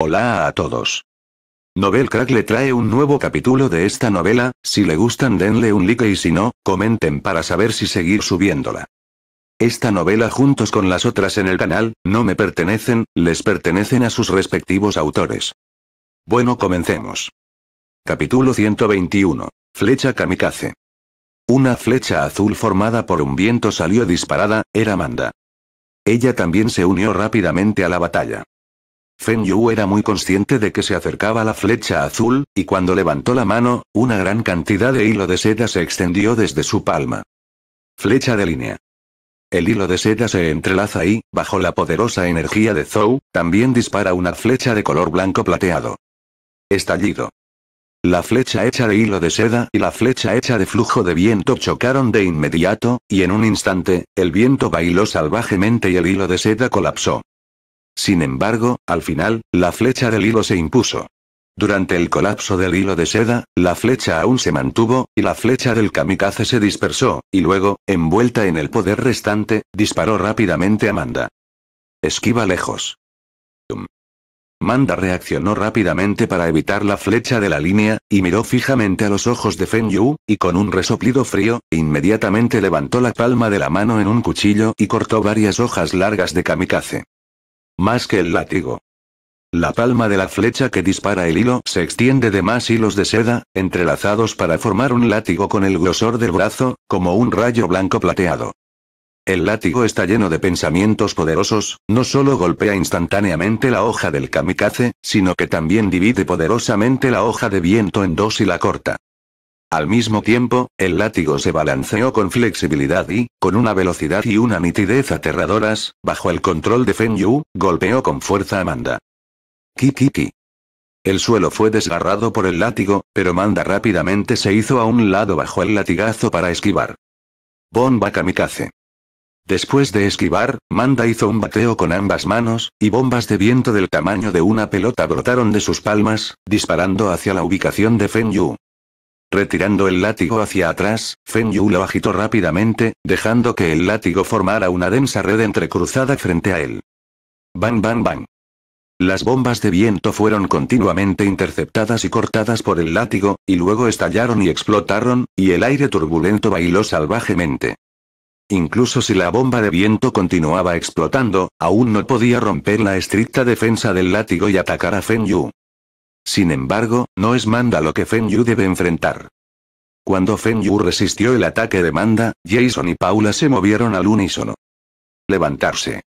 Hola a todos. Novel Crack le trae un nuevo capítulo de esta novela, si le gustan denle un like y si no, comenten para saber si seguir subiéndola. Esta novela juntos con las otras en el canal, no me pertenecen, les pertenecen a sus respectivos autores. Bueno comencemos. Capítulo 121. Flecha Kamikaze. Una flecha azul formada por un viento salió disparada, era Manda. Ella también se unió rápidamente a la batalla. Feng Yu era muy consciente de que se acercaba la flecha azul, y cuando levantó la mano, una gran cantidad de hilo de seda se extendió desde su palma. Flecha de línea. El hilo de seda se entrelaza y, bajo la poderosa energía de Zhou, también dispara una flecha de color blanco plateado. Estallido. La flecha hecha de hilo de seda y la flecha hecha de flujo de viento chocaron de inmediato, y en un instante, el viento bailó salvajemente y el hilo de seda colapsó. Sin embargo, al final, la flecha del hilo se impuso. Durante el colapso del hilo de seda, la flecha aún se mantuvo, y la flecha del kamikaze se dispersó, y luego, envuelta en el poder restante, disparó rápidamente a Manda. Esquiva lejos. Manda reaccionó rápidamente para evitar la flecha de la línea, y miró fijamente a los ojos de Fen Yu, y con un resoplido frío, inmediatamente levantó la palma de la mano en un cuchillo y cortó varias hojas largas de kamikaze. Más que el látigo. La palma de la flecha que dispara el hilo se extiende de más hilos de seda, entrelazados para formar un látigo con el grosor del brazo, como un rayo blanco plateado. El látigo está lleno de pensamientos poderosos, no solo golpea instantáneamente la hoja del kamikaze, sino que también divide poderosamente la hoja de viento en dos y la corta. Al mismo tiempo, el látigo se balanceó con flexibilidad y, con una velocidad y una nitidez aterradoras, bajo el control de Feng Yu, golpeó con fuerza a Manda. Kikiki. El suelo fue desgarrado por el látigo, pero Manda rápidamente se hizo a un lado bajo el latigazo para esquivar. Bomba kamikaze. Después de esquivar, Manda hizo un bateo con ambas manos, y bombas de viento del tamaño de una pelota brotaron de sus palmas, disparando hacia la ubicación de Feng Yu. Retirando el látigo hacia atrás, Feng Yu lo agitó rápidamente, dejando que el látigo formara una densa red entrecruzada frente a él. Bang, bang, bang. Las bombas de viento fueron continuamente interceptadas y cortadas por el látigo, y luego estallaron y explotaron, y el aire turbulento bailó salvajemente. Incluso si la bomba de viento continuaba explotando, aún no podía romper la estricta defensa del látigo y atacar a Feng Yu. Sin embargo, no es Manda lo que Feng Yu debe enfrentar. Cuando Feng Yu resistió el ataque de Manda, Jason y Paula se movieron al unísono. Levantarse.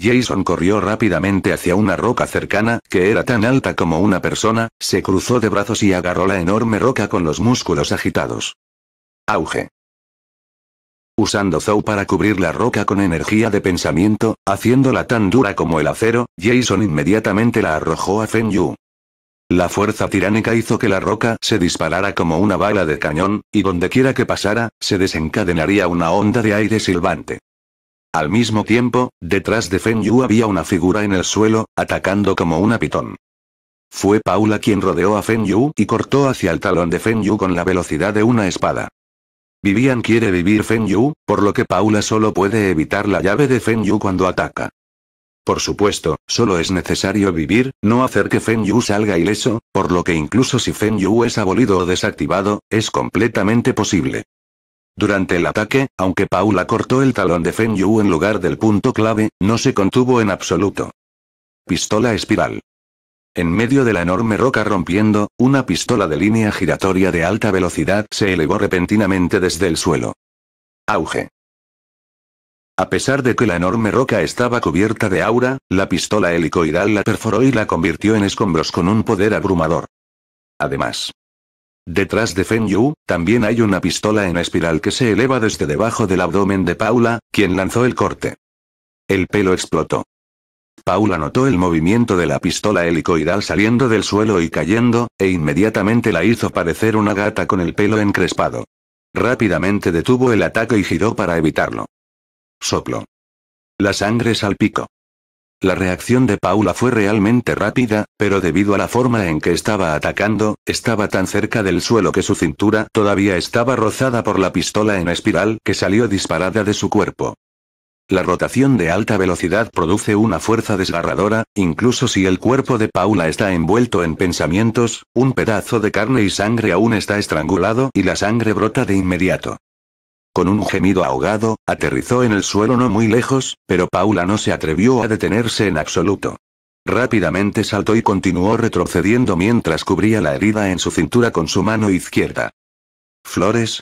Jason corrió rápidamente hacia una roca cercana, que era tan alta como una persona, se cruzó de brazos y agarró la enorme roca con los músculos agitados. Auge. Usando Zou para cubrir la roca con energía de pensamiento, haciéndola tan dura como el acero, Jason inmediatamente la arrojó a Feng Yu. La fuerza tiránica hizo que la roca se disparara como una bala de cañón, y dondequiera que pasara, se desencadenaría una onda de aire silbante. Al mismo tiempo, detrás de Fen Yu había una figura en el suelo, atacando como una pitón. Fue Paula quien rodeó a Feng Yu y cortó hacia el talón de Fen Yu con la velocidad de una espada. Vivian quiere vivir Fen Yu, por lo que Paula solo puede evitar la llave de Feng Yu cuando ataca. Por supuesto, solo es necesario vivir, no hacer que Fen Yu salga ileso, por lo que incluso si Fen Yu es abolido o desactivado, es completamente posible. Durante el ataque, aunque Paula cortó el talón de Fen Yu en lugar del punto clave, no se contuvo en absoluto. Pistola espiral. En medio de la enorme roca rompiendo, una pistola de línea giratoria de alta velocidad se elevó repentinamente desde el suelo. Auge. A pesar de que la enorme roca estaba cubierta de aura, la pistola helicoidal la perforó y la convirtió en escombros con un poder abrumador. Además, Detrás de Feng Yu, también hay una pistola en espiral que se eleva desde debajo del abdomen de Paula, quien lanzó el corte. El pelo explotó. Paula notó el movimiento de la pistola helicoidal saliendo del suelo y cayendo, e inmediatamente la hizo parecer una gata con el pelo encrespado. Rápidamente detuvo el ataque y giró para evitarlo. Soplo. La sangre salpicó. La reacción de Paula fue realmente rápida, pero debido a la forma en que estaba atacando, estaba tan cerca del suelo que su cintura todavía estaba rozada por la pistola en espiral que salió disparada de su cuerpo. La rotación de alta velocidad produce una fuerza desgarradora, incluso si el cuerpo de Paula está envuelto en pensamientos, un pedazo de carne y sangre aún está estrangulado y la sangre brota de inmediato. Con un gemido ahogado, aterrizó en el suelo no muy lejos, pero Paula no se atrevió a detenerse en absoluto. Rápidamente saltó y continuó retrocediendo mientras cubría la herida en su cintura con su mano izquierda. Flores,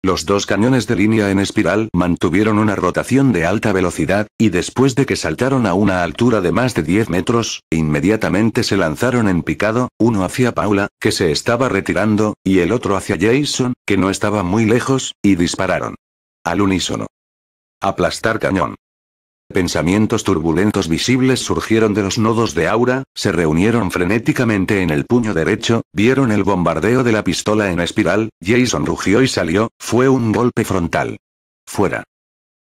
los dos cañones de línea en espiral mantuvieron una rotación de alta velocidad, y después de que saltaron a una altura de más de 10 metros, inmediatamente se lanzaron en picado, uno hacia Paula, que se estaba retirando, y el otro hacia Jason, que no estaba muy lejos, y dispararon. Al unísono. Aplastar cañón. Pensamientos turbulentos visibles surgieron de los nodos de aura, se reunieron frenéticamente en el puño derecho, vieron el bombardeo de la pistola en espiral, Jason rugió y salió, fue un golpe frontal. Fuera.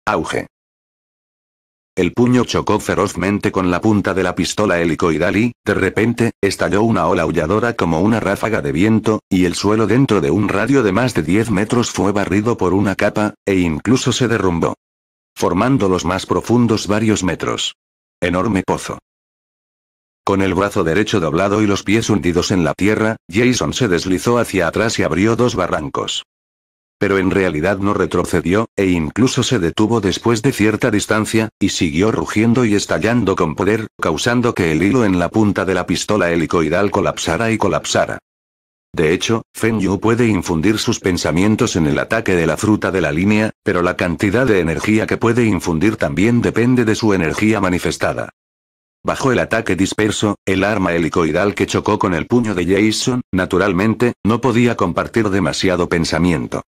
Auge. El puño chocó ferozmente con la punta de la pistola helicoidal y, de repente, estalló una ola aulladora como una ráfaga de viento, y el suelo dentro de un radio de más de 10 metros fue barrido por una capa, e incluso se derrumbó formando los más profundos varios metros. Enorme pozo. Con el brazo derecho doblado y los pies hundidos en la tierra, Jason se deslizó hacia atrás y abrió dos barrancos. Pero en realidad no retrocedió, e incluso se detuvo después de cierta distancia, y siguió rugiendo y estallando con poder, causando que el hilo en la punta de la pistola helicoidal colapsara y colapsara. De hecho, Feng Yu puede infundir sus pensamientos en el ataque de la fruta de la línea, pero la cantidad de energía que puede infundir también depende de su energía manifestada. Bajo el ataque disperso, el arma helicoidal que chocó con el puño de Jason, naturalmente, no podía compartir demasiado pensamiento.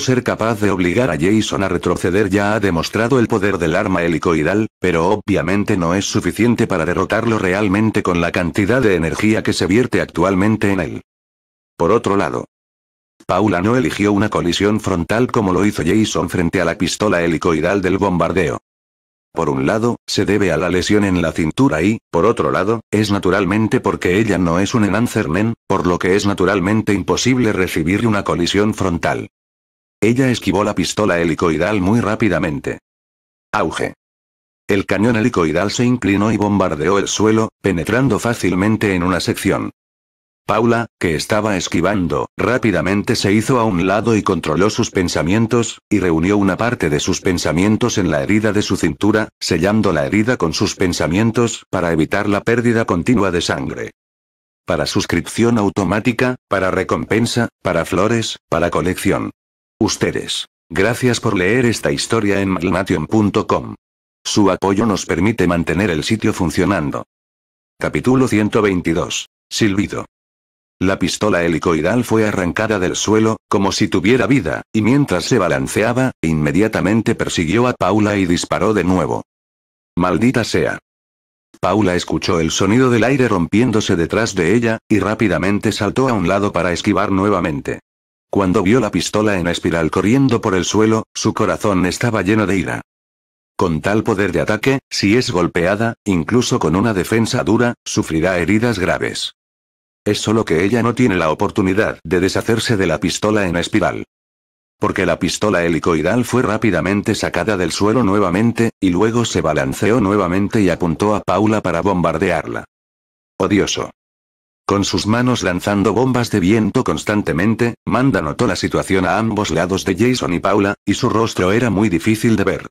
Ser capaz de obligar a Jason a retroceder ya ha demostrado el poder del arma helicoidal, pero obviamente no es suficiente para derrotarlo realmente con la cantidad de energía que se vierte actualmente en él. Por otro lado, Paula no eligió una colisión frontal como lo hizo Jason frente a la pistola helicoidal del bombardeo. Por un lado, se debe a la lesión en la cintura y, por otro lado, es naturalmente porque ella no es un enancer por lo que es naturalmente imposible recibir una colisión frontal. Ella esquivó la pistola helicoidal muy rápidamente. Auge. El cañón helicoidal se inclinó y bombardeó el suelo, penetrando fácilmente en una sección. Paula, que estaba esquivando, rápidamente se hizo a un lado y controló sus pensamientos, y reunió una parte de sus pensamientos en la herida de su cintura, sellando la herida con sus pensamientos para evitar la pérdida continua de sangre. Para suscripción automática, para recompensa, para flores, para colección. Ustedes. Gracias por leer esta historia en malnation.com. Su apoyo nos permite mantener el sitio funcionando. Capítulo 122. Silbido. La pistola helicoidal fue arrancada del suelo, como si tuviera vida, y mientras se balanceaba, inmediatamente persiguió a Paula y disparó de nuevo. Maldita sea. Paula escuchó el sonido del aire rompiéndose detrás de ella, y rápidamente saltó a un lado para esquivar nuevamente. Cuando vio la pistola en espiral corriendo por el suelo, su corazón estaba lleno de ira. Con tal poder de ataque, si es golpeada, incluso con una defensa dura, sufrirá heridas graves. Es solo que ella no tiene la oportunidad de deshacerse de la pistola en espiral. Porque la pistola helicoidal fue rápidamente sacada del suelo nuevamente, y luego se balanceó nuevamente y apuntó a Paula para bombardearla. Odioso. Con sus manos lanzando bombas de viento constantemente, Manda notó la situación a ambos lados de Jason y Paula, y su rostro era muy difícil de ver.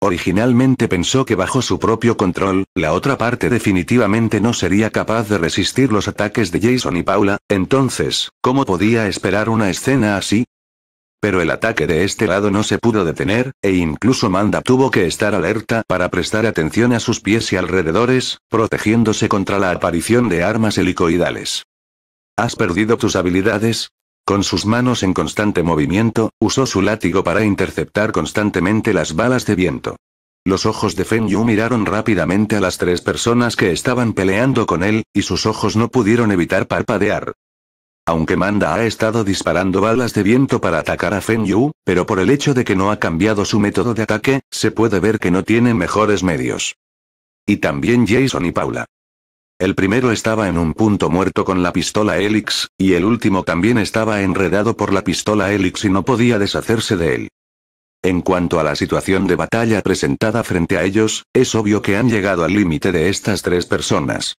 Originalmente pensó que bajo su propio control, la otra parte definitivamente no sería capaz de resistir los ataques de Jason y Paula, entonces, ¿cómo podía esperar una escena así? Pero el ataque de este lado no se pudo detener, e incluso Manda tuvo que estar alerta para prestar atención a sus pies y alrededores, protegiéndose contra la aparición de armas helicoidales. ¿Has perdido tus habilidades? Con sus manos en constante movimiento, usó su látigo para interceptar constantemente las balas de viento. Los ojos de Feng Yu miraron rápidamente a las tres personas que estaban peleando con él, y sus ojos no pudieron evitar parpadear. Aunque Manda ha estado disparando balas de viento para atacar a Feng Yu, pero por el hecho de que no ha cambiado su método de ataque, se puede ver que no tiene mejores medios. Y también Jason y Paula. El primero estaba en un punto muerto con la pistola Helix, y el último también estaba enredado por la pistola Helix y no podía deshacerse de él. En cuanto a la situación de batalla presentada frente a ellos, es obvio que han llegado al límite de estas tres personas.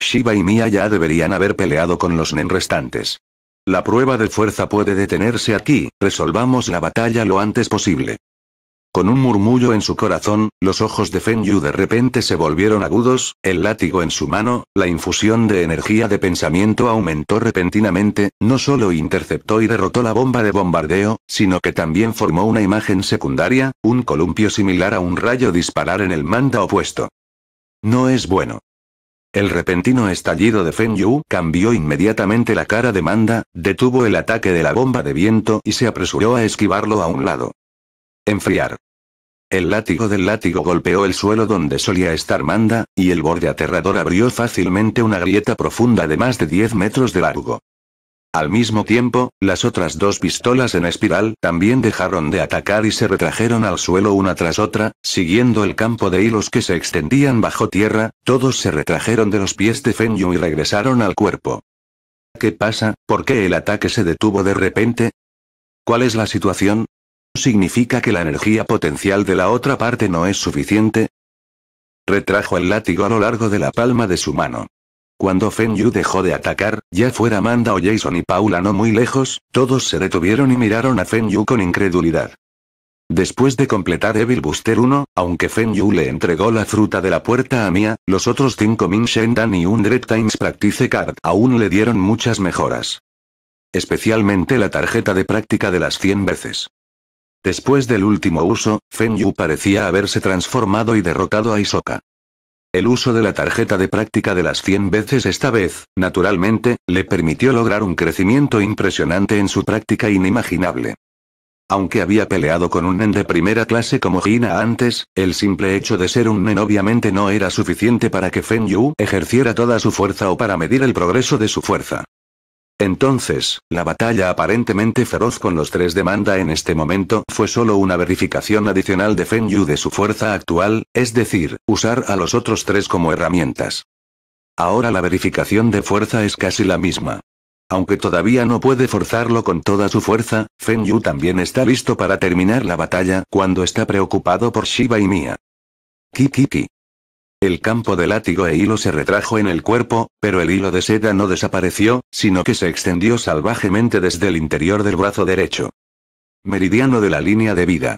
Shiva y Mia ya deberían haber peleado con los Nen restantes. La prueba de fuerza puede detenerse aquí, resolvamos la batalla lo antes posible. Con un murmullo en su corazón, los ojos de Feng Yu de repente se volvieron agudos, el látigo en su mano, la infusión de energía de pensamiento aumentó repentinamente, no solo interceptó y derrotó la bomba de bombardeo, sino que también formó una imagen secundaria, un columpio similar a un rayo disparar en el manda opuesto. No es bueno. El repentino estallido de Feng Yu cambió inmediatamente la cara de Manda, detuvo el ataque de la bomba de viento y se apresuró a esquivarlo a un lado. Enfriar. El látigo del látigo golpeó el suelo donde solía estar Manda, y el borde aterrador abrió fácilmente una grieta profunda de más de 10 metros de largo. Al mismo tiempo, las otras dos pistolas en espiral también dejaron de atacar y se retrajeron al suelo una tras otra, siguiendo el campo de hilos que se extendían bajo tierra, todos se retrajeron de los pies de Fenyu y regresaron al cuerpo. ¿Qué pasa? ¿Por qué el ataque se detuvo de repente? ¿Cuál es la situación? ¿Significa que la energía potencial de la otra parte no es suficiente? Retrajo el látigo a lo largo de la palma de su mano. Cuando Feng Yu dejó de atacar, ya fuera Manda, o Jason y Paula no muy lejos, todos se detuvieron y miraron a Feng Yu con incredulidad. Después de completar Evil Booster 1, aunque Feng Yu le entregó la fruta de la puerta a Mia, los otros 5 Min dan y un Dread Times Practice Card aún le dieron muchas mejoras. Especialmente la tarjeta de práctica de las 100 veces. Después del último uso, Fen Yu parecía haberse transformado y derrotado a Isoka. El uso de la tarjeta de práctica de las 100 veces esta vez, naturalmente, le permitió lograr un crecimiento impresionante en su práctica inimaginable. Aunque había peleado con un Nen de primera clase como Gina antes, el simple hecho de ser un Nen obviamente no era suficiente para que Fen Yu ejerciera toda su fuerza o para medir el progreso de su fuerza. Entonces, la batalla aparentemente feroz con los tres de Manda en este momento fue solo una verificación adicional de Fenyu de su fuerza actual, es decir, usar a los otros tres como herramientas. Ahora la verificación de fuerza es casi la misma. Aunque todavía no puede forzarlo con toda su fuerza, Fenyu también está listo para terminar la batalla cuando está preocupado por Shiba y Mia. Kikiki. El campo de látigo e hilo se retrajo en el cuerpo, pero el hilo de seda no desapareció, sino que se extendió salvajemente desde el interior del brazo derecho. Meridiano de la línea de vida.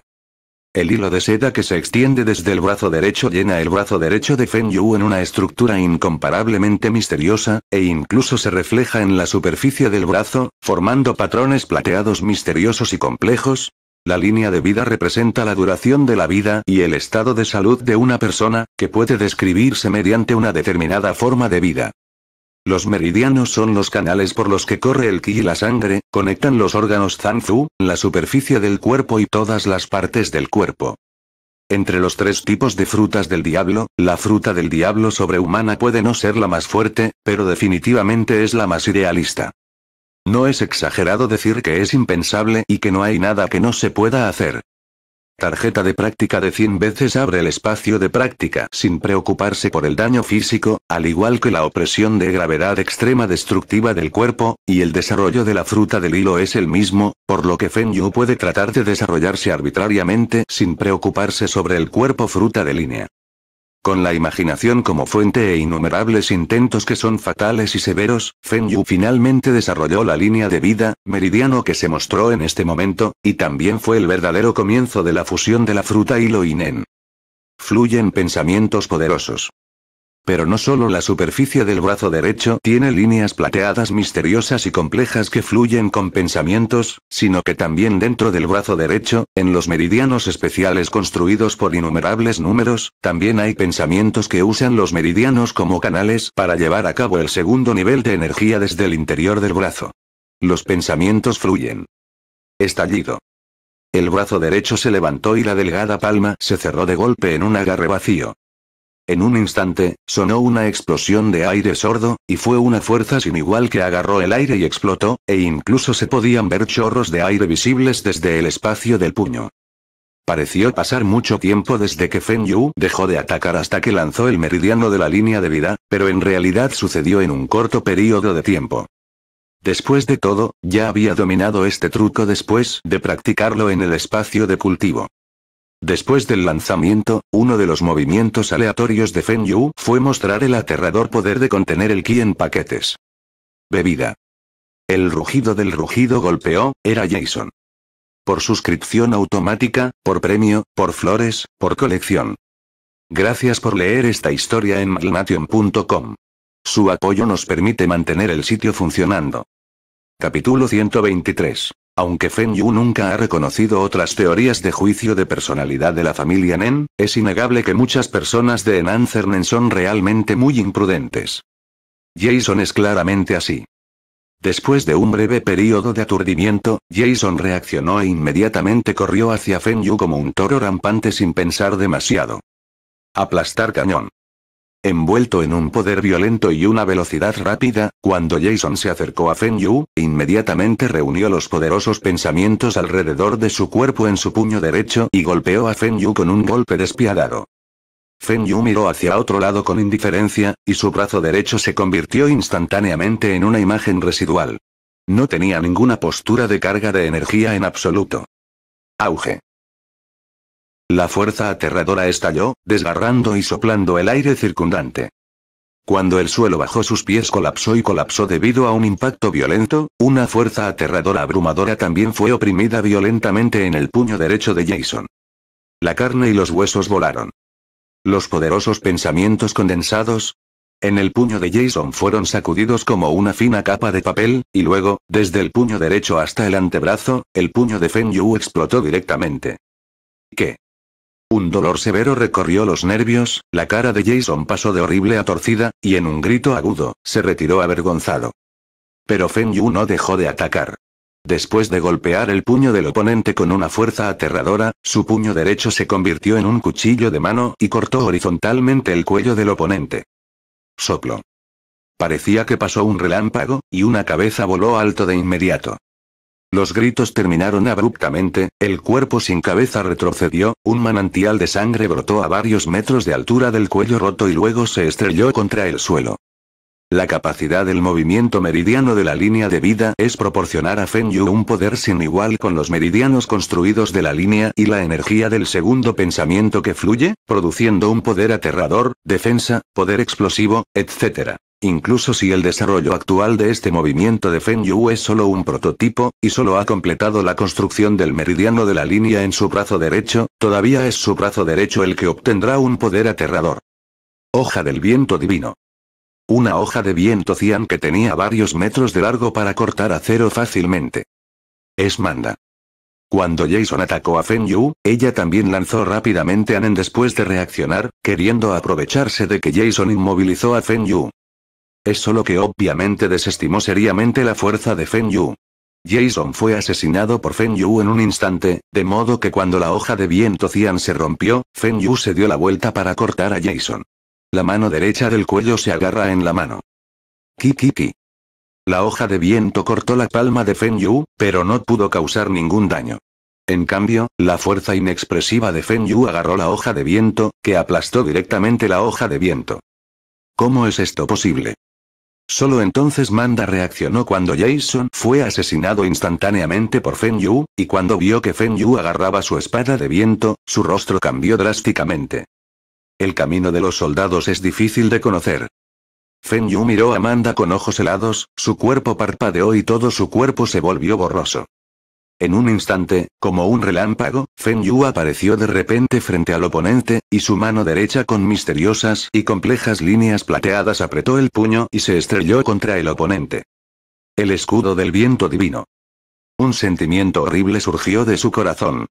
El hilo de seda que se extiende desde el brazo derecho llena el brazo derecho de Fen Yu en una estructura incomparablemente misteriosa, e incluso se refleja en la superficie del brazo, formando patrones plateados misteriosos y complejos, la línea de vida representa la duración de la vida y el estado de salud de una persona, que puede describirse mediante una determinada forma de vida. Los meridianos son los canales por los que corre el ki y la sangre, conectan los órganos zanzu, la superficie del cuerpo y todas las partes del cuerpo. Entre los tres tipos de frutas del diablo, la fruta del diablo sobrehumana puede no ser la más fuerte, pero definitivamente es la más idealista. No es exagerado decir que es impensable y que no hay nada que no se pueda hacer. Tarjeta de práctica de 100 veces abre el espacio de práctica sin preocuparse por el daño físico, al igual que la opresión de gravedad extrema destructiva del cuerpo, y el desarrollo de la fruta del hilo es el mismo, por lo que Fen Yu puede tratar de desarrollarse arbitrariamente sin preocuparse sobre el cuerpo fruta de línea. Con la imaginación como fuente e innumerables intentos que son fatales y severos, Feng Yu finalmente desarrolló la línea de vida, meridiano que se mostró en este momento, y también fue el verdadero comienzo de la fusión de la fruta y lo inen. Fluyen pensamientos poderosos. Pero no solo la superficie del brazo derecho tiene líneas plateadas misteriosas y complejas que fluyen con pensamientos, sino que también dentro del brazo derecho, en los meridianos especiales construidos por innumerables números, también hay pensamientos que usan los meridianos como canales para llevar a cabo el segundo nivel de energía desde el interior del brazo. Los pensamientos fluyen. Estallido. El brazo derecho se levantó y la delgada palma se cerró de golpe en un agarre vacío. En un instante, sonó una explosión de aire sordo, y fue una fuerza sin igual que agarró el aire y explotó, e incluso se podían ver chorros de aire visibles desde el espacio del puño. Pareció pasar mucho tiempo desde que Fen Yu dejó de atacar hasta que lanzó el meridiano de la línea de vida, pero en realidad sucedió en un corto periodo de tiempo. Después de todo, ya había dominado este truco después de practicarlo en el espacio de cultivo. Después del lanzamiento, uno de los movimientos aleatorios de Feng Yu fue mostrar el aterrador poder de contener el ki en paquetes. Bebida. El rugido del rugido golpeó, era Jason. Por suscripción automática, por premio, por flores, por colección. Gracias por leer esta historia en malnation.com. Su apoyo nos permite mantener el sitio funcionando. Capítulo 123 aunque Fen Yu nunca ha reconocido otras teorías de juicio de personalidad de la familia Nen, es innegable que muchas personas de Nen son realmente muy imprudentes. Jason es claramente así. Después de un breve periodo de aturdimiento, Jason reaccionó e inmediatamente corrió hacia Fen Yu como un toro rampante sin pensar demasiado. Aplastar cañón envuelto en un poder violento y una velocidad rápida, cuando Jason se acercó a Fen Yu, inmediatamente reunió los poderosos pensamientos alrededor de su cuerpo en su puño derecho y golpeó a Fen Yu con un golpe despiadado. Fen Yu miró hacia otro lado con indiferencia, y su brazo derecho se convirtió instantáneamente en una imagen residual. No tenía ninguna postura de carga de energía en absoluto. Auge. La fuerza aterradora estalló, desgarrando y soplando el aire circundante. Cuando el suelo bajo sus pies colapsó y colapsó debido a un impacto violento, una fuerza aterradora abrumadora también fue oprimida violentamente en el puño derecho de Jason. La carne y los huesos volaron. Los poderosos pensamientos condensados, en el puño de Jason fueron sacudidos como una fina capa de papel, y luego, desde el puño derecho hasta el antebrazo, el puño de Feng Yu explotó directamente. ¿Qué? Un dolor severo recorrió los nervios, la cara de Jason pasó de horrible a torcida, y en un grito agudo, se retiró avergonzado. Pero Feng Yu no dejó de atacar. Después de golpear el puño del oponente con una fuerza aterradora, su puño derecho se convirtió en un cuchillo de mano y cortó horizontalmente el cuello del oponente. Soplo. Parecía que pasó un relámpago, y una cabeza voló alto de inmediato. Los gritos terminaron abruptamente, el cuerpo sin cabeza retrocedió, un manantial de sangre brotó a varios metros de altura del cuello roto y luego se estrelló contra el suelo. La capacidad del movimiento meridiano de la línea de vida es proporcionar a Feng Yu un poder sin igual con los meridianos construidos de la línea y la energía del segundo pensamiento que fluye, produciendo un poder aterrador, defensa, poder explosivo, etc. Incluso si el desarrollo actual de este movimiento de Fen Yu es solo un prototipo, y solo ha completado la construcción del meridiano de la línea en su brazo derecho, todavía es su brazo derecho el que obtendrá un poder aterrador. Hoja del viento divino. Una hoja de viento cian que tenía varios metros de largo para cortar acero fácilmente. Es Manda. Cuando Jason atacó a Fen Yu, ella también lanzó rápidamente a Nen después de reaccionar, queriendo aprovecharse de que Jason inmovilizó a Fen Yu. Es solo que obviamente desestimó seriamente la fuerza de Feng Yu. Jason fue asesinado por Feng Yu en un instante, de modo que cuando la hoja de viento Cian se rompió, Feng Yu se dio la vuelta para cortar a Jason. La mano derecha del cuello se agarra en la mano. Kikiki. La hoja de viento cortó la palma de Feng Yu, pero no pudo causar ningún daño. En cambio, la fuerza inexpresiva de Feng Yu agarró la hoja de viento, que aplastó directamente la hoja de viento. ¿Cómo es esto posible? Solo entonces Manda reaccionó cuando Jason fue asesinado instantáneamente por Fen Yu, y cuando vio que Fen Yu agarraba su espada de viento, su rostro cambió drásticamente. El camino de los soldados es difícil de conocer. Fen Yu miró a Manda con ojos helados, su cuerpo parpadeó y todo su cuerpo se volvió borroso. En un instante, como un relámpago, Feng Yu apareció de repente frente al oponente, y su mano derecha con misteriosas y complejas líneas plateadas apretó el puño y se estrelló contra el oponente. El escudo del viento divino. Un sentimiento horrible surgió de su corazón.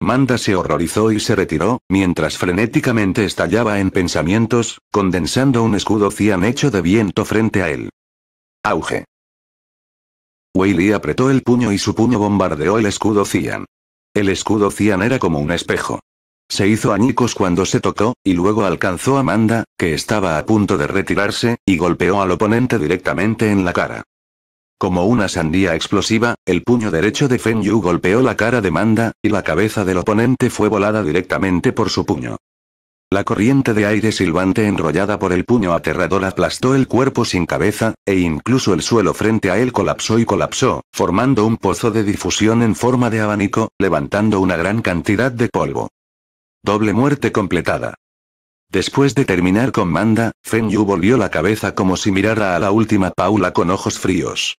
Manda se horrorizó y se retiró, mientras frenéticamente estallaba en pensamientos, condensando un escudo cian hecho de viento frente a él. Auge. Weili apretó el puño y su puño bombardeó el escudo Cian. El escudo Cian era como un espejo. Se hizo añicos cuando se tocó, y luego alcanzó a Manda, que estaba a punto de retirarse, y golpeó al oponente directamente en la cara. Como una sandía explosiva, el puño derecho de Feng Yu golpeó la cara de Manda, y la cabeza del oponente fue volada directamente por su puño. La corriente de aire silbante enrollada por el puño aterrador aplastó el cuerpo sin cabeza, e incluso el suelo frente a él colapsó y colapsó, formando un pozo de difusión en forma de abanico, levantando una gran cantidad de polvo. Doble muerte completada. Después de terminar con Manda, Feng Yu volvió la cabeza como si mirara a la última Paula con ojos fríos.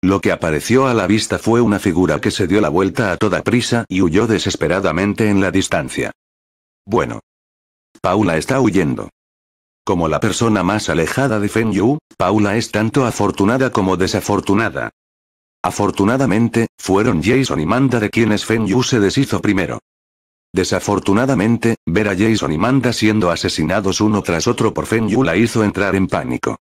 Lo que apareció a la vista fue una figura que se dio la vuelta a toda prisa y huyó desesperadamente en la distancia. Bueno, Paula está huyendo. Como la persona más alejada de Feng Yu, Paula es tanto afortunada como desafortunada. Afortunadamente, fueron Jason y Manda de quienes Feng Yu se deshizo primero. Desafortunadamente, ver a Jason y Manda siendo asesinados uno tras otro por Feng Yu la hizo entrar en pánico.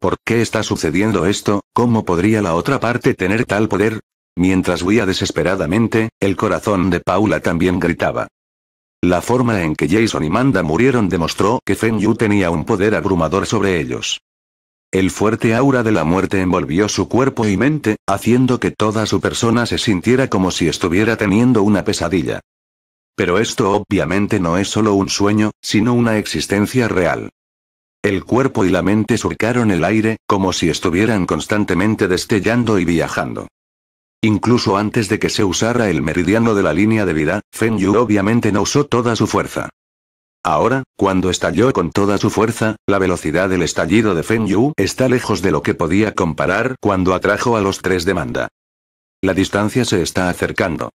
¿Por qué está sucediendo esto? ¿Cómo podría la otra parte tener tal poder? Mientras huía desesperadamente, el corazón de Paula también gritaba. La forma en que Jason y Manda murieron demostró que Feng Yu tenía un poder abrumador sobre ellos. El fuerte aura de la muerte envolvió su cuerpo y mente, haciendo que toda su persona se sintiera como si estuviera teniendo una pesadilla. Pero esto obviamente no es solo un sueño, sino una existencia real. El cuerpo y la mente surcaron el aire, como si estuvieran constantemente destellando y viajando. Incluso antes de que se usara el meridiano de la línea de vida, Fen Yu obviamente no usó toda su fuerza. Ahora, cuando estalló con toda su fuerza, la velocidad del estallido de Fen Yu está lejos de lo que podía comparar cuando atrajo a los tres de Manda. La distancia se está acercando.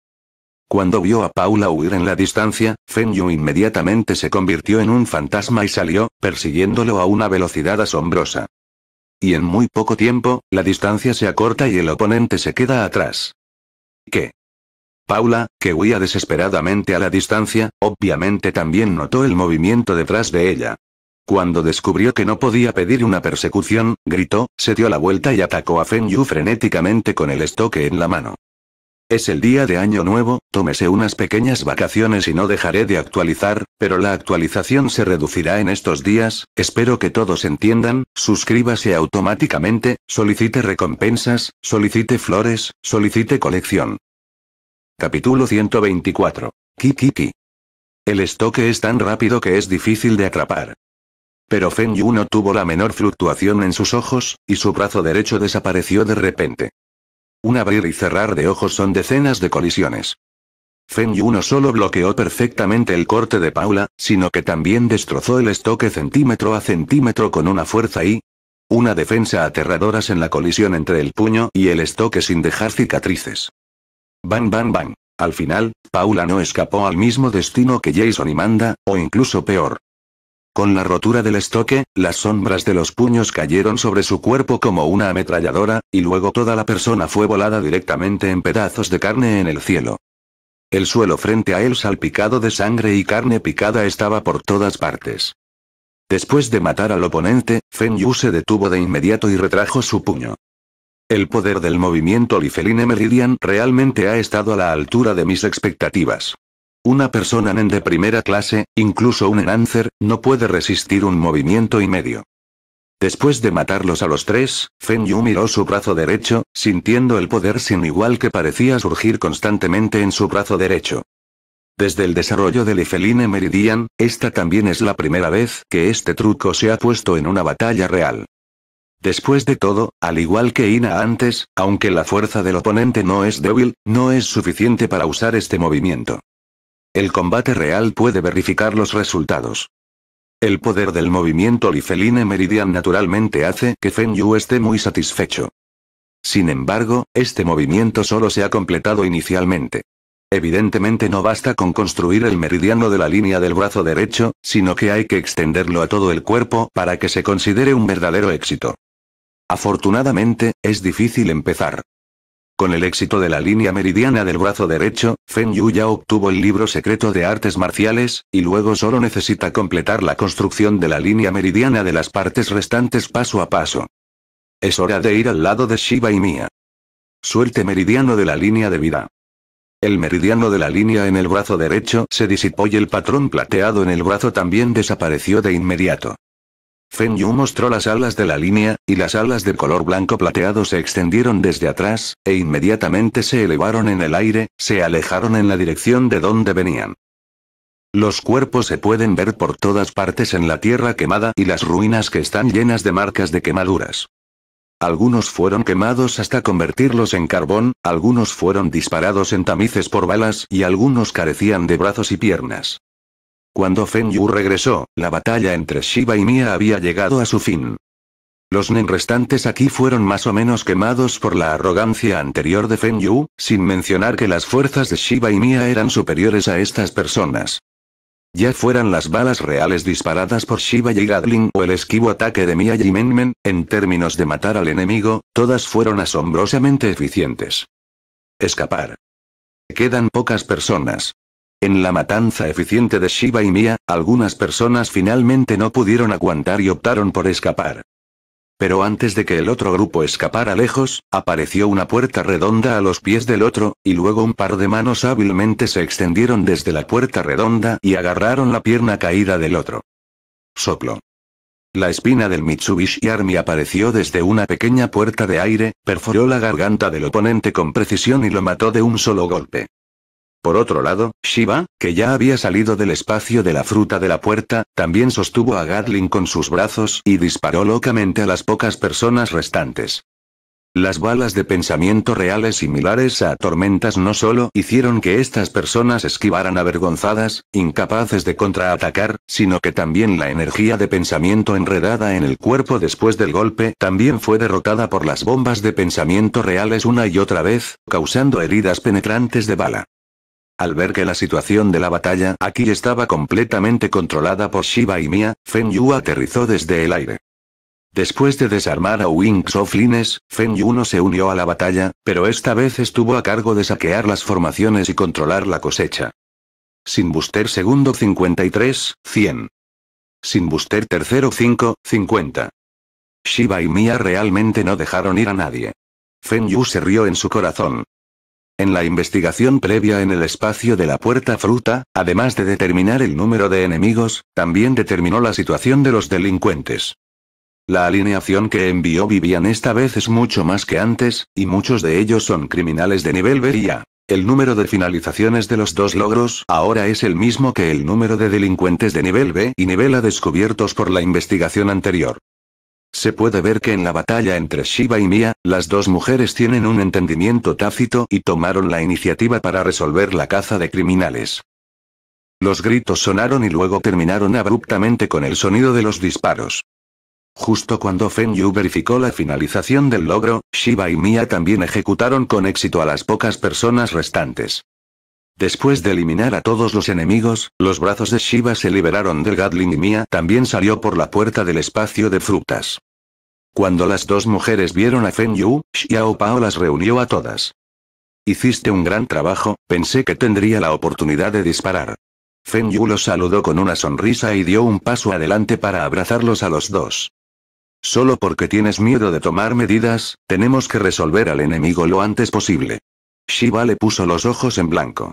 Cuando vio a Paula huir en la distancia, Fen Yu inmediatamente se convirtió en un fantasma y salió, persiguiéndolo a una velocidad asombrosa y en muy poco tiempo, la distancia se acorta y el oponente se queda atrás. ¿Qué? Paula, que huía desesperadamente a la distancia, obviamente también notó el movimiento detrás de ella. Cuando descubrió que no podía pedir una persecución, gritó, se dio la vuelta y atacó a Feng Yu frenéticamente con el estoque en la mano. Es el día de Año Nuevo, tómese unas pequeñas vacaciones y no dejaré de actualizar, pero la actualización se reducirá en estos días, espero que todos entiendan, suscríbase automáticamente, solicite recompensas, solicite flores, solicite colección. Capítulo 124. Kikiki. El estoque es tan rápido que es difícil de atrapar. Pero Feng Yu no tuvo la menor fluctuación en sus ojos, y su brazo derecho desapareció de repente. Un abrir y cerrar de ojos son decenas de colisiones. Feng Yu no solo bloqueó perfectamente el corte de Paula, sino que también destrozó el estoque centímetro a centímetro con una fuerza y una defensa aterradoras en la colisión entre el puño y el estoque sin dejar cicatrices. Bang bang bang. Al final, Paula no escapó al mismo destino que Jason y Manda, o incluso peor. Con la rotura del estoque, las sombras de los puños cayeron sobre su cuerpo como una ametralladora, y luego toda la persona fue volada directamente en pedazos de carne en el cielo. El suelo frente a él salpicado de sangre y carne picada estaba por todas partes. Después de matar al oponente, Fen Yu se detuvo de inmediato y retrajo su puño. El poder del movimiento Lifeline Meridian realmente ha estado a la altura de mis expectativas. Una persona Nen de primera clase, incluso un enáncer, no puede resistir un movimiento y medio. Después de matarlos a los tres, Fen Yu miró su brazo derecho, sintiendo el poder sin igual que parecía surgir constantemente en su brazo derecho. Desde el desarrollo del Ifeline Meridian, esta también es la primera vez que este truco se ha puesto en una batalla real. Después de todo, al igual que Ina antes, aunque la fuerza del oponente no es débil, no es suficiente para usar este movimiento. El combate real puede verificar los resultados. El poder del movimiento Lifeline Meridian naturalmente hace que Fen Yu esté muy satisfecho. Sin embargo, este movimiento solo se ha completado inicialmente. Evidentemente no basta con construir el meridiano de la línea del brazo derecho, sino que hay que extenderlo a todo el cuerpo para que se considere un verdadero éxito. Afortunadamente, es difícil empezar. Con el éxito de la línea meridiana del brazo derecho, Fen Yu ya obtuvo el libro secreto de artes marciales, y luego solo necesita completar la construcción de la línea meridiana de las partes restantes paso a paso. Es hora de ir al lado de Shiva y Mia. Suelte meridiano de la línea de vida. El meridiano de la línea en el brazo derecho se disipó y el patrón plateado en el brazo también desapareció de inmediato. Feng Yu mostró las alas de la línea, y las alas de color blanco plateado se extendieron desde atrás, e inmediatamente se elevaron en el aire, se alejaron en la dirección de donde venían. Los cuerpos se pueden ver por todas partes en la tierra quemada y las ruinas que están llenas de marcas de quemaduras. Algunos fueron quemados hasta convertirlos en carbón, algunos fueron disparados en tamices por balas y algunos carecían de brazos y piernas. Cuando Feng Yu regresó, la batalla entre Shiva y Mia había llegado a su fin. Los Nen restantes aquí fueron más o menos quemados por la arrogancia anterior de Feng Yu, sin mencionar que las fuerzas de Shiva y Mia eran superiores a estas personas. Ya fueran las balas reales disparadas por Shiva y Gadlin o el esquivo ataque de Mia y Menmen, en términos de matar al enemigo, todas fueron asombrosamente eficientes. Escapar. Quedan pocas personas. En la matanza eficiente de Shiba y Mia, algunas personas finalmente no pudieron aguantar y optaron por escapar. Pero antes de que el otro grupo escapara lejos, apareció una puerta redonda a los pies del otro, y luego un par de manos hábilmente se extendieron desde la puerta redonda y agarraron la pierna caída del otro. Soplo. La espina del Mitsubishi Army apareció desde una pequeña puerta de aire, perforó la garganta del oponente con precisión y lo mató de un solo golpe. Por otro lado, Shiva, que ya había salido del espacio de la fruta de la puerta, también sostuvo a Gatling con sus brazos y disparó locamente a las pocas personas restantes. Las balas de pensamiento reales similares a tormentas no solo hicieron que estas personas esquivaran avergonzadas, incapaces de contraatacar, sino que también la energía de pensamiento enredada en el cuerpo después del golpe también fue derrotada por las bombas de pensamiento reales una y otra vez, causando heridas penetrantes de bala. Al ver que la situación de la batalla aquí estaba completamente controlada por Shiba y Mia, Fen Yu aterrizó desde el aire. Después de desarmar a Wings of Lines, Fen Yu no se unió a la batalla, pero esta vez estuvo a cargo de saquear las formaciones y controlar la cosecha. Sin Buster segundo 53, 100. Sin Buster tercero 5, 50. Shiba y Mia realmente no dejaron ir a nadie. Fen Yu se rió en su corazón. En la investigación previa en el espacio de la puerta fruta, además de determinar el número de enemigos, también determinó la situación de los delincuentes. La alineación que envió Vivian esta vez es mucho más que antes, y muchos de ellos son criminales de nivel B El número de finalizaciones de los dos logros ahora es el mismo que el número de delincuentes de nivel B y nivel A descubiertos por la investigación anterior. Se puede ver que en la batalla entre Shiva y Mia, las dos mujeres tienen un entendimiento tácito y tomaron la iniciativa para resolver la caza de criminales. Los gritos sonaron y luego terminaron abruptamente con el sonido de los disparos. Justo cuando Fen Yu verificó la finalización del logro, Shiva y Mia también ejecutaron con éxito a las pocas personas restantes. Después de eliminar a todos los enemigos, los brazos de Shiva se liberaron del Gatling y Mia también salió por la puerta del espacio de frutas. Cuando las dos mujeres vieron a Fen Yu, Xiao Pao las reunió a todas. Hiciste un gran trabajo, pensé que tendría la oportunidad de disparar. Fen Yu los saludó con una sonrisa y dio un paso adelante para abrazarlos a los dos. Solo porque tienes miedo de tomar medidas, tenemos que resolver al enemigo lo antes posible. Shiva le puso los ojos en blanco.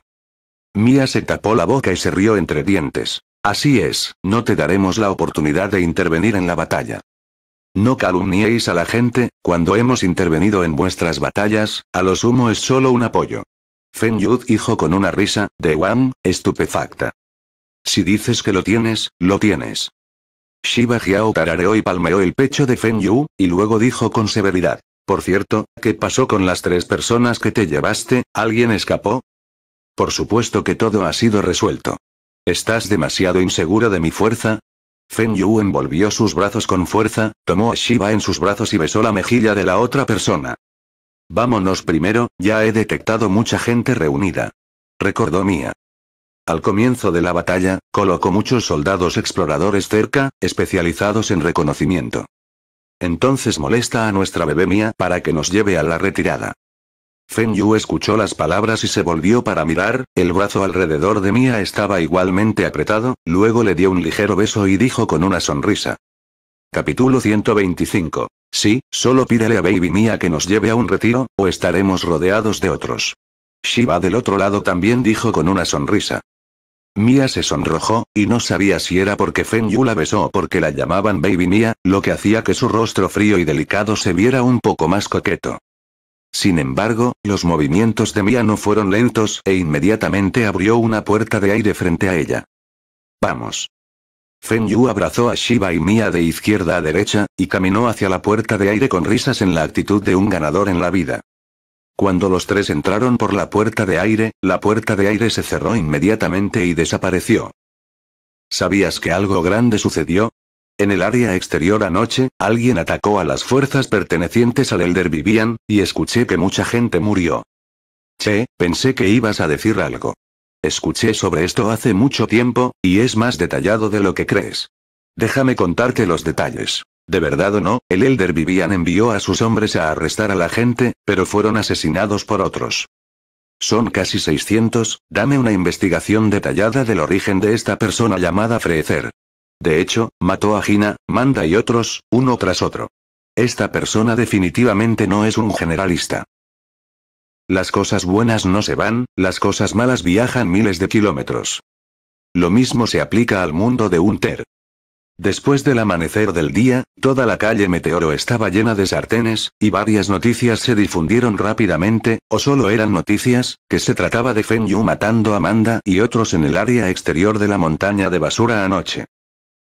Mia se tapó la boca y se rió entre dientes. Así es, no te daremos la oportunidad de intervenir en la batalla. No calumniéis a la gente, cuando hemos intervenido en vuestras batallas, a lo sumo es solo un apoyo. Fen Yu dijo con una risa, de Wang, estupefacta. Si dices que lo tienes, lo tienes. Shiba Jiao tarareó y palmeó el pecho de Fen Yu, y luego dijo con severidad. Por cierto, ¿qué pasó con las tres personas que te llevaste? ¿Alguien escapó? Por supuesto que todo ha sido resuelto. ¿Estás demasiado inseguro de mi fuerza? Fen Yu envolvió sus brazos con fuerza, tomó a Shiva en sus brazos y besó la mejilla de la otra persona. Vámonos primero, ya he detectado mucha gente reunida. Recordó Mía. Al comienzo de la batalla, colocó muchos soldados exploradores cerca, especializados en reconocimiento. Entonces molesta a nuestra bebé Mía para que nos lleve a la retirada. Feng Yu escuchó las palabras y se volvió para mirar, el brazo alrededor de Mia estaba igualmente apretado, luego le dio un ligero beso y dijo con una sonrisa. Capítulo 125. Sí, solo pídele a Baby Mia que nos lleve a un retiro, o estaremos rodeados de otros. Shiva del otro lado también dijo con una sonrisa. Mia se sonrojó, y no sabía si era porque Feng Yu la besó o porque la llamaban Baby Mia, lo que hacía que su rostro frío y delicado se viera un poco más coqueto. Sin embargo, los movimientos de Mia no fueron lentos e inmediatamente abrió una puerta de aire frente a ella. Vamos. Feng Yu abrazó a Shiba y Mia de izquierda a derecha, y caminó hacia la puerta de aire con risas en la actitud de un ganador en la vida. Cuando los tres entraron por la puerta de aire, la puerta de aire se cerró inmediatamente y desapareció. ¿Sabías que algo grande sucedió? En el área exterior anoche, alguien atacó a las fuerzas pertenecientes al Elder Vivian, y escuché que mucha gente murió. Che, pensé que ibas a decir algo. Escuché sobre esto hace mucho tiempo, y es más detallado de lo que crees. Déjame contarte los detalles. De verdad o no, el Elder Vivian envió a sus hombres a arrestar a la gente, pero fueron asesinados por otros. Son casi 600, dame una investigación detallada del origen de esta persona llamada Freecer. De hecho, mató a Gina, Manda y otros, uno tras otro. Esta persona definitivamente no es un generalista. Las cosas buenas no se van, las cosas malas viajan miles de kilómetros. Lo mismo se aplica al mundo de Hunter. Después del amanecer del día, toda la calle Meteoro estaba llena de sartenes, y varias noticias se difundieron rápidamente, o solo eran noticias, que se trataba de Feng matando a Manda y otros en el área exterior de la montaña de basura anoche.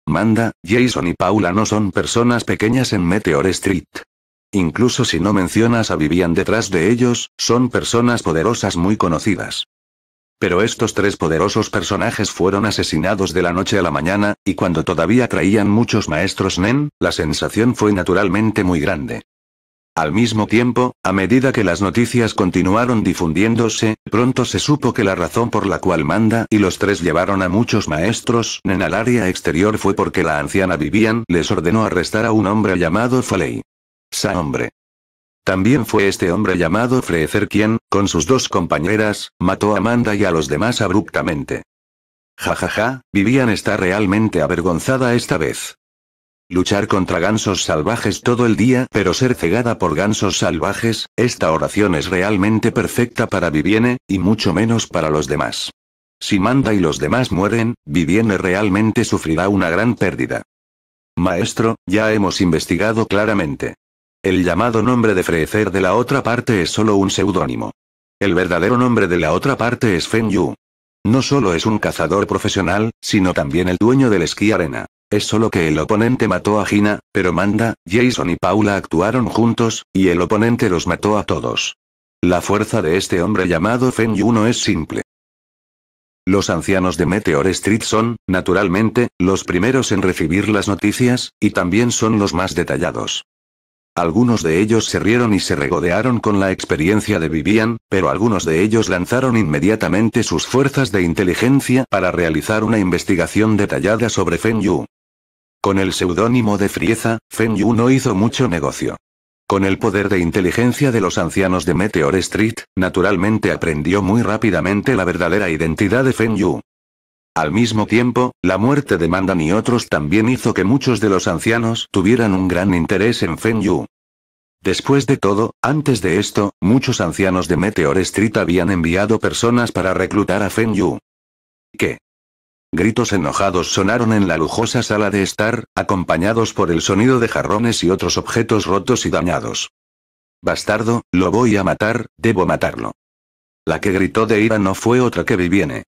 Manda, Jason y Paula no son personas pequeñas en Meteor Street. Incluso si no mencionas a Vivian detrás de ellos, son personas poderosas muy conocidas. Pero estos tres poderosos personajes fueron asesinados de la noche a la mañana, y cuando todavía traían muchos maestros Nen, la sensación fue naturalmente muy grande. Al mismo tiempo, a medida que las noticias continuaron difundiéndose, pronto se supo que la razón por la cual Manda y los tres llevaron a muchos maestros en el área exterior fue porque la anciana Vivian les ordenó arrestar a un hombre llamado Faley. Sa hombre. También fue este hombre llamado Freezer quien, con sus dos compañeras, mató a Manda y a los demás abruptamente. Jajaja, ja, ja, Vivian está realmente avergonzada esta vez. Luchar contra gansos salvajes todo el día pero ser cegada por gansos salvajes, esta oración es realmente perfecta para Viviene, y mucho menos para los demás. Si Manda y los demás mueren, Viviene realmente sufrirá una gran pérdida. Maestro, ya hemos investigado claramente. El llamado nombre de Frecer de la otra parte es solo un seudónimo. El verdadero nombre de la otra parte es Fen Yu. No solo es un cazador profesional, sino también el dueño del esquí arena. Es solo que el oponente mató a Gina, pero Manda, Jason y Paula actuaron juntos, y el oponente los mató a todos. La fuerza de este hombre llamado Fen no es simple. Los ancianos de Meteor Street son, naturalmente, los primeros en recibir las noticias, y también son los más detallados. Algunos de ellos se rieron y se regodearon con la experiencia de Vivian, pero algunos de ellos lanzaron inmediatamente sus fuerzas de inteligencia para realizar una investigación detallada sobre Feng Yu. Con el seudónimo de Frieza, Feng Yu no hizo mucho negocio. Con el poder de inteligencia de los ancianos de Meteor Street, naturalmente aprendió muy rápidamente la verdadera identidad de Feng Yu. Al mismo tiempo, la muerte de Mandan y otros también hizo que muchos de los ancianos tuvieran un gran interés en Feng Yu. Después de todo, antes de esto, muchos ancianos de Meteor Street habían enviado personas para reclutar a Feng Yu. ¿Qué? Gritos enojados sonaron en la lujosa sala de estar, acompañados por el sonido de jarrones y otros objetos rotos y dañados. Bastardo, lo voy a matar, debo matarlo. La que gritó de ira no fue otra que Viviene.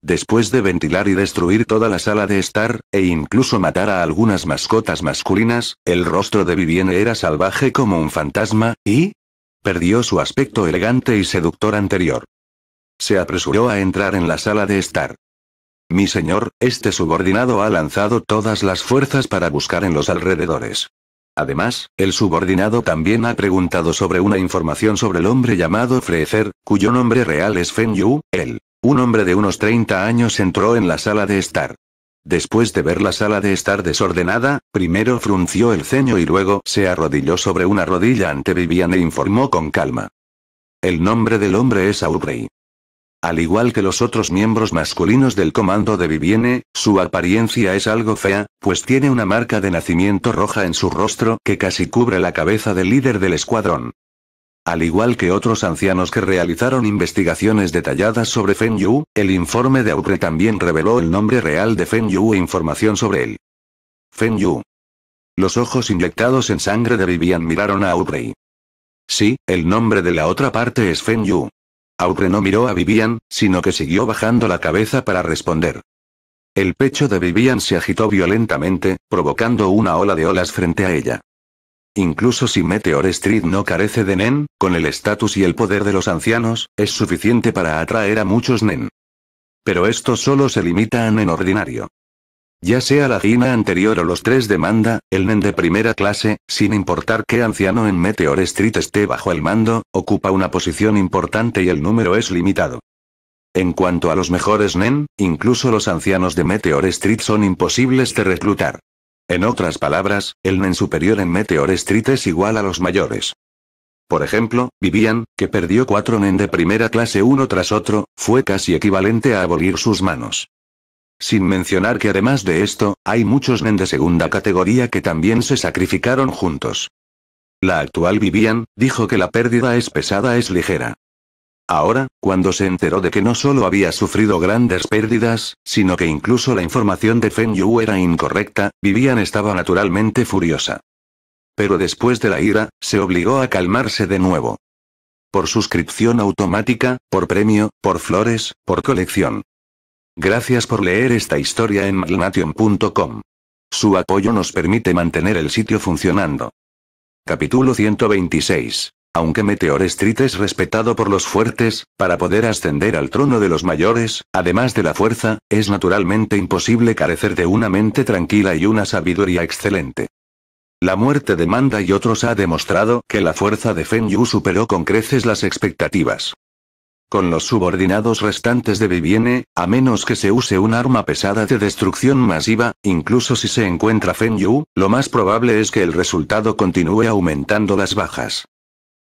Después de ventilar y destruir toda la sala de estar, e incluso matar a algunas mascotas masculinas, el rostro de Viviene era salvaje como un fantasma, y... perdió su aspecto elegante y seductor anterior. Se apresuró a entrar en la sala de estar. Mi señor, este subordinado ha lanzado todas las fuerzas para buscar en los alrededores. Además, el subordinado también ha preguntado sobre una información sobre el hombre llamado Freezer, cuyo nombre real es Fenyu, Yu, él. Un hombre de unos 30 años entró en la sala de estar. Después de ver la sala de estar desordenada, primero frunció el ceño y luego se arrodilló sobre una rodilla ante Vivian e informó con calma. El nombre del hombre es Aubrey. Al igual que los otros miembros masculinos del comando de Vivienne, su apariencia es algo fea, pues tiene una marca de nacimiento roja en su rostro que casi cubre la cabeza del líder del escuadrón. Al igual que otros ancianos que realizaron investigaciones detalladas sobre Feng Yu, el informe de Aubrey también reveló el nombre real de Feng Yu e información sobre él. Feng Yu. Los ojos inyectados en sangre de Vivian miraron a Aubrey. Sí, el nombre de la otra parte es Feng Yu, Aucre no miró a Vivian, sino que siguió bajando la cabeza para responder. El pecho de Vivian se agitó violentamente, provocando una ola de olas frente a ella. Incluso si Meteor Street no carece de Nen, con el estatus y el poder de los ancianos, es suficiente para atraer a muchos Nen. Pero esto solo se limita a Nen ordinario. Ya sea la gina anterior o los tres de manda, el nen de primera clase, sin importar qué anciano en Meteor Street esté bajo el mando, ocupa una posición importante y el número es limitado. En cuanto a los mejores nen, incluso los ancianos de Meteor Street son imposibles de reclutar. En otras palabras, el nen superior en Meteor Street es igual a los mayores. Por ejemplo, Vivian, que perdió cuatro nen de primera clase uno tras otro, fue casi equivalente a abolir sus manos. Sin mencionar que además de esto, hay muchos Nen de segunda categoría que también se sacrificaron juntos. La actual Vivian, dijo que la pérdida es pesada es ligera. Ahora, cuando se enteró de que no solo había sufrido grandes pérdidas, sino que incluso la información de Fen Yu era incorrecta, Vivian estaba naturalmente furiosa. Pero después de la ira, se obligó a calmarse de nuevo. Por suscripción automática, por premio, por flores, por colección. Gracias por leer esta historia en malnation.com. Su apoyo nos permite mantener el sitio funcionando. Capítulo 126. Aunque Meteor Street es respetado por los fuertes, para poder ascender al trono de los mayores, además de la fuerza, es naturalmente imposible carecer de una mente tranquila y una sabiduría excelente. La muerte de Manda y otros ha demostrado que la fuerza de Feng Yu superó con creces las expectativas con los subordinados restantes de Vivienne, a menos que se use un arma pesada de destrucción masiva, incluso si se encuentra Fen Yu, lo más probable es que el resultado continúe aumentando las bajas.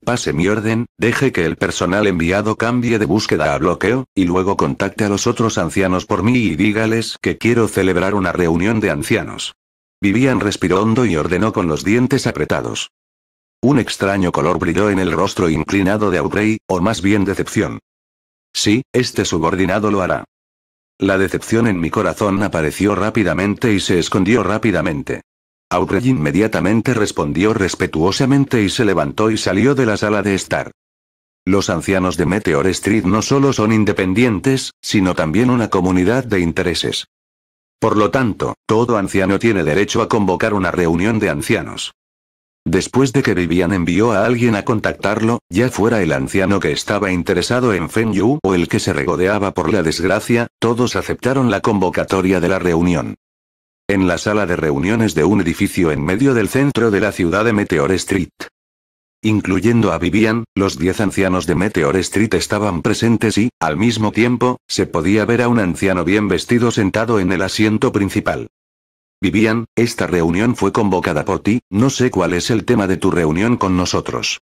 Pase mi orden, deje que el personal enviado cambie de búsqueda a bloqueo, y luego contacte a los otros ancianos por mí y dígales que quiero celebrar una reunión de ancianos. Vivian respiró hondo y ordenó con los dientes apretados. Un extraño color brilló en el rostro inclinado de Aubrey, o más bien decepción. Sí, este subordinado lo hará. La decepción en mi corazón apareció rápidamente y se escondió rápidamente. Aubrey inmediatamente respondió respetuosamente y se levantó y salió de la sala de estar. Los ancianos de Meteor Street no solo son independientes, sino también una comunidad de intereses. Por lo tanto, todo anciano tiene derecho a convocar una reunión de ancianos. Después de que Vivian envió a alguien a contactarlo, ya fuera el anciano que estaba interesado en Fen Yu o el que se regodeaba por la desgracia, todos aceptaron la convocatoria de la reunión. En la sala de reuniones de un edificio en medio del centro de la ciudad de Meteor Street. Incluyendo a Vivian, los diez ancianos de Meteor Street estaban presentes y, al mismo tiempo, se podía ver a un anciano bien vestido sentado en el asiento principal. Vivian, esta reunión fue convocada por ti, no sé cuál es el tema de tu reunión con nosotros.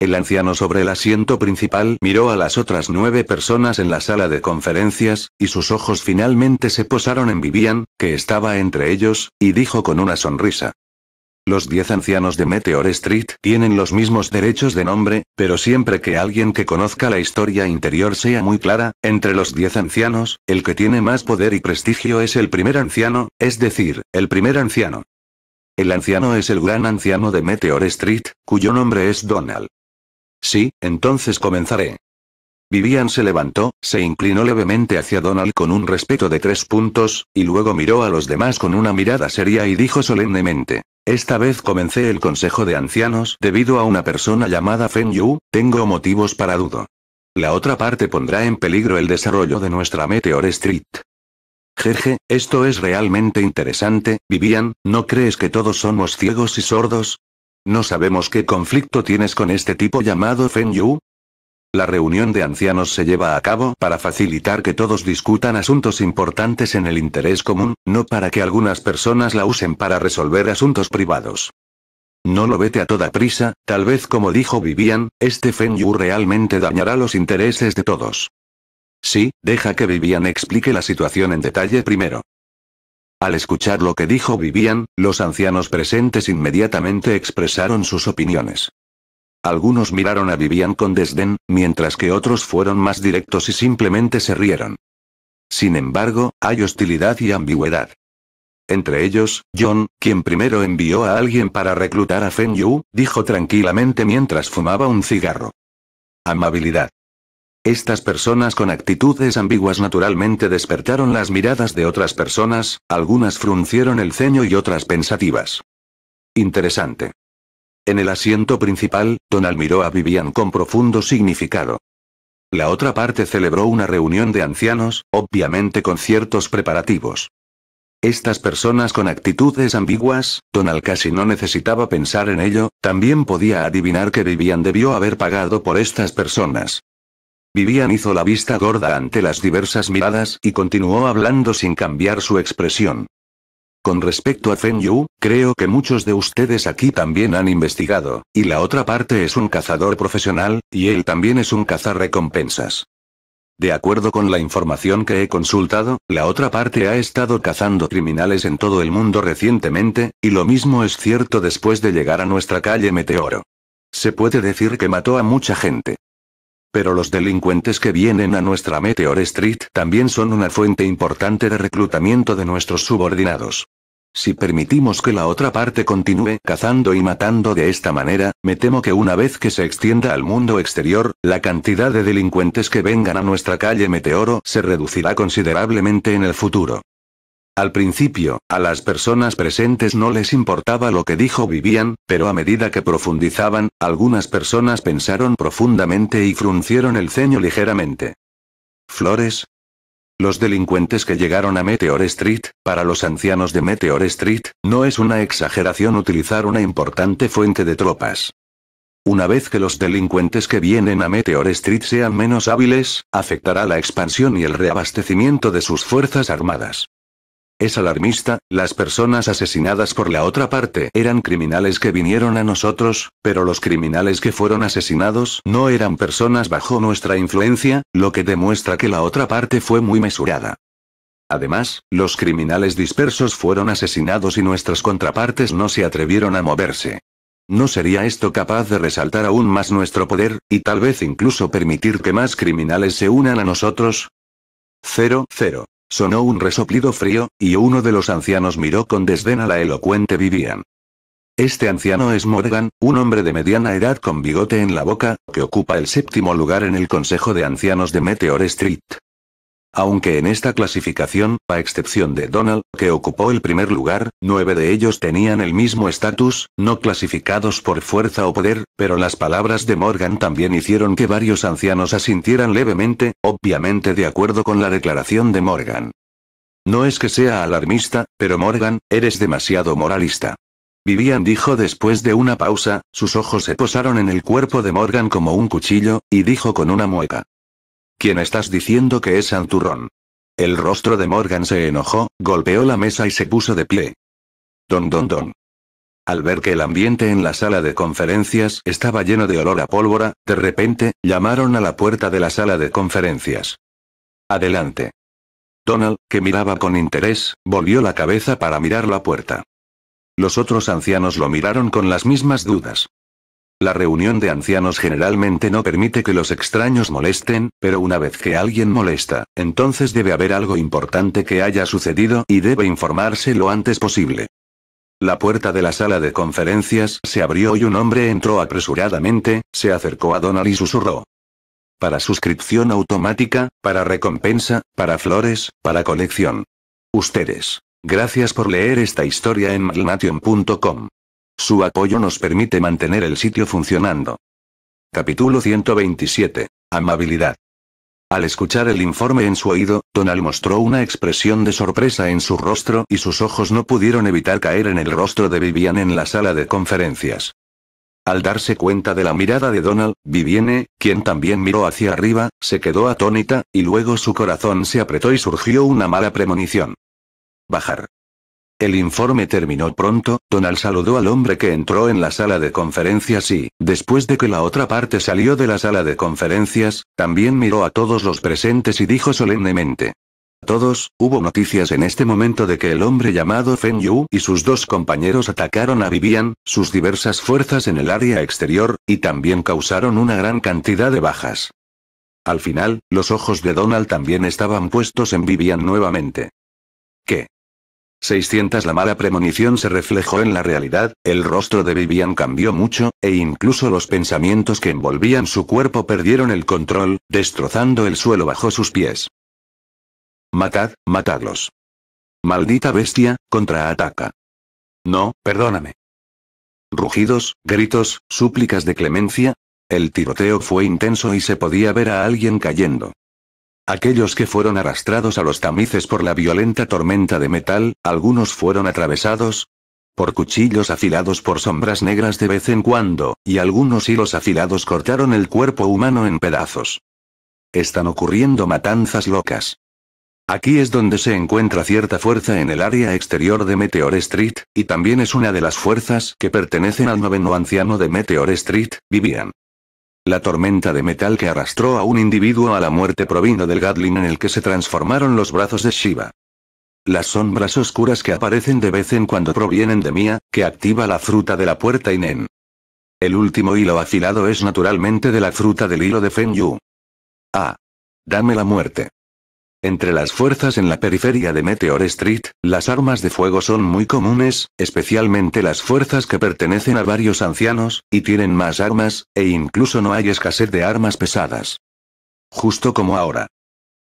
El anciano sobre el asiento principal miró a las otras nueve personas en la sala de conferencias, y sus ojos finalmente se posaron en Vivian, que estaba entre ellos, y dijo con una sonrisa. Los diez ancianos de Meteor Street tienen los mismos derechos de nombre, pero siempre que alguien que conozca la historia interior sea muy clara, entre los diez ancianos, el que tiene más poder y prestigio es el primer anciano, es decir, el primer anciano. El anciano es el gran anciano de Meteor Street, cuyo nombre es Donald. Sí, entonces comenzaré. Vivian se levantó, se inclinó levemente hacia Donald con un respeto de tres puntos, y luego miró a los demás con una mirada seria y dijo solemnemente, esta vez comencé el consejo de ancianos debido a una persona llamada Fen Yu, tengo motivos para dudo. La otra parte pondrá en peligro el desarrollo de nuestra Meteor Street. Jeje, esto es realmente interesante, Vivian, ¿no crees que todos somos ciegos y sordos? No sabemos qué conflicto tienes con este tipo llamado Fen Yu, la reunión de ancianos se lleva a cabo para facilitar que todos discutan asuntos importantes en el interés común, no para que algunas personas la usen para resolver asuntos privados. No lo vete a toda prisa, tal vez como dijo Vivian, este Feng Yu realmente dañará los intereses de todos. Sí, deja que Vivian explique la situación en detalle primero. Al escuchar lo que dijo Vivian, los ancianos presentes inmediatamente expresaron sus opiniones. Algunos miraron a Vivian con desdén, mientras que otros fueron más directos y simplemente se rieron. Sin embargo, hay hostilidad y ambigüedad. Entre ellos, John, quien primero envió a alguien para reclutar a Feng Yu, dijo tranquilamente mientras fumaba un cigarro. Amabilidad. Estas personas con actitudes ambiguas naturalmente despertaron las miradas de otras personas, algunas fruncieron el ceño y otras pensativas. Interesante. En el asiento principal, Donald miró a Vivian con profundo significado. La otra parte celebró una reunión de ancianos, obviamente con ciertos preparativos. Estas personas con actitudes ambiguas, Donald casi no necesitaba pensar en ello, también podía adivinar que Vivian debió haber pagado por estas personas. Vivian hizo la vista gorda ante las diversas miradas y continuó hablando sin cambiar su expresión. Con respecto a Feng Yu, creo que muchos de ustedes aquí también han investigado, y la otra parte es un cazador profesional, y él también es un cazarrecompensas. De acuerdo con la información que he consultado, la otra parte ha estado cazando criminales en todo el mundo recientemente, y lo mismo es cierto después de llegar a nuestra calle Meteoro. Se puede decir que mató a mucha gente. Pero los delincuentes que vienen a nuestra Meteor Street también son una fuente importante de reclutamiento de nuestros subordinados. Si permitimos que la otra parte continúe cazando y matando de esta manera, me temo que una vez que se extienda al mundo exterior, la cantidad de delincuentes que vengan a nuestra calle Meteoro se reducirá considerablemente en el futuro. Al principio, a las personas presentes no les importaba lo que dijo Vivian, pero a medida que profundizaban, algunas personas pensaron profundamente y fruncieron el ceño ligeramente. Flores, los delincuentes que llegaron a Meteor Street, para los ancianos de Meteor Street, no es una exageración utilizar una importante fuente de tropas. Una vez que los delincuentes que vienen a Meteor Street sean menos hábiles, afectará la expansión y el reabastecimiento de sus fuerzas armadas. Es alarmista, las personas asesinadas por la otra parte eran criminales que vinieron a nosotros, pero los criminales que fueron asesinados no eran personas bajo nuestra influencia, lo que demuestra que la otra parte fue muy mesurada. Además, los criminales dispersos fueron asesinados y nuestras contrapartes no se atrevieron a moverse. ¿No sería esto capaz de resaltar aún más nuestro poder, y tal vez incluso permitir que más criminales se unan a nosotros? 0, 0. Sonó un resoplido frío, y uno de los ancianos miró con desdén a la elocuente Vivian. Este anciano es Morgan, un hombre de mediana edad con bigote en la boca, que ocupa el séptimo lugar en el Consejo de Ancianos de Meteor Street. Aunque en esta clasificación, a excepción de Donald, que ocupó el primer lugar, nueve de ellos tenían el mismo estatus, no clasificados por fuerza o poder, pero las palabras de Morgan también hicieron que varios ancianos asintieran levemente, obviamente de acuerdo con la declaración de Morgan. No es que sea alarmista, pero Morgan, eres demasiado moralista. Vivian dijo después de una pausa, sus ojos se posaron en el cuerpo de Morgan como un cuchillo, y dijo con una mueca. ¿Quién estás diciendo que es Santurrón? El rostro de Morgan se enojó, golpeó la mesa y se puso de pie. Don don don. Al ver que el ambiente en la sala de conferencias estaba lleno de olor a pólvora, de repente, llamaron a la puerta de la sala de conferencias. Adelante. Donald, que miraba con interés, volvió la cabeza para mirar la puerta. Los otros ancianos lo miraron con las mismas dudas. La reunión de ancianos generalmente no permite que los extraños molesten, pero una vez que alguien molesta, entonces debe haber algo importante que haya sucedido y debe informarse lo antes posible. La puerta de la sala de conferencias se abrió y un hombre entró apresuradamente, se acercó a Donald y susurró. Para suscripción automática, para recompensa, para flores, para colección. Ustedes. Gracias por leer esta historia en malnation.com. Su apoyo nos permite mantener el sitio funcionando. Capítulo 127. Amabilidad. Al escuchar el informe en su oído, Donald mostró una expresión de sorpresa en su rostro y sus ojos no pudieron evitar caer en el rostro de Vivian en la sala de conferencias. Al darse cuenta de la mirada de Donald, Viviane, quien también miró hacia arriba, se quedó atónita, y luego su corazón se apretó y surgió una mala premonición. Bajar. El informe terminó pronto, Donald saludó al hombre que entró en la sala de conferencias y, después de que la otra parte salió de la sala de conferencias, también miró a todos los presentes y dijo solemnemente. Todos, hubo noticias en este momento de que el hombre llamado Fen Yu y sus dos compañeros atacaron a Vivian, sus diversas fuerzas en el área exterior, y también causaron una gran cantidad de bajas. Al final, los ojos de Donald también estaban puestos en Vivian nuevamente. ¿Qué? 600 La mala premonición se reflejó en la realidad, el rostro de Vivian cambió mucho, e incluso los pensamientos que envolvían su cuerpo perdieron el control, destrozando el suelo bajo sus pies. Matad, matadlos. Maldita bestia, contraataca. No, perdóname. Rugidos, gritos, súplicas de clemencia. El tiroteo fue intenso y se podía ver a alguien cayendo. Aquellos que fueron arrastrados a los tamices por la violenta tormenta de metal, algunos fueron atravesados por cuchillos afilados por sombras negras de vez en cuando, y algunos hilos afilados cortaron el cuerpo humano en pedazos. Están ocurriendo matanzas locas. Aquí es donde se encuentra cierta fuerza en el área exterior de Meteor Street, y también es una de las fuerzas que pertenecen al noveno anciano de Meteor Street, Vivian. La tormenta de metal que arrastró a un individuo a la muerte provino del Gadlin en el que se transformaron los brazos de Shiva. Las sombras oscuras que aparecen de vez en cuando provienen de Mía, que activa la fruta de la puerta Inen. El último hilo afilado es naturalmente de la fruta del hilo de Fen Yu. Ah. Dame la muerte. Entre las fuerzas en la periferia de Meteor Street, las armas de fuego son muy comunes, especialmente las fuerzas que pertenecen a varios ancianos, y tienen más armas, e incluso no hay escasez de armas pesadas. Justo como ahora.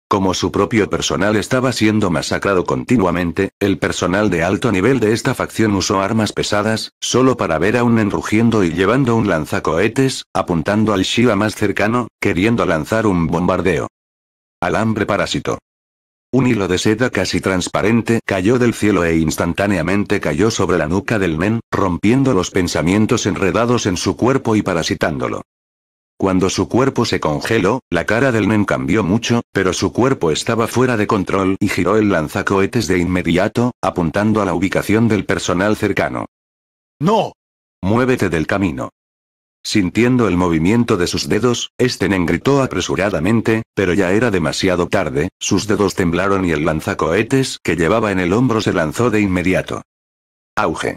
Como su propio personal estaba siendo masacrado continuamente, el personal de alto nivel de esta facción usó armas pesadas, solo para ver a un enrugiendo y llevando un lanzacohetes, apuntando al Shiva más cercano, queriendo lanzar un bombardeo. Alambre parásito. Un hilo de seda casi transparente cayó del cielo e instantáneamente cayó sobre la nuca del men, rompiendo los pensamientos enredados en su cuerpo y parasitándolo. Cuando su cuerpo se congeló, la cara del men cambió mucho, pero su cuerpo estaba fuera de control y giró el lanzacohetes de inmediato, apuntando a la ubicación del personal cercano. ¡No! Muévete del camino. Sintiendo el movimiento de sus dedos, Stenen gritó apresuradamente, pero ya era demasiado tarde, sus dedos temblaron y el lanzacohetes que llevaba en el hombro se lanzó de inmediato. Auge.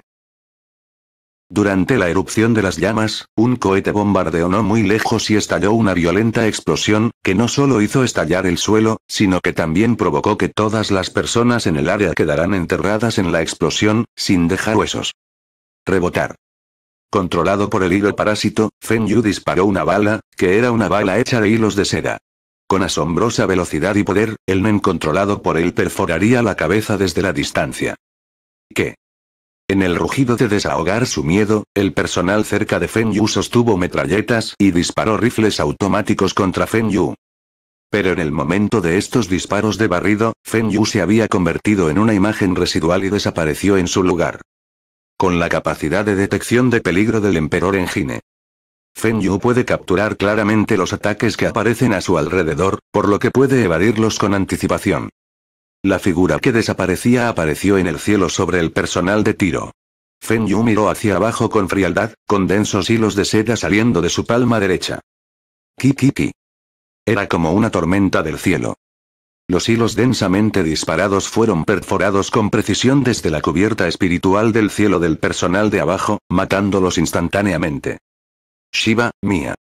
Durante la erupción de las llamas, un cohete bombardeó no muy lejos y estalló una violenta explosión, que no solo hizo estallar el suelo, sino que también provocó que todas las personas en el área quedaran enterradas en la explosión, sin dejar huesos. Rebotar. Controlado por el hilo parásito, Fen Yu disparó una bala, que era una bala hecha de hilos de seda. Con asombrosa velocidad y poder, el men controlado por él perforaría la cabeza desde la distancia. ¿Qué? En el rugido de desahogar su miedo, el personal cerca de Fen Yu sostuvo metralletas y disparó rifles automáticos contra Fen Yu. Pero en el momento de estos disparos de barrido, Fen Yu se había convertido en una imagen residual y desapareció en su lugar con la capacidad de detección de peligro del emperador Engine. Fen Yu puede capturar claramente los ataques que aparecen a su alrededor, por lo que puede evadirlos con anticipación. La figura que desaparecía apareció en el cielo sobre el personal de tiro. Fen Yu miró hacia abajo con frialdad, con densos hilos de seda saliendo de su palma derecha. Kikiki. Era como una tormenta del cielo. Los hilos densamente disparados fueron perforados con precisión desde la cubierta espiritual del cielo del personal de abajo, matándolos instantáneamente. Shiva, mía.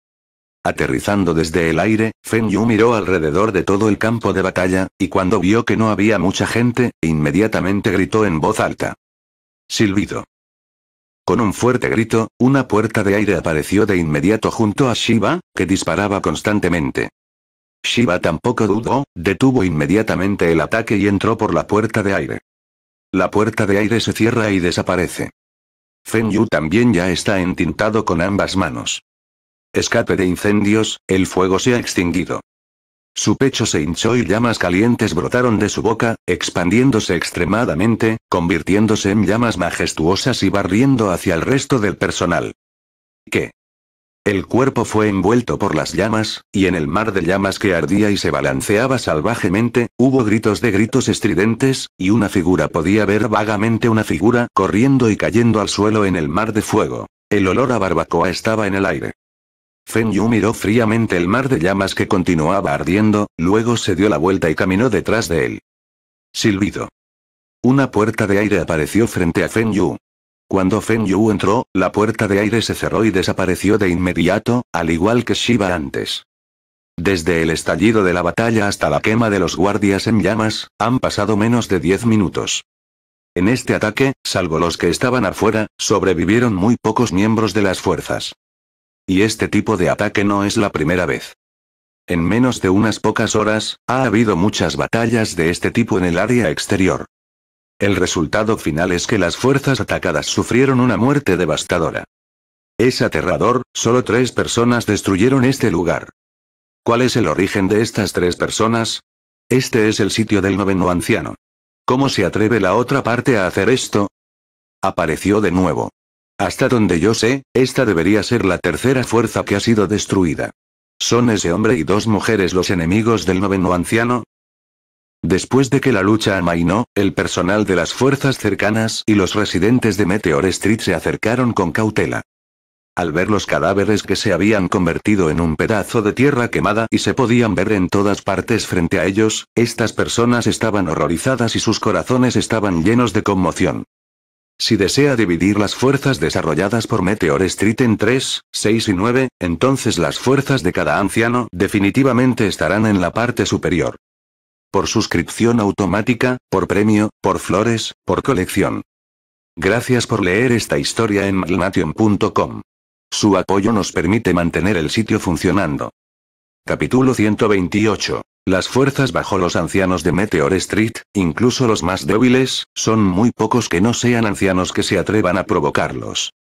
Aterrizando desde el aire, Fen Yu miró alrededor de todo el campo de batalla, y cuando vio que no había mucha gente, inmediatamente gritó en voz alta. Silbido. Con un fuerte grito, una puerta de aire apareció de inmediato junto a Shiva, que disparaba constantemente. Shiva tampoco dudó, detuvo inmediatamente el ataque y entró por la puerta de aire. La puerta de aire se cierra y desaparece. Fen Yu también ya está entintado con ambas manos. Escape de incendios, el fuego se ha extinguido. Su pecho se hinchó y llamas calientes brotaron de su boca, expandiéndose extremadamente, convirtiéndose en llamas majestuosas y barriendo hacia el resto del personal. ¿Qué? El cuerpo fue envuelto por las llamas, y en el mar de llamas que ardía y se balanceaba salvajemente, hubo gritos de gritos estridentes, y una figura podía ver vagamente una figura corriendo y cayendo al suelo en el mar de fuego. El olor a barbacoa estaba en el aire. Fen Yu miró fríamente el mar de llamas que continuaba ardiendo, luego se dio la vuelta y caminó detrás de él. Silbido. Una puerta de aire apareció frente a Fen Yu. Cuando Fen Yu entró, la puerta de aire se cerró y desapareció de inmediato, al igual que Shiva antes. Desde el estallido de la batalla hasta la quema de los guardias en llamas, han pasado menos de 10 minutos. En este ataque, salvo los que estaban afuera, sobrevivieron muy pocos miembros de las fuerzas. Y este tipo de ataque no es la primera vez. En menos de unas pocas horas, ha habido muchas batallas de este tipo en el área exterior. El resultado final es que las fuerzas atacadas sufrieron una muerte devastadora. Es aterrador, solo tres personas destruyeron este lugar. ¿Cuál es el origen de estas tres personas? Este es el sitio del noveno anciano. ¿Cómo se atreve la otra parte a hacer esto? Apareció de nuevo. Hasta donde yo sé, esta debería ser la tercera fuerza que ha sido destruida. ¿Son ese hombre y dos mujeres los enemigos del noveno anciano? Después de que la lucha amainó, el personal de las fuerzas cercanas y los residentes de Meteor Street se acercaron con cautela. Al ver los cadáveres que se habían convertido en un pedazo de tierra quemada y se podían ver en todas partes frente a ellos, estas personas estaban horrorizadas y sus corazones estaban llenos de conmoción. Si desea dividir las fuerzas desarrolladas por Meteor Street en 3, 6 y 9, entonces las fuerzas de cada anciano definitivamente estarán en la parte superior. Por suscripción automática, por premio, por flores, por colección. Gracias por leer esta historia en malnation.com. Su apoyo nos permite mantener el sitio funcionando. Capítulo 128. Las fuerzas bajo los ancianos de Meteor Street, incluso los más débiles, son muy pocos que no sean ancianos que se atrevan a provocarlos.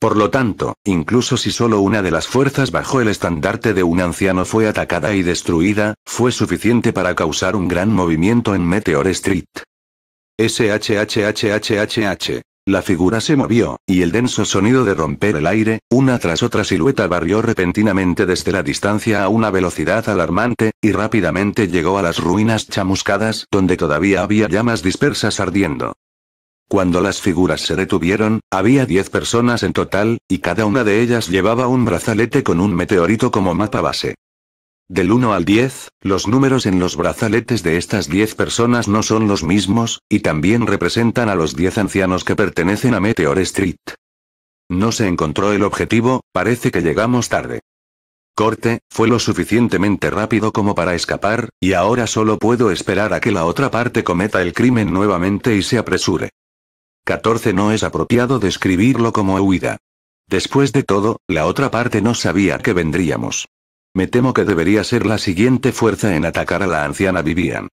Por lo tanto, incluso si solo una de las fuerzas bajo el estandarte de un anciano fue atacada y destruida, fue suficiente para causar un gran movimiento en Meteor Street. SHHHHHH. La figura se movió, y el denso sonido de romper el aire, una tras otra silueta barrió repentinamente desde la distancia a una velocidad alarmante, y rápidamente llegó a las ruinas chamuscadas donde todavía había llamas dispersas ardiendo. Cuando las figuras se detuvieron, había 10 personas en total, y cada una de ellas llevaba un brazalete con un meteorito como mapa base. Del 1 al 10, los números en los brazaletes de estas 10 personas no son los mismos, y también representan a los 10 ancianos que pertenecen a Meteor Street. No se encontró el objetivo, parece que llegamos tarde. Corte, fue lo suficientemente rápido como para escapar, y ahora solo puedo esperar a que la otra parte cometa el crimen nuevamente y se apresure. 14 no es apropiado describirlo como huida. Después de todo, la otra parte no sabía que vendríamos. Me temo que debería ser la siguiente fuerza en atacar a la anciana Vivian.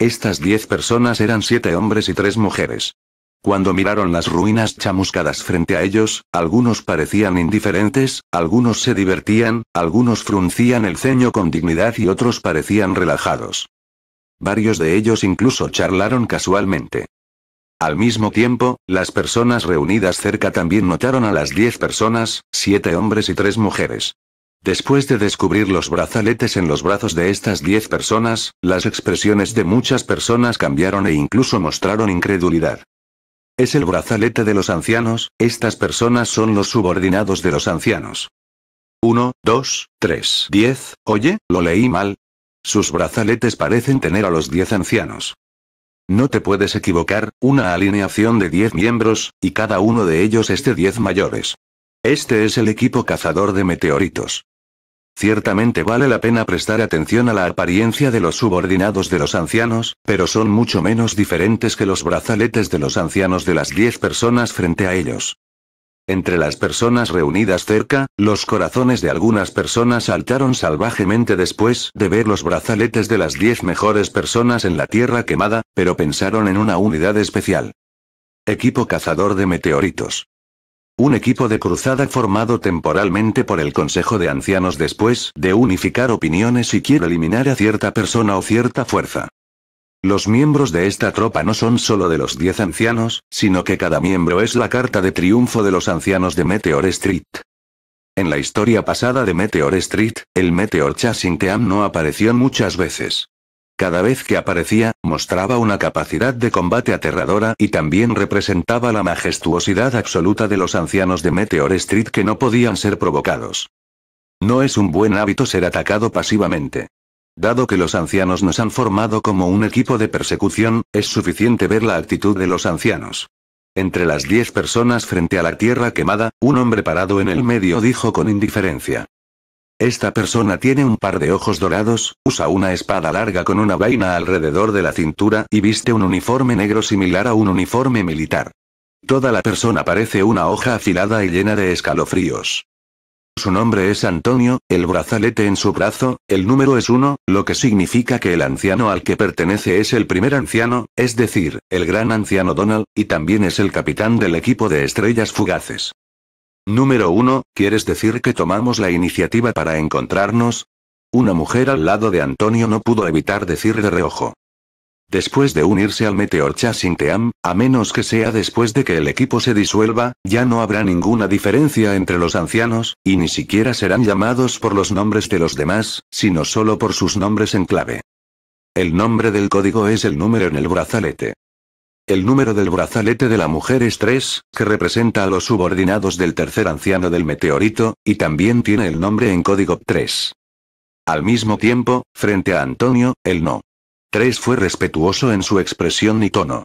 Estas diez personas eran siete hombres y tres mujeres. Cuando miraron las ruinas chamuscadas frente a ellos, algunos parecían indiferentes, algunos se divertían, algunos fruncían el ceño con dignidad y otros parecían relajados. Varios de ellos incluso charlaron casualmente. Al mismo tiempo, las personas reunidas cerca también notaron a las 10 personas, 7 hombres y 3 mujeres. Después de descubrir los brazaletes en los brazos de estas 10 personas, las expresiones de muchas personas cambiaron e incluso mostraron incredulidad. Es el brazalete de los ancianos, estas personas son los subordinados de los ancianos. 1, 2, 3, 10, oye, lo leí mal. Sus brazaletes parecen tener a los 10 ancianos. No te puedes equivocar, una alineación de 10 miembros, y cada uno de ellos de 10 mayores. Este es el equipo cazador de meteoritos. Ciertamente vale la pena prestar atención a la apariencia de los subordinados de los ancianos, pero son mucho menos diferentes que los brazaletes de los ancianos de las 10 personas frente a ellos. Entre las personas reunidas cerca, los corazones de algunas personas saltaron salvajemente después de ver los brazaletes de las diez mejores personas en la Tierra quemada, pero pensaron en una unidad especial. Equipo cazador de meteoritos. Un equipo de cruzada formado temporalmente por el Consejo de Ancianos después de unificar opiniones y quiere eliminar a cierta persona o cierta fuerza. Los miembros de esta tropa no son solo de los 10 ancianos, sino que cada miembro es la carta de triunfo de los ancianos de Meteor Street. En la historia pasada de Meteor Street, el Meteor Chasing Team no apareció muchas veces. Cada vez que aparecía, mostraba una capacidad de combate aterradora y también representaba la majestuosidad absoluta de los ancianos de Meteor Street que no podían ser provocados. No es un buen hábito ser atacado pasivamente. Dado que los ancianos nos han formado como un equipo de persecución, es suficiente ver la actitud de los ancianos. Entre las diez personas frente a la tierra quemada, un hombre parado en el medio dijo con indiferencia. Esta persona tiene un par de ojos dorados, usa una espada larga con una vaina alrededor de la cintura y viste un uniforme negro similar a un uniforme militar. Toda la persona parece una hoja afilada y llena de escalofríos. Su nombre es Antonio, el brazalete en su brazo, el número es 1, lo que significa que el anciano al que pertenece es el primer anciano, es decir, el gran anciano Donald, y también es el capitán del equipo de estrellas fugaces. Número 1, ¿quieres decir que tomamos la iniciativa para encontrarnos? Una mujer al lado de Antonio no pudo evitar decir de reojo. Después de unirse al Meteor Chasing Team, a menos que sea después de que el equipo se disuelva, ya no habrá ninguna diferencia entre los ancianos, y ni siquiera serán llamados por los nombres de los demás, sino solo por sus nombres en clave. El nombre del código es el número en el brazalete. El número del brazalete de la mujer es 3, que representa a los subordinados del tercer anciano del meteorito, y también tiene el nombre en código 3. Al mismo tiempo, frente a Antonio, el no. Tres fue respetuoso en su expresión y tono.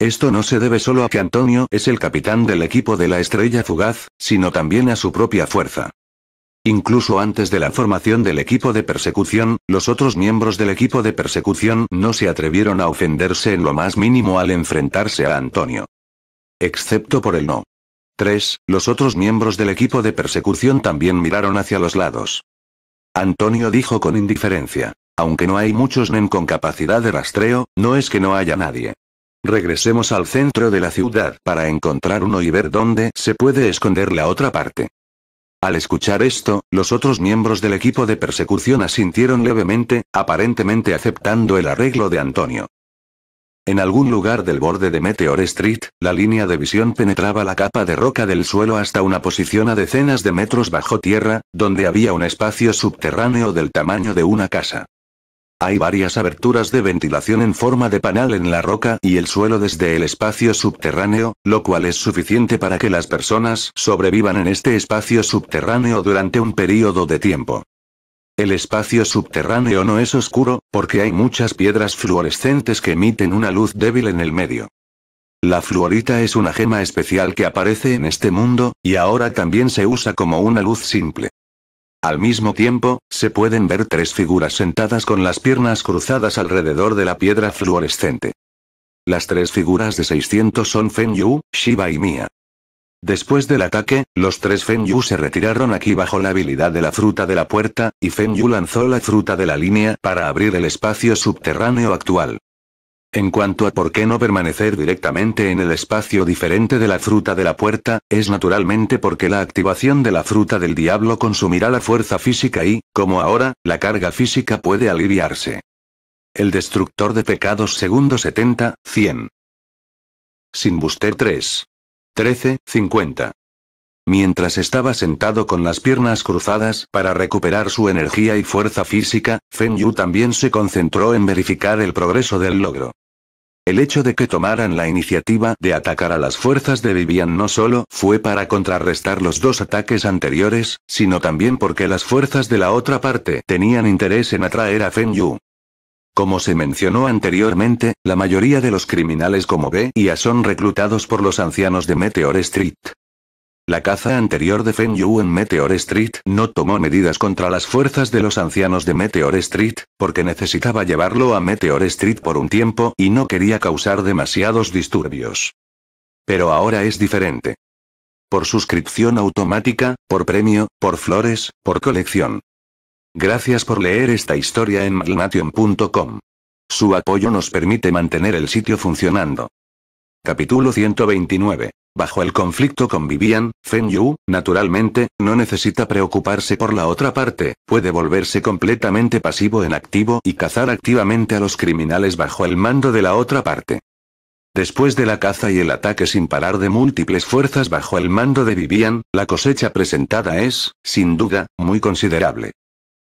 Esto no se debe solo a que Antonio es el capitán del equipo de la estrella fugaz, sino también a su propia fuerza. Incluso antes de la formación del equipo de persecución, los otros miembros del equipo de persecución no se atrevieron a ofenderse en lo más mínimo al enfrentarse a Antonio. Excepto por el no. 3. Los otros miembros del equipo de persecución también miraron hacia los lados. Antonio dijo con indiferencia. Aunque no hay muchos men con capacidad de rastreo, no es que no haya nadie. Regresemos al centro de la ciudad para encontrar uno y ver dónde se puede esconder la otra parte. Al escuchar esto, los otros miembros del equipo de persecución asintieron levemente, aparentemente aceptando el arreglo de Antonio. En algún lugar del borde de Meteor Street, la línea de visión penetraba la capa de roca del suelo hasta una posición a decenas de metros bajo tierra, donde había un espacio subterráneo del tamaño de una casa. Hay varias aberturas de ventilación en forma de panal en la roca y el suelo desde el espacio subterráneo, lo cual es suficiente para que las personas sobrevivan en este espacio subterráneo durante un periodo de tiempo. El espacio subterráneo no es oscuro, porque hay muchas piedras fluorescentes que emiten una luz débil en el medio. La fluorita es una gema especial que aparece en este mundo, y ahora también se usa como una luz simple. Al mismo tiempo, se pueden ver tres figuras sentadas con las piernas cruzadas alrededor de la piedra fluorescente. Las tres figuras de 600 son Fen Yu, Shiba y Mia. Después del ataque, los tres Fen Yu se retiraron aquí bajo la habilidad de la fruta de la puerta, y Fen Yu lanzó la fruta de la línea para abrir el espacio subterráneo actual. En cuanto a por qué no permanecer directamente en el espacio diferente de la fruta de la puerta, es naturalmente porque la activación de la fruta del diablo consumirá la fuerza física y, como ahora, la carga física puede aliviarse. El destructor de pecados segundo 70, 100. Sin Buster 3. 13, 50. Mientras estaba sentado con las piernas cruzadas para recuperar su energía y fuerza física, Feng Yu también se concentró en verificar el progreso del logro. El hecho de que tomaran la iniciativa de atacar a las fuerzas de Vivian no solo fue para contrarrestar los dos ataques anteriores, sino también porque las fuerzas de la otra parte tenían interés en atraer a Fen Yu. Como se mencionó anteriormente, la mayoría de los criminales como B y A son reclutados por los ancianos de Meteor Street. La caza anterior de Feng Yu en Meteor Street no tomó medidas contra las fuerzas de los ancianos de Meteor Street, porque necesitaba llevarlo a Meteor Street por un tiempo y no quería causar demasiados disturbios. Pero ahora es diferente. Por suscripción automática, por premio, por flores, por colección. Gracias por leer esta historia en malnation.com. Su apoyo nos permite mantener el sitio funcionando. Capítulo 129 Bajo el conflicto con Vivian, Feng Yu, naturalmente, no necesita preocuparse por la otra parte, puede volverse completamente pasivo en activo y cazar activamente a los criminales bajo el mando de la otra parte. Después de la caza y el ataque sin parar de múltiples fuerzas bajo el mando de Vivian, la cosecha presentada es, sin duda, muy considerable.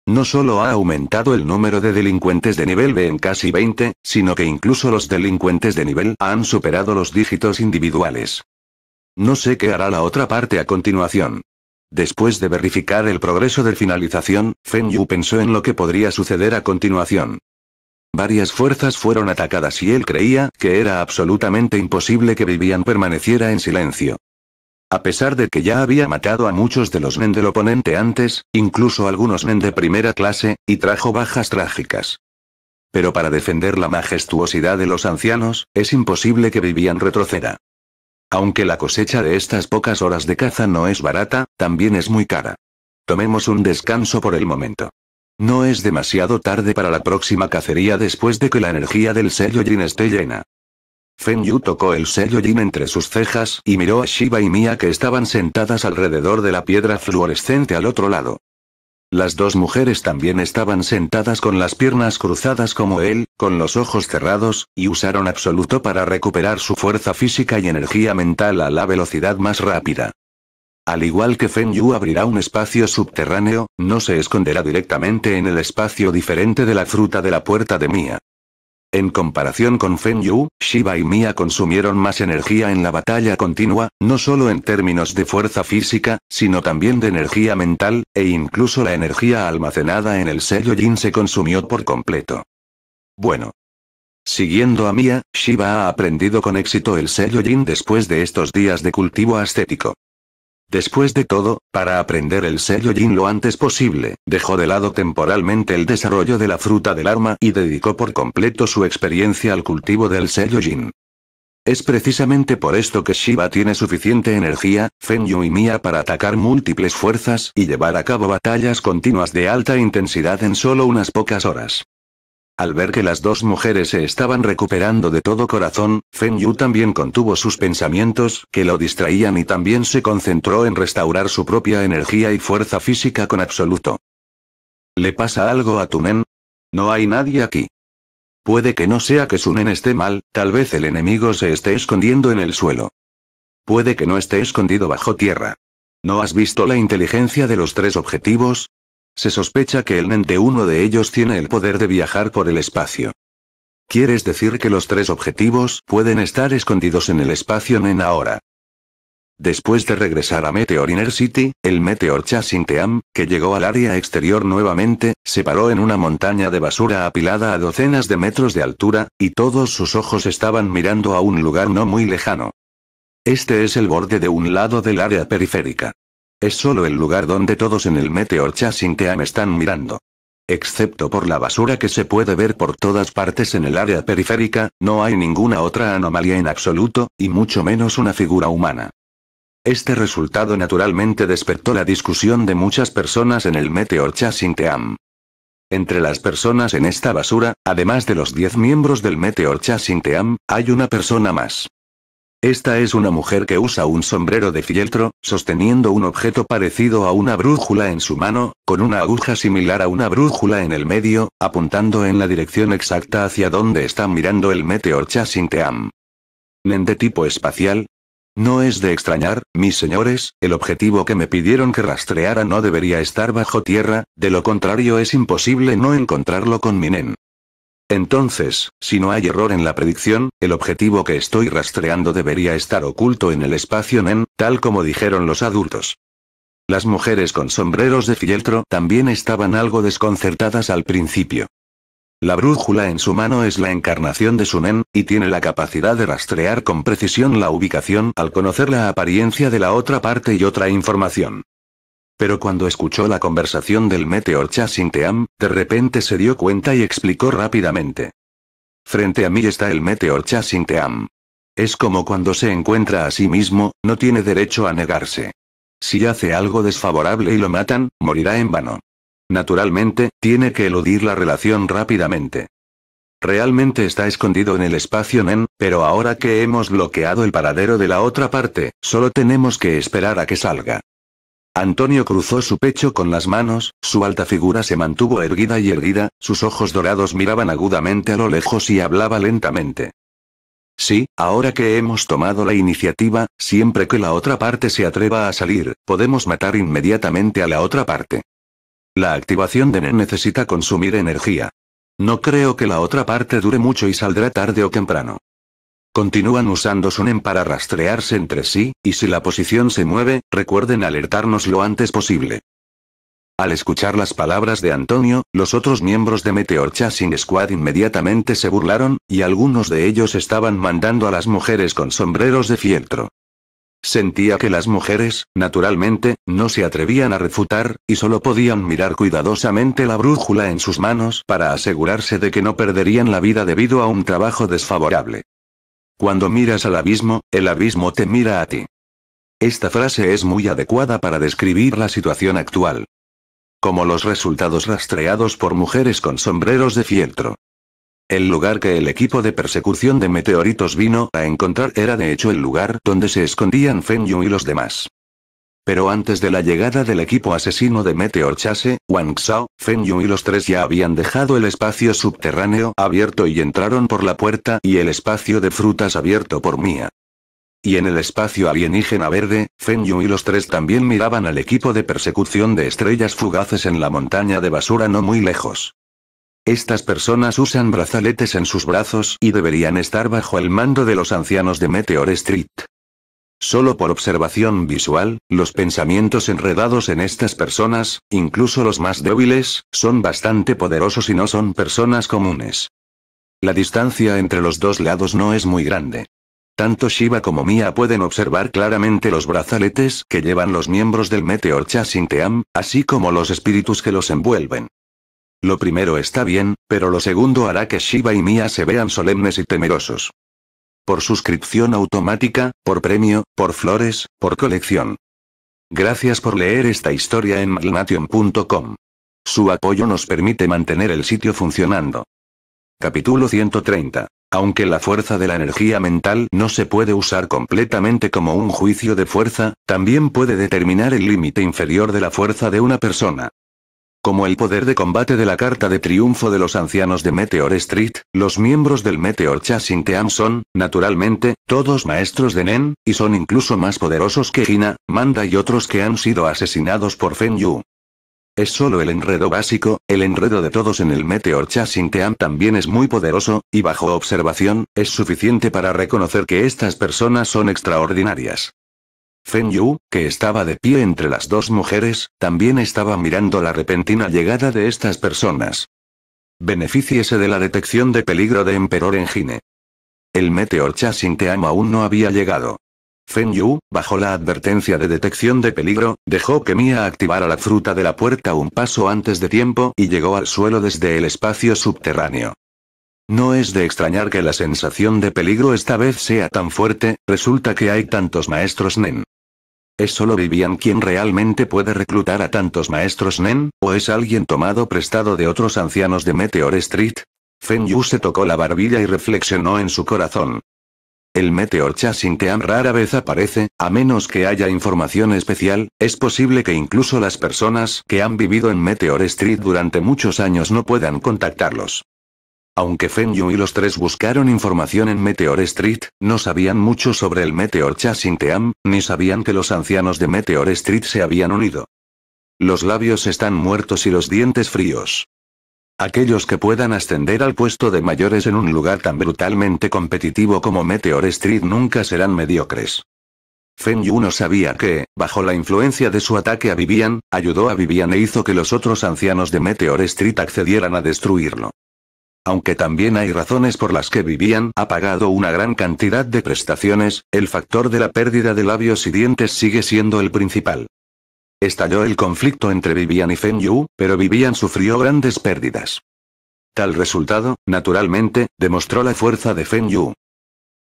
No solo ha aumentado el número de delincuentes de nivel B en casi 20, sino que incluso los delincuentes de nivel A han superado los dígitos individuales. No sé qué hará la otra parte a continuación. Después de verificar el progreso de finalización, Feng Yu pensó en lo que podría suceder a continuación. Varias fuerzas fueron atacadas y él creía que era absolutamente imposible que Vivian permaneciera en silencio. A pesar de que ya había matado a muchos de los men del oponente antes, incluso algunos Nen de primera clase, y trajo bajas trágicas. Pero para defender la majestuosidad de los ancianos, es imposible que Vivian retroceda. Aunque la cosecha de estas pocas horas de caza no es barata, también es muy cara. Tomemos un descanso por el momento. No es demasiado tarde para la próxima cacería después de que la energía del sello Jin esté llena. Fen Yu tocó el sello Jin entre sus cejas y miró a Shiba y Mia que estaban sentadas alrededor de la piedra fluorescente al otro lado. Las dos mujeres también estaban sentadas con las piernas cruzadas como él, con los ojos cerrados, y usaron absoluto para recuperar su fuerza física y energía mental a la velocidad más rápida. Al igual que Fen Yu abrirá un espacio subterráneo, no se esconderá directamente en el espacio diferente de la fruta de la puerta de Mía. En comparación con Fen Yu, Shiba y Mia consumieron más energía en la batalla continua, no solo en términos de fuerza física, sino también de energía mental, e incluso la energía almacenada en el sello Jin se consumió por completo. Bueno. Siguiendo a Mia, Shiba ha aprendido con éxito el sello Jin después de estos días de cultivo ascético. Después de todo, para aprender el sello Jin lo antes posible, dejó de lado temporalmente el desarrollo de la fruta del arma y dedicó por completo su experiencia al cultivo del sello Jin. Es precisamente por esto que Shiva tiene suficiente energía, Fen y Mia para atacar múltiples fuerzas y llevar a cabo batallas continuas de alta intensidad en solo unas pocas horas. Al ver que las dos mujeres se estaban recuperando de todo corazón, Fen Yu también contuvo sus pensamientos, que lo distraían y también se concentró en restaurar su propia energía y fuerza física con absoluto. ¿Le pasa algo a tu nen? No hay nadie aquí. Puede que no sea que su nen esté mal, tal vez el enemigo se esté escondiendo en el suelo. Puede que no esté escondido bajo tierra. ¿No has visto la inteligencia de los tres objetivos? Se sospecha que el Nen de uno de ellos tiene el poder de viajar por el espacio. ¿Quieres decir que los tres objetivos pueden estar escondidos en el espacio Nen ahora? Después de regresar a Meteor Inner City, el Meteor Team, que llegó al área exterior nuevamente, se paró en una montaña de basura apilada a docenas de metros de altura, y todos sus ojos estaban mirando a un lugar no muy lejano. Este es el borde de un lado del área periférica. Es solo el lugar donde todos en el Meteor Chasing Team están mirando. Excepto por la basura que se puede ver por todas partes en el área periférica, no hay ninguna otra anomalía en absoluto, y mucho menos una figura humana. Este resultado naturalmente despertó la discusión de muchas personas en el Meteor Chasing Entre las personas en esta basura, además de los 10 miembros del Meteor Chasing hay una persona más. Esta es una mujer que usa un sombrero de fieltro, sosteniendo un objeto parecido a una brújula en su mano, con una aguja similar a una brújula en el medio, apuntando en la dirección exacta hacia donde está mirando el meteor Chasinteam. ¿Nen de tipo espacial? No es de extrañar, mis señores, el objetivo que me pidieron que rastreara no debería estar bajo tierra, de lo contrario es imposible no encontrarlo con Minen. Entonces, si no hay error en la predicción, el objetivo que estoy rastreando debería estar oculto en el espacio NEN, tal como dijeron los adultos. Las mujeres con sombreros de fieltro también estaban algo desconcertadas al principio. La brújula en su mano es la encarnación de su NEN, y tiene la capacidad de rastrear con precisión la ubicación al conocer la apariencia de la otra parte y otra información. Pero cuando escuchó la conversación del Meteor team, de repente se dio cuenta y explicó rápidamente. Frente a mí está el Meteor team. Es como cuando se encuentra a sí mismo, no tiene derecho a negarse. Si hace algo desfavorable y lo matan, morirá en vano. Naturalmente, tiene que eludir la relación rápidamente. Realmente está escondido en el espacio Nen, pero ahora que hemos bloqueado el paradero de la otra parte, solo tenemos que esperar a que salga. Antonio cruzó su pecho con las manos, su alta figura se mantuvo erguida y erguida, sus ojos dorados miraban agudamente a lo lejos y hablaba lentamente. Sí, ahora que hemos tomado la iniciativa, siempre que la otra parte se atreva a salir, podemos matar inmediatamente a la otra parte. La activación de NEN necesita consumir energía. No creo que la otra parte dure mucho y saldrá tarde o temprano. Continúan usando sonem para rastrearse entre sí, y si la posición se mueve, recuerden alertarnos lo antes posible. Al escuchar las palabras de Antonio, los otros miembros de Meteor Chasing Squad inmediatamente se burlaron, y algunos de ellos estaban mandando a las mujeres con sombreros de fieltro. Sentía que las mujeres, naturalmente, no se atrevían a refutar, y solo podían mirar cuidadosamente la brújula en sus manos para asegurarse de que no perderían la vida debido a un trabajo desfavorable. Cuando miras al abismo, el abismo te mira a ti. Esta frase es muy adecuada para describir la situación actual. Como los resultados rastreados por mujeres con sombreros de fieltro. El lugar que el equipo de persecución de meteoritos vino a encontrar era de hecho el lugar donde se escondían Feng y los demás. Pero antes de la llegada del equipo asesino de Meteor Chase, Wang Xiao, Feng Yu y los tres ya habían dejado el espacio subterráneo abierto y entraron por la puerta y el espacio de frutas abierto por Mía. Y en el espacio alienígena verde, Feng Yu y los tres también miraban al equipo de persecución de estrellas fugaces en la montaña de basura no muy lejos. Estas personas usan brazaletes en sus brazos y deberían estar bajo el mando de los ancianos de Meteor Street. Solo por observación visual, los pensamientos enredados en estas personas, incluso los más débiles, son bastante poderosos y no son personas comunes. La distancia entre los dos lados no es muy grande. Tanto Shiva como Mia pueden observar claramente los brazaletes que llevan los miembros del Meteor Chasinteam, así como los espíritus que los envuelven. Lo primero está bien, pero lo segundo hará que Shiva y Mia se vean solemnes y temerosos por suscripción automática, por premio, por flores, por colección. Gracias por leer esta historia en magnation.com. Su apoyo nos permite mantener el sitio funcionando. Capítulo 130. Aunque la fuerza de la energía mental no se puede usar completamente como un juicio de fuerza, también puede determinar el límite inferior de la fuerza de una persona. Como el poder de combate de la carta de triunfo de los ancianos de Meteor Street, los miembros del Meteor Chasing Team son, naturalmente, todos maestros de Nen, y son incluso más poderosos que Hina, Manda y otros que han sido asesinados por Fen Yu. Es solo el enredo básico, el enredo de todos en el Meteor Chasing Team también es muy poderoso, y bajo observación, es suficiente para reconocer que estas personas son extraordinarias. Feng Yu, que estaba de pie entre las dos mujeres, también estaba mirando la repentina llegada de estas personas. Benefíciese de la detección de peligro de Emperor Engine. El Meteor Team aún no había llegado. Feng Yu, bajo la advertencia de detección de peligro, dejó que Mia activara la fruta de la puerta un paso antes de tiempo y llegó al suelo desde el espacio subterráneo. No es de extrañar que la sensación de peligro esta vez sea tan fuerte, resulta que hay tantos maestros Nen. ¿Es solo Vivian quien realmente puede reclutar a tantos maestros Nen, o es alguien tomado prestado de otros ancianos de Meteor Street? Fen Yu se tocó la barbilla y reflexionó en su corazón. El Meteor Team rara vez aparece, a menos que haya información especial, es posible que incluso las personas que han vivido en Meteor Street durante muchos años no puedan contactarlos. Aunque Fen Yu y los tres buscaron información en Meteor Street, no sabían mucho sobre el Meteor Chasing Team, ni sabían que los ancianos de Meteor Street se habían unido. Los labios están muertos y los dientes fríos. Aquellos que puedan ascender al puesto de mayores en un lugar tan brutalmente competitivo como Meteor Street nunca serán mediocres. Fenyu Yu no sabía que, bajo la influencia de su ataque a Vivian, ayudó a Vivian e hizo que los otros ancianos de Meteor Street accedieran a destruirlo. Aunque también hay razones por las que Vivian ha pagado una gran cantidad de prestaciones, el factor de la pérdida de labios y dientes sigue siendo el principal. Estalló el conflicto entre Vivian y Feng Yu, pero Vivian sufrió grandes pérdidas. Tal resultado, naturalmente, demostró la fuerza de Fen Yu.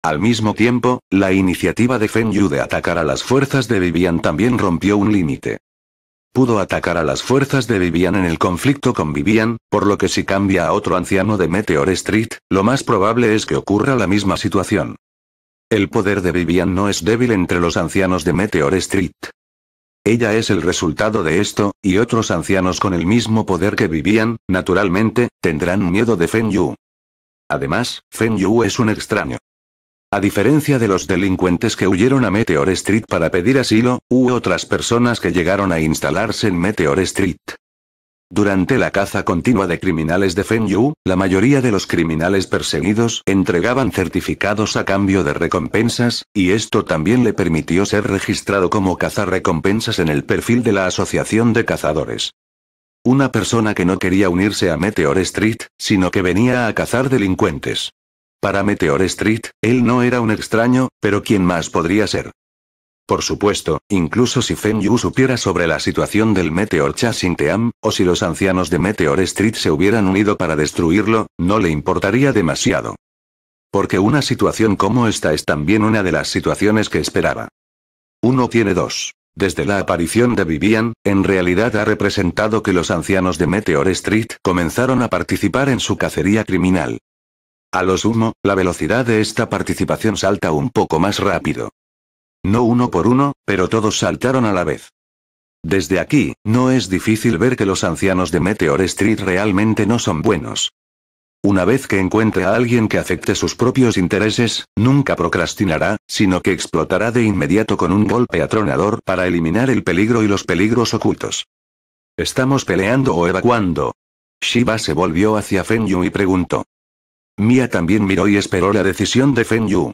Al mismo tiempo, la iniciativa de Feng Yu de atacar a las fuerzas de Vivian también rompió un límite. Pudo atacar a las fuerzas de Vivian en el conflicto con Vivian, por lo que si cambia a otro anciano de Meteor Street, lo más probable es que ocurra la misma situación. El poder de Vivian no es débil entre los ancianos de Meteor Street. Ella es el resultado de esto, y otros ancianos con el mismo poder que Vivian, naturalmente, tendrán miedo de Fen Yu. Además, Fen Yu es un extraño. A diferencia de los delincuentes que huyeron a Meteor Street para pedir asilo, hubo otras personas que llegaron a instalarse en Meteor Street. Durante la caza continua de criminales de Fenyu, la mayoría de los criminales perseguidos entregaban certificados a cambio de recompensas, y esto también le permitió ser registrado como cazar recompensas en el perfil de la Asociación de Cazadores. Una persona que no quería unirse a Meteor Street, sino que venía a cazar delincuentes. Para Meteor Street, él no era un extraño, pero ¿quién más podría ser? Por supuesto, incluso si Feng Yu supiera sobre la situación del Meteor Chasing Team, o si los ancianos de Meteor Street se hubieran unido para destruirlo, no le importaría demasiado. Porque una situación como esta es también una de las situaciones que esperaba. Uno tiene dos. Desde la aparición de Vivian, en realidad ha representado que los ancianos de Meteor Street comenzaron a participar en su cacería criminal. A lo sumo, la velocidad de esta participación salta un poco más rápido. No uno por uno, pero todos saltaron a la vez. Desde aquí, no es difícil ver que los ancianos de Meteor Street realmente no son buenos. Una vez que encuentre a alguien que afecte sus propios intereses, nunca procrastinará, sino que explotará de inmediato con un golpe atronador para eliminar el peligro y los peligros ocultos. ¿Estamos peleando o evacuando? Shiba se volvió hacia Fenyu y preguntó. Mia también miró y esperó la decisión de Fen Yu.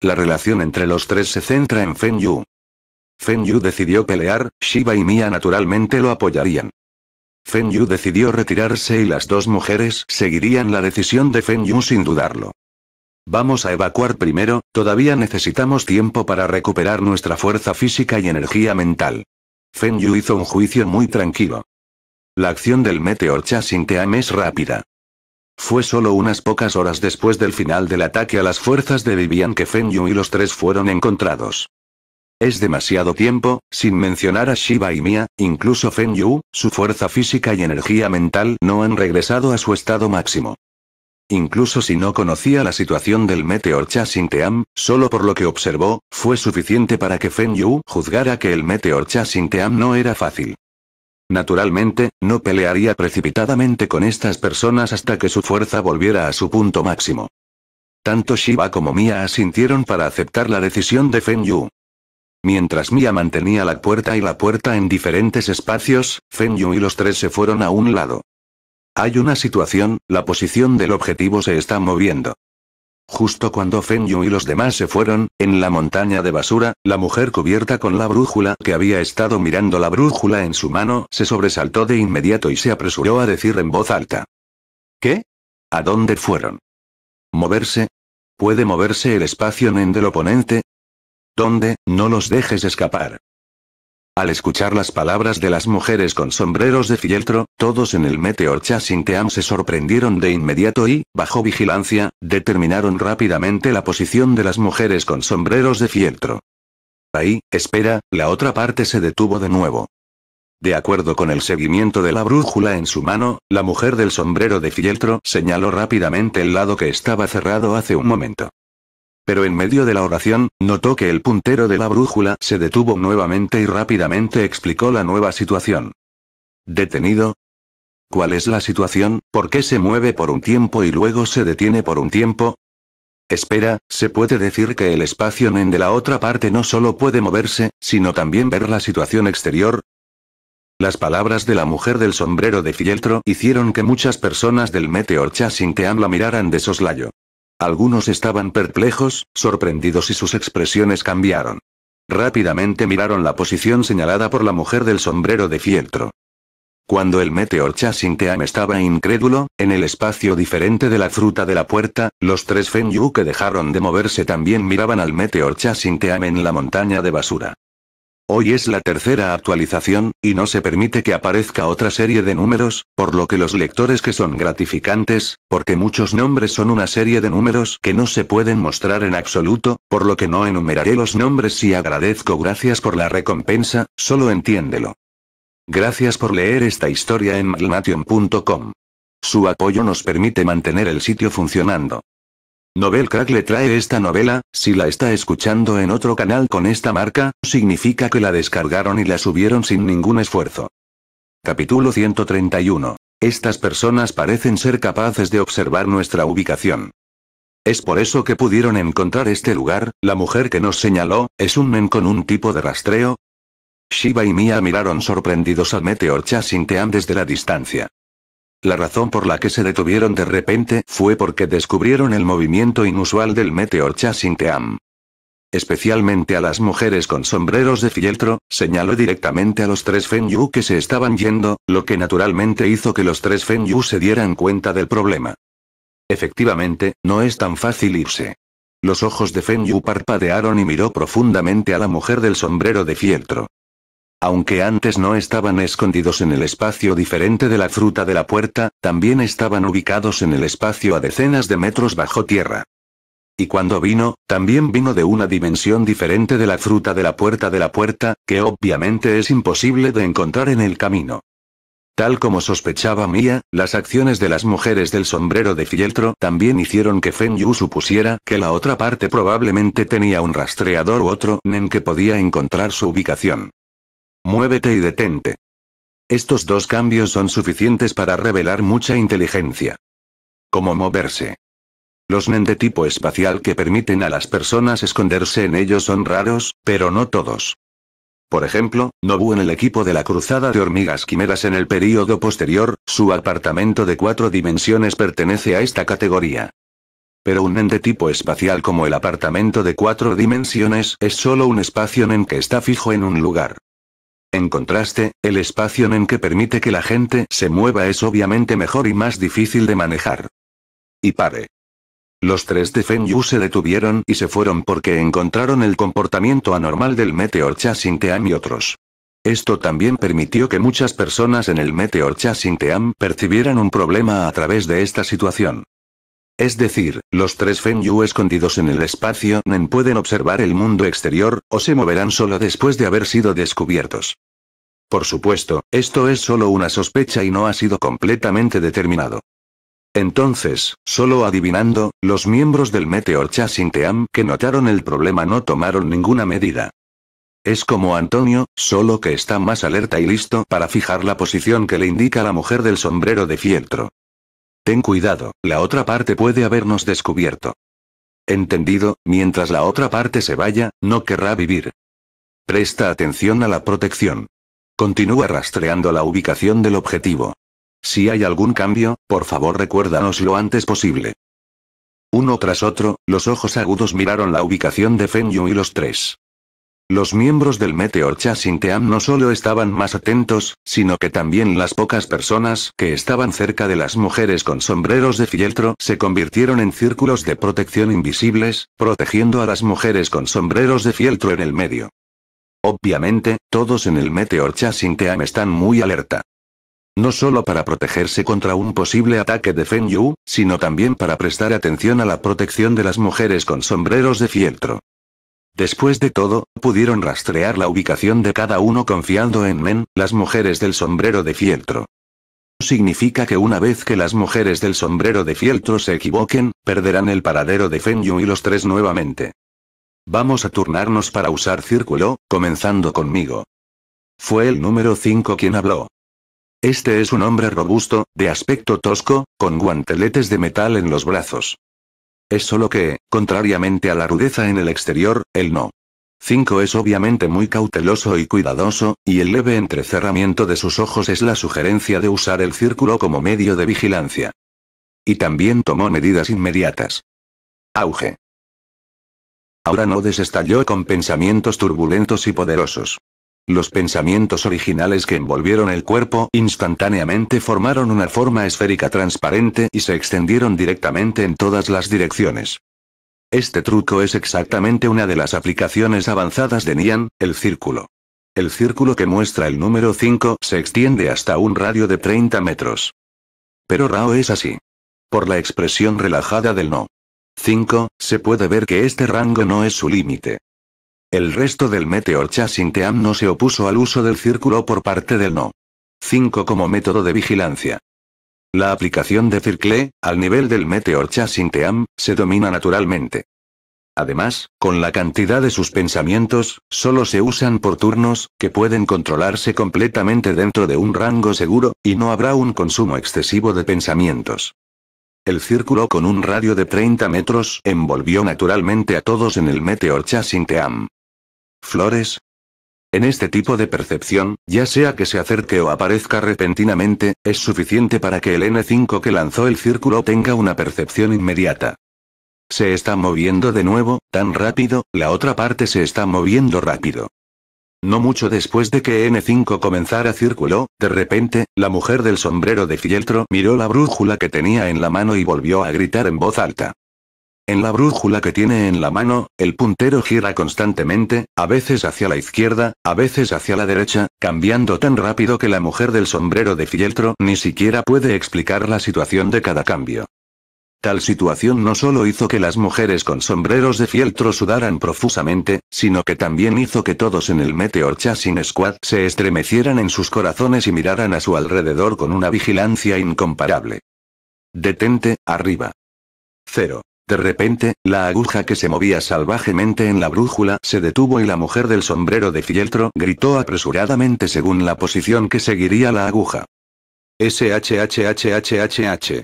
La relación entre los tres se centra en Fen Yu. Fen Yu decidió pelear, Shiba y Mia naturalmente lo apoyarían. Fen Yu decidió retirarse y las dos mujeres seguirían la decisión de Fen Yu sin dudarlo. Vamos a evacuar primero, todavía necesitamos tiempo para recuperar nuestra fuerza física y energía mental. Fen Yu hizo un juicio muy tranquilo. La acción del Meteor Chasing Team es rápida. Fue solo unas pocas horas después del final del ataque a las fuerzas de Vivian que Feng Yu y los tres fueron encontrados. Es demasiado tiempo, sin mencionar a Shiba y Mia, incluso Fen Yu, su fuerza física y energía mental no han regresado a su estado máximo. Incluso si no conocía la situación del meteor Team, solo por lo que observó, fue suficiente para que Feng Yu juzgara que el meteor Team no era fácil. Naturalmente, no pelearía precipitadamente con estas personas hasta que su fuerza volviera a su punto máximo. Tanto Shiva como Mia asintieron para aceptar la decisión de Feng Yu. Mientras Mia mantenía la puerta y la puerta en diferentes espacios, Feng Yu y los tres se fueron a un lado. Hay una situación, la posición del objetivo se está moviendo. Justo cuando Feng Yu y los demás se fueron, en la montaña de basura, la mujer cubierta con la brújula que había estado mirando la brújula en su mano se sobresaltó de inmediato y se apresuró a decir en voz alta. ¿Qué? ¿A dónde fueron? ¿Moverse? ¿Puede moverse el espacio en del oponente? ¿Dónde, no los dejes escapar? Al escuchar las palabras de las mujeres con sombreros de fieltro, todos en el Meteor Chasing se sorprendieron de inmediato y, bajo vigilancia, determinaron rápidamente la posición de las mujeres con sombreros de fieltro. Ahí, espera, la otra parte se detuvo de nuevo. De acuerdo con el seguimiento de la brújula en su mano, la mujer del sombrero de fieltro señaló rápidamente el lado que estaba cerrado hace un momento. Pero en medio de la oración, notó que el puntero de la brújula se detuvo nuevamente y rápidamente explicó la nueva situación. ¿Detenido? ¿Cuál es la situación? ¿Por qué se mueve por un tiempo y luego se detiene por un tiempo? Espera, se puede decir que el espacio en de la otra parte no solo puede moverse, sino también ver la situación exterior. Las palabras de la mujer del sombrero de fieltro hicieron que muchas personas del Meteor sin que la miraran de soslayo. Algunos estaban perplejos, sorprendidos y sus expresiones cambiaron. Rápidamente miraron la posición señalada por la mujer del sombrero de fieltro. Cuando el meteor Team estaba incrédulo, en el espacio diferente de la fruta de la puerta, los tres Fenyu que dejaron de moverse también miraban al meteor Team en la montaña de basura. Hoy es la tercera actualización, y no se permite que aparezca otra serie de números, por lo que los lectores que son gratificantes, porque muchos nombres son una serie de números que no se pueden mostrar en absoluto, por lo que no enumeraré los nombres y agradezco gracias por la recompensa, solo entiéndelo. Gracias por leer esta historia en malnation.com. Su apoyo nos permite mantener el sitio funcionando. Novel Crack le trae esta novela, si la está escuchando en otro canal con esta marca, significa que la descargaron y la subieron sin ningún esfuerzo. Capítulo 131. Estas personas parecen ser capaces de observar nuestra ubicación. Es por eso que pudieron encontrar este lugar, la mujer que nos señaló, es un men con un tipo de rastreo. Shiva y Mia miraron sorprendidos al Meteor Chasinteam desde la distancia. La razón por la que se detuvieron de repente fue porque descubrieron el movimiento inusual del Meteor Chasing Especialmente a las mujeres con sombreros de fieltro, señaló directamente a los tres Fenyu que se estaban yendo, lo que naturalmente hizo que los tres Fenyu se dieran cuenta del problema. Efectivamente, no es tan fácil irse. Los ojos de Fenyu parpadearon y miró profundamente a la mujer del sombrero de fieltro. Aunque antes no estaban escondidos en el espacio diferente de la fruta de la puerta, también estaban ubicados en el espacio a decenas de metros bajo tierra. Y cuando vino, también vino de una dimensión diferente de la fruta de la puerta de la puerta, que obviamente es imposible de encontrar en el camino. Tal como sospechaba Mia, las acciones de las mujeres del sombrero de fieltro también hicieron que Fen Yu supusiera que la otra parte probablemente tenía un rastreador u otro en que podía encontrar su ubicación. Muévete y detente. Estos dos cambios son suficientes para revelar mucha inteligencia. Cómo moverse. Los nen de tipo espacial que permiten a las personas esconderse en ellos son raros, pero no todos. Por ejemplo, Nobu en el equipo de la Cruzada de Hormigas Quimeras en el período posterior, su apartamento de cuatro dimensiones pertenece a esta categoría. Pero un nen tipo espacial como el apartamento de cuatro dimensiones es solo un espacio en que está fijo en un lugar. En contraste, el espacio en que permite que la gente se mueva es obviamente mejor y más difícil de manejar. Y pare. Los tres de Feng se detuvieron y se fueron porque encontraron el comportamiento anormal del Meteor Chasing Team y otros. Esto también permitió que muchas personas en el Meteor Chasing Team percibieran un problema a través de esta situación. Es decir, los tres Fenyu escondidos en el espacio Nen pueden observar el mundo exterior, o se moverán solo después de haber sido descubiertos. Por supuesto, esto es solo una sospecha y no ha sido completamente determinado. Entonces, solo adivinando, los miembros del Meteor Team que notaron el problema no tomaron ninguna medida. Es como Antonio, solo que está más alerta y listo para fijar la posición que le indica la mujer del sombrero de fieltro. Ten cuidado, la otra parte puede habernos descubierto. Entendido, mientras la otra parte se vaya, no querrá vivir. Presta atención a la protección. Continúa rastreando la ubicación del objetivo. Si hay algún cambio, por favor recuérdanos lo antes posible. Uno tras otro, los ojos agudos miraron la ubicación de Feng Yu y los tres. Los miembros del Meteor Chasing Team no solo estaban más atentos, sino que también las pocas personas que estaban cerca de las mujeres con sombreros de fieltro se convirtieron en círculos de protección invisibles, protegiendo a las mujeres con sombreros de fieltro en el medio. Obviamente, todos en el Meteor Chasing Team están muy alerta. No solo para protegerse contra un posible ataque de Fen Yu, sino también para prestar atención a la protección de las mujeres con sombreros de fieltro. Después de todo, pudieron rastrear la ubicación de cada uno confiando en Men, las mujeres del sombrero de fieltro. Significa que una vez que las mujeres del sombrero de fieltro se equivoquen, perderán el paradero de Fenyu y los tres nuevamente. Vamos a turnarnos para usar círculo, comenzando conmigo. Fue el número 5 quien habló. Este es un hombre robusto, de aspecto tosco, con guanteletes de metal en los brazos. Es solo que, contrariamente a la rudeza en el exterior, el no. 5 es obviamente muy cauteloso y cuidadoso, y el leve entrecerramiento de sus ojos es la sugerencia de usar el círculo como medio de vigilancia. Y también tomó medidas inmediatas. Auge. Ahora no desestalló con pensamientos turbulentos y poderosos. Los pensamientos originales que envolvieron el cuerpo instantáneamente formaron una forma esférica transparente y se extendieron directamente en todas las direcciones. Este truco es exactamente una de las aplicaciones avanzadas de Nian, el círculo. El círculo que muestra el número 5 se extiende hasta un radio de 30 metros. Pero Rao es así. Por la expresión relajada del no. 5, se puede ver que este rango no es su límite. El resto del Meteor Team no se opuso al uso del círculo por parte del no. 5 como método de vigilancia. La aplicación de Circle, al nivel del Meteor Team se domina naturalmente. Además, con la cantidad de sus pensamientos, solo se usan por turnos, que pueden controlarse completamente dentro de un rango seguro, y no habrá un consumo excesivo de pensamientos. El círculo con un radio de 30 metros envolvió naturalmente a todos en el Meteor Team flores. En este tipo de percepción, ya sea que se acerque o aparezca repentinamente, es suficiente para que el N5 que lanzó el círculo tenga una percepción inmediata. Se está moviendo de nuevo, tan rápido, la otra parte se está moviendo rápido. No mucho después de que N5 comenzara círculo, de repente, la mujer del sombrero de fieltro miró la brújula que tenía en la mano y volvió a gritar en voz alta. En la brújula que tiene en la mano, el puntero gira constantemente, a veces hacia la izquierda, a veces hacia la derecha, cambiando tan rápido que la mujer del sombrero de fieltro ni siquiera puede explicar la situación de cada cambio. Tal situación no solo hizo que las mujeres con sombreros de fieltro sudaran profusamente, sino que también hizo que todos en el Meteor Chasing Squad se estremecieran en sus corazones y miraran a su alrededor con una vigilancia incomparable. Detente, arriba. Cero. De repente, la aguja que se movía salvajemente en la brújula se detuvo y la mujer del sombrero de fieltro gritó apresuradamente según la posición que seguiría la aguja. SHHHHHH.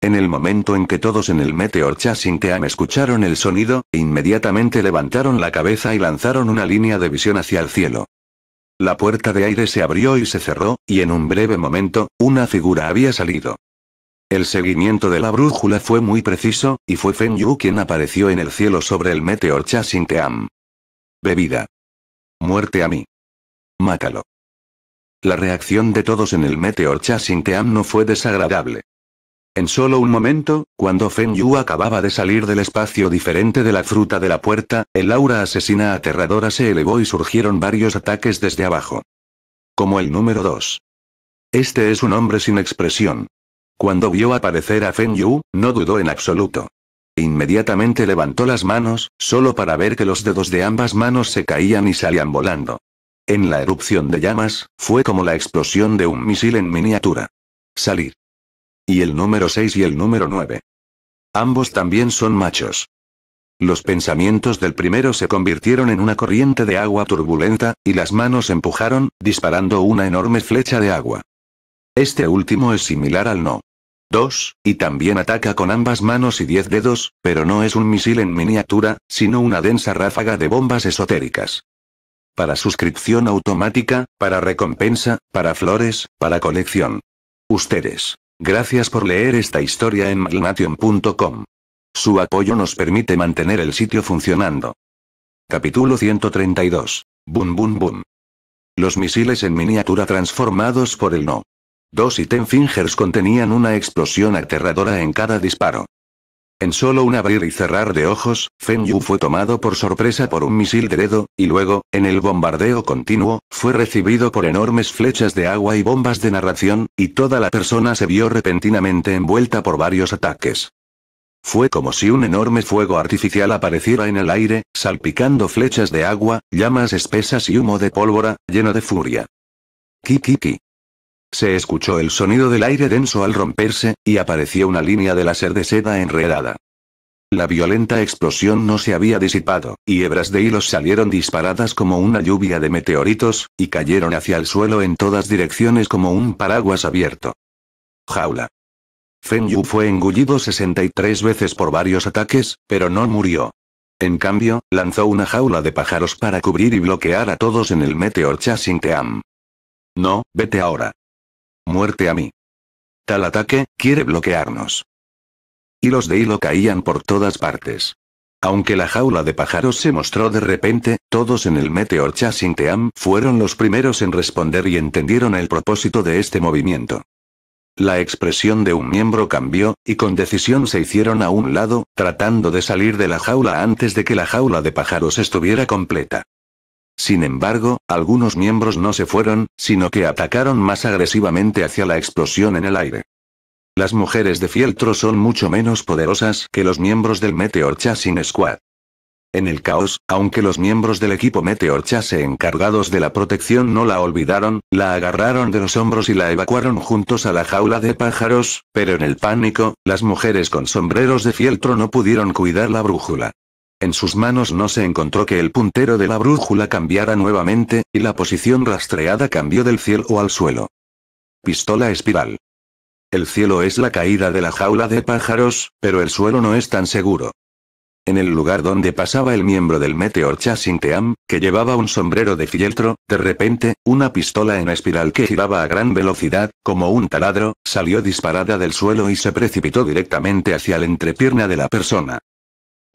En el momento en que todos en el Meteor Team escucharon el sonido, inmediatamente levantaron la cabeza y lanzaron una línea de visión hacia el cielo. La puerta de aire se abrió y se cerró, y en un breve momento, una figura había salido. El seguimiento de la brújula fue muy preciso, y fue Feng Yu quien apareció en el cielo sobre el meteor Chasinteam. Bebida. Muerte a mí. Mátalo. La reacción de todos en el meteor team no fue desagradable. En solo un momento, cuando Feng Yu acababa de salir del espacio diferente de la fruta de la puerta, el aura asesina aterradora se elevó y surgieron varios ataques desde abajo. Como el número 2. Este es un hombre sin expresión. Cuando vio aparecer a Feng Yu, no dudó en absoluto. Inmediatamente levantó las manos, solo para ver que los dedos de ambas manos se caían y salían volando. En la erupción de llamas, fue como la explosión de un misil en miniatura. Salir. Y el número 6 y el número 9. Ambos también son machos. Los pensamientos del primero se convirtieron en una corriente de agua turbulenta, y las manos empujaron, disparando una enorme flecha de agua. Este último es similar al no. 2, y también ataca con ambas manos y 10 dedos, pero no es un misil en miniatura, sino una densa ráfaga de bombas esotéricas. Para suscripción automática, para recompensa, para flores, para colección. Ustedes. Gracias por leer esta historia en malnation.com. Su apoyo nos permite mantener el sitio funcionando. Capítulo 132. Boom boom boom. Los misiles en miniatura transformados por el no. Dos y ten fingers contenían una explosión aterradora en cada disparo. En solo un abrir y cerrar de ojos, Fen Yu fue tomado por sorpresa por un misil de dedo, y luego, en el bombardeo continuo, fue recibido por enormes flechas de agua y bombas de narración, y toda la persona se vio repentinamente envuelta por varios ataques. Fue como si un enorme fuego artificial apareciera en el aire, salpicando flechas de agua, llamas espesas y humo de pólvora, lleno de furia. Kikiki. Se escuchó el sonido del aire denso al romperse, y apareció una línea de láser de seda enredada. La violenta explosión no se había disipado, y hebras de hilos salieron disparadas como una lluvia de meteoritos, y cayeron hacia el suelo en todas direcciones como un paraguas abierto. Jaula. Feng Yu fue engullido 63 veces por varios ataques, pero no murió. En cambio, lanzó una jaula de pájaros para cubrir y bloquear a todos en el Meteor Chasing Team. No, vete ahora muerte a mí. Tal ataque, quiere bloquearnos. Y los de hilo caían por todas partes. Aunque la jaula de pájaros se mostró de repente, todos en el Meteor Chasing Team fueron los primeros en responder y entendieron el propósito de este movimiento. La expresión de un miembro cambió, y con decisión se hicieron a un lado, tratando de salir de la jaula antes de que la jaula de pájaros estuviera completa. Sin embargo, algunos miembros no se fueron, sino que atacaron más agresivamente hacia la explosión en el aire. Las mujeres de fieltro son mucho menos poderosas que los miembros del Meteor Chasing Squad. En el caos, aunque los miembros del equipo Meteor Chase encargados de la protección no la olvidaron, la agarraron de los hombros y la evacuaron juntos a la jaula de pájaros, pero en el pánico, las mujeres con sombreros de fieltro no pudieron cuidar la brújula. En sus manos no se encontró que el puntero de la brújula cambiara nuevamente, y la posición rastreada cambió del cielo al suelo. Pistola espiral. El cielo es la caída de la jaula de pájaros, pero el suelo no es tan seguro. En el lugar donde pasaba el miembro del Meteor team, que llevaba un sombrero de fieltro, de repente, una pistola en espiral que giraba a gran velocidad, como un taladro, salió disparada del suelo y se precipitó directamente hacia la entrepierna de la persona.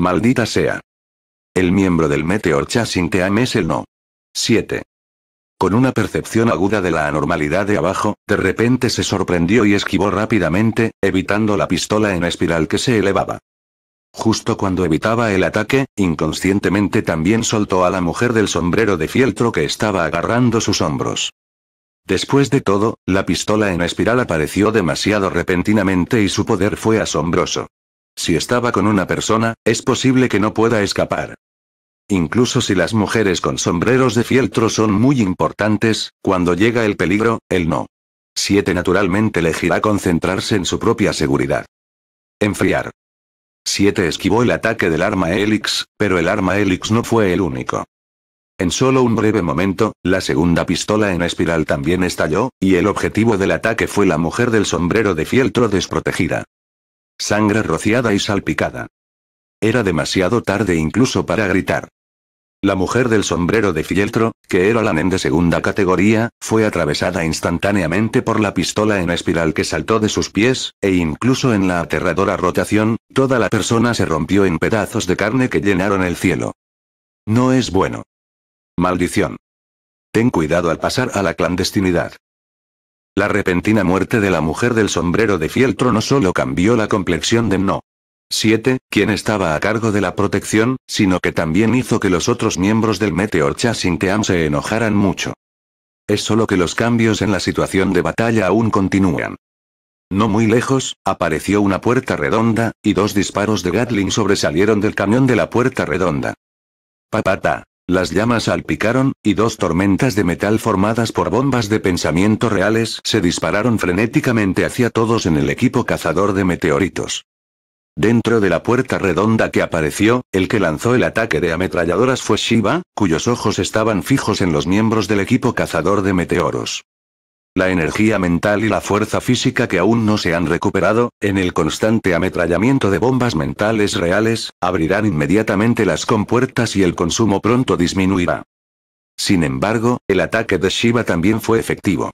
Maldita sea. El miembro del Meteor Chasing Team es el no. 7. Con una percepción aguda de la anormalidad de abajo, de repente se sorprendió y esquivó rápidamente, evitando la pistola en espiral que se elevaba. Justo cuando evitaba el ataque, inconscientemente también soltó a la mujer del sombrero de fieltro que estaba agarrando sus hombros. Después de todo, la pistola en espiral apareció demasiado repentinamente y su poder fue asombroso. Si estaba con una persona, es posible que no pueda escapar. Incluso si las mujeres con sombreros de fieltro son muy importantes, cuando llega el peligro, él no. 7. Naturalmente elegirá concentrarse en su propia seguridad. Enfriar. 7. Esquivó el ataque del arma Helix, pero el arma Helix no fue el único. En solo un breve momento, la segunda pistola en espiral también estalló, y el objetivo del ataque fue la mujer del sombrero de fieltro desprotegida. Sangre rociada y salpicada. Era demasiado tarde incluso para gritar. La mujer del sombrero de fieltro, que era la NEN de segunda categoría, fue atravesada instantáneamente por la pistola en espiral que saltó de sus pies, e incluso en la aterradora rotación, toda la persona se rompió en pedazos de carne que llenaron el cielo. No es bueno. Maldición. Ten cuidado al pasar a la clandestinidad. La repentina muerte de la mujer del sombrero de fieltro no solo cambió la complexión de No. 7, quien estaba a cargo de la protección, sino que también hizo que los otros miembros del Meteor Chasing Team se enojaran mucho. Es solo que los cambios en la situación de batalla aún continúan. No muy lejos, apareció una puerta redonda, y dos disparos de Gatling sobresalieron del camión de la puerta redonda. Papata. Las llamas salpicaron, y dos tormentas de metal formadas por bombas de pensamiento reales se dispararon frenéticamente hacia todos en el equipo cazador de meteoritos. Dentro de la puerta redonda que apareció, el que lanzó el ataque de ametralladoras fue Shiva, cuyos ojos estaban fijos en los miembros del equipo cazador de meteoros la energía mental y la fuerza física que aún no se han recuperado, en el constante ametrallamiento de bombas mentales reales, abrirán inmediatamente las compuertas y el consumo pronto disminuirá. Sin embargo, el ataque de Shiva también fue efectivo.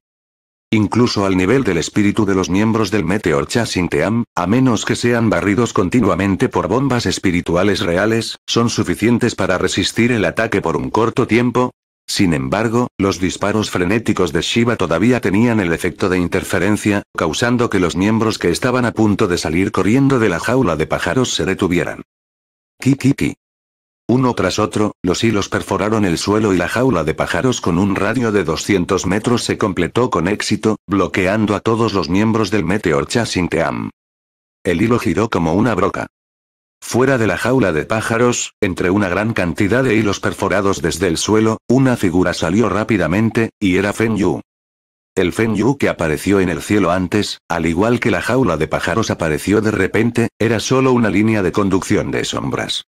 Incluso al nivel del espíritu de los miembros del Meteor Chasinteam, a menos que sean barridos continuamente por bombas espirituales reales, son suficientes para resistir el ataque por un corto tiempo, sin embargo, los disparos frenéticos de Shiva todavía tenían el efecto de interferencia, causando que los miembros que estaban a punto de salir corriendo de la jaula de pájaros se detuvieran. Kikiki. Uno tras otro, los hilos perforaron el suelo y la jaula de pájaros con un radio de 200 metros se completó con éxito, bloqueando a todos los miembros del Meteor Chasing Team. El hilo giró como una broca. Fuera de la jaula de pájaros, entre una gran cantidad de hilos perforados desde el suelo, una figura salió rápidamente, y era Fen Yu. El Fen Yu que apareció en el cielo antes, al igual que la jaula de pájaros apareció de repente, era solo una línea de conducción de sombras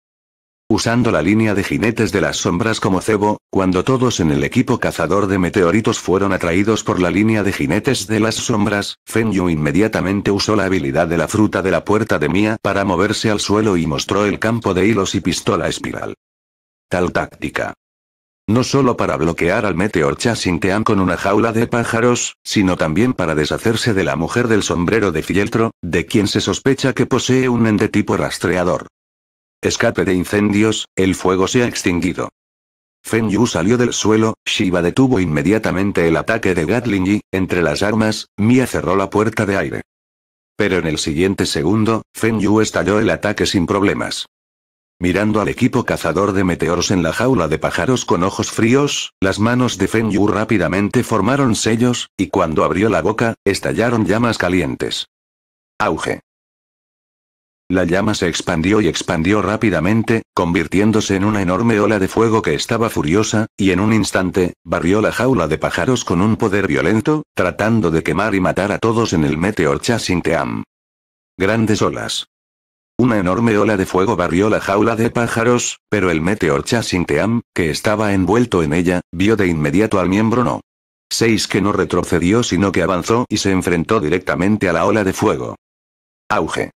usando la línea de jinetes de las sombras como cebo, cuando todos en el equipo cazador de meteoritos fueron atraídos por la línea de jinetes de las sombras, Feng Yu inmediatamente usó la habilidad de la fruta de la puerta de Mía para moverse al suelo y mostró el campo de hilos y pistola espiral. Tal táctica. No solo para bloquear al Meteor Chasintean con una jaula de pájaros, sino también para deshacerse de la mujer del sombrero de fieltro, de quien se sospecha que posee un ente tipo rastreador. Escape de incendios, el fuego se ha extinguido. Feng Yu salió del suelo, Shiva detuvo inmediatamente el ataque de Gatling entre las armas, Mia cerró la puerta de aire. Pero en el siguiente segundo, Feng Yu estalló el ataque sin problemas. Mirando al equipo cazador de meteoros en la jaula de pájaros con ojos fríos, las manos de Feng Yu rápidamente formaron sellos, y cuando abrió la boca, estallaron llamas calientes. Auge. La llama se expandió y expandió rápidamente, convirtiéndose en una enorme ola de fuego que estaba furiosa, y en un instante, barrió la jaula de pájaros con un poder violento, tratando de quemar y matar a todos en el Meteor Chasinteam. Grandes olas. Una enorme ola de fuego barrió la jaula de pájaros, pero el Meteor Chasinteam, que estaba envuelto en ella, vio de inmediato al miembro no. 6 que no retrocedió sino que avanzó y se enfrentó directamente a la ola de fuego. Auge.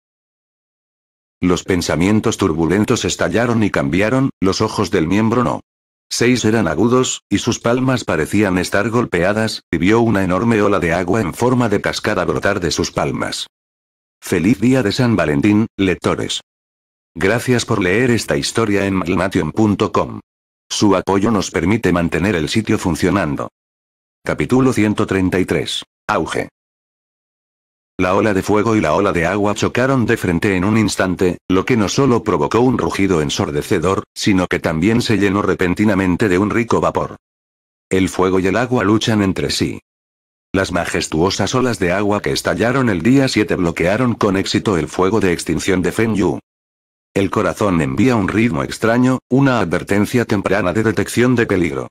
Los pensamientos turbulentos estallaron y cambiaron, los ojos del miembro no. Seis eran agudos, y sus palmas parecían estar golpeadas, y vio una enorme ola de agua en forma de cascada brotar de sus palmas. Feliz día de San Valentín, lectores. Gracias por leer esta historia en malnation.com. Su apoyo nos permite mantener el sitio funcionando. Capítulo 133. Auge. La ola de fuego y la ola de agua chocaron de frente en un instante, lo que no solo provocó un rugido ensordecedor, sino que también se llenó repentinamente de un rico vapor. El fuego y el agua luchan entre sí. Las majestuosas olas de agua que estallaron el día 7 bloquearon con éxito el fuego de extinción de Feng Yu. El corazón envía un ritmo extraño, una advertencia temprana de detección de peligro.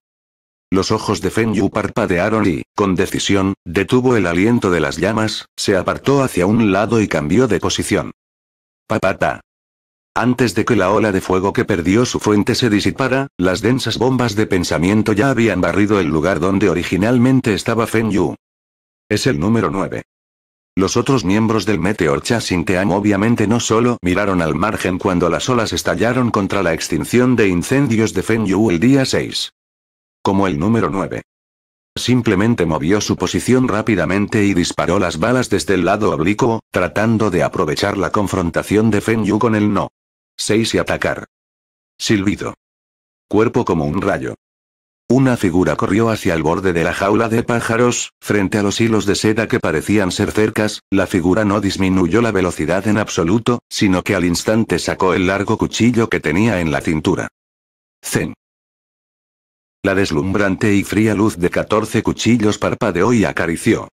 Los ojos de Feng Yu parpadearon y, con decisión, detuvo el aliento de las llamas, se apartó hacia un lado y cambió de posición. Papata. Antes de que la ola de fuego que perdió su fuente se disipara, las densas bombas de pensamiento ya habían barrido el lugar donde originalmente estaba Feng Yu. Es el número 9. Los otros miembros del Meteor Team obviamente no solo miraron al margen cuando las olas estallaron contra la extinción de incendios de Feng Yu el día 6. Como el número 9. Simplemente movió su posición rápidamente y disparó las balas desde el lado oblicuo, tratando de aprovechar la confrontación de Fen Yu con el no. 6 y atacar. Silbido. Cuerpo como un rayo. Una figura corrió hacia el borde de la jaula de pájaros, frente a los hilos de seda que parecían ser cercas, la figura no disminuyó la velocidad en absoluto, sino que al instante sacó el largo cuchillo que tenía en la cintura. Zen. La deslumbrante y fría luz de 14 cuchillos parpadeó y acarició.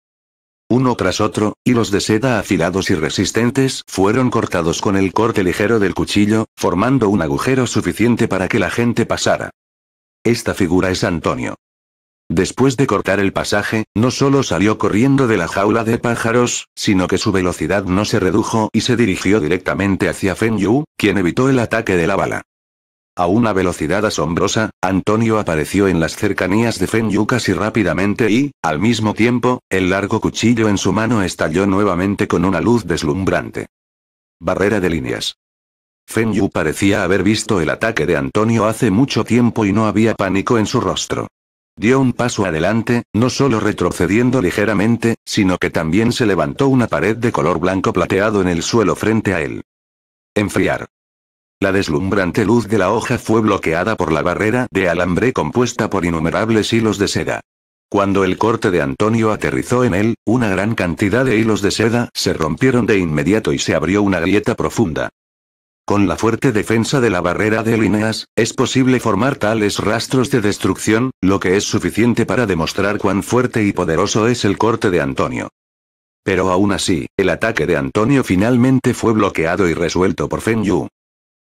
Uno tras otro, hilos de seda afilados y resistentes fueron cortados con el corte ligero del cuchillo, formando un agujero suficiente para que la gente pasara. Esta figura es Antonio. Después de cortar el pasaje, no solo salió corriendo de la jaula de pájaros, sino que su velocidad no se redujo y se dirigió directamente hacia Feng Yu, quien evitó el ataque de la bala. A una velocidad asombrosa, Antonio apareció en las cercanías de Fen casi rápidamente y, al mismo tiempo, el largo cuchillo en su mano estalló nuevamente con una luz deslumbrante. Barrera de líneas. Fenyu parecía haber visto el ataque de Antonio hace mucho tiempo y no había pánico en su rostro. Dio un paso adelante, no solo retrocediendo ligeramente, sino que también se levantó una pared de color blanco plateado en el suelo frente a él. Enfriar. La deslumbrante luz de la hoja fue bloqueada por la barrera de alambre compuesta por innumerables hilos de seda. Cuando el corte de Antonio aterrizó en él, una gran cantidad de hilos de seda se rompieron de inmediato y se abrió una grieta profunda. Con la fuerte defensa de la barrera de líneas, es posible formar tales rastros de destrucción, lo que es suficiente para demostrar cuán fuerte y poderoso es el corte de Antonio. Pero aún así, el ataque de Antonio finalmente fue bloqueado y resuelto por Fen Yu.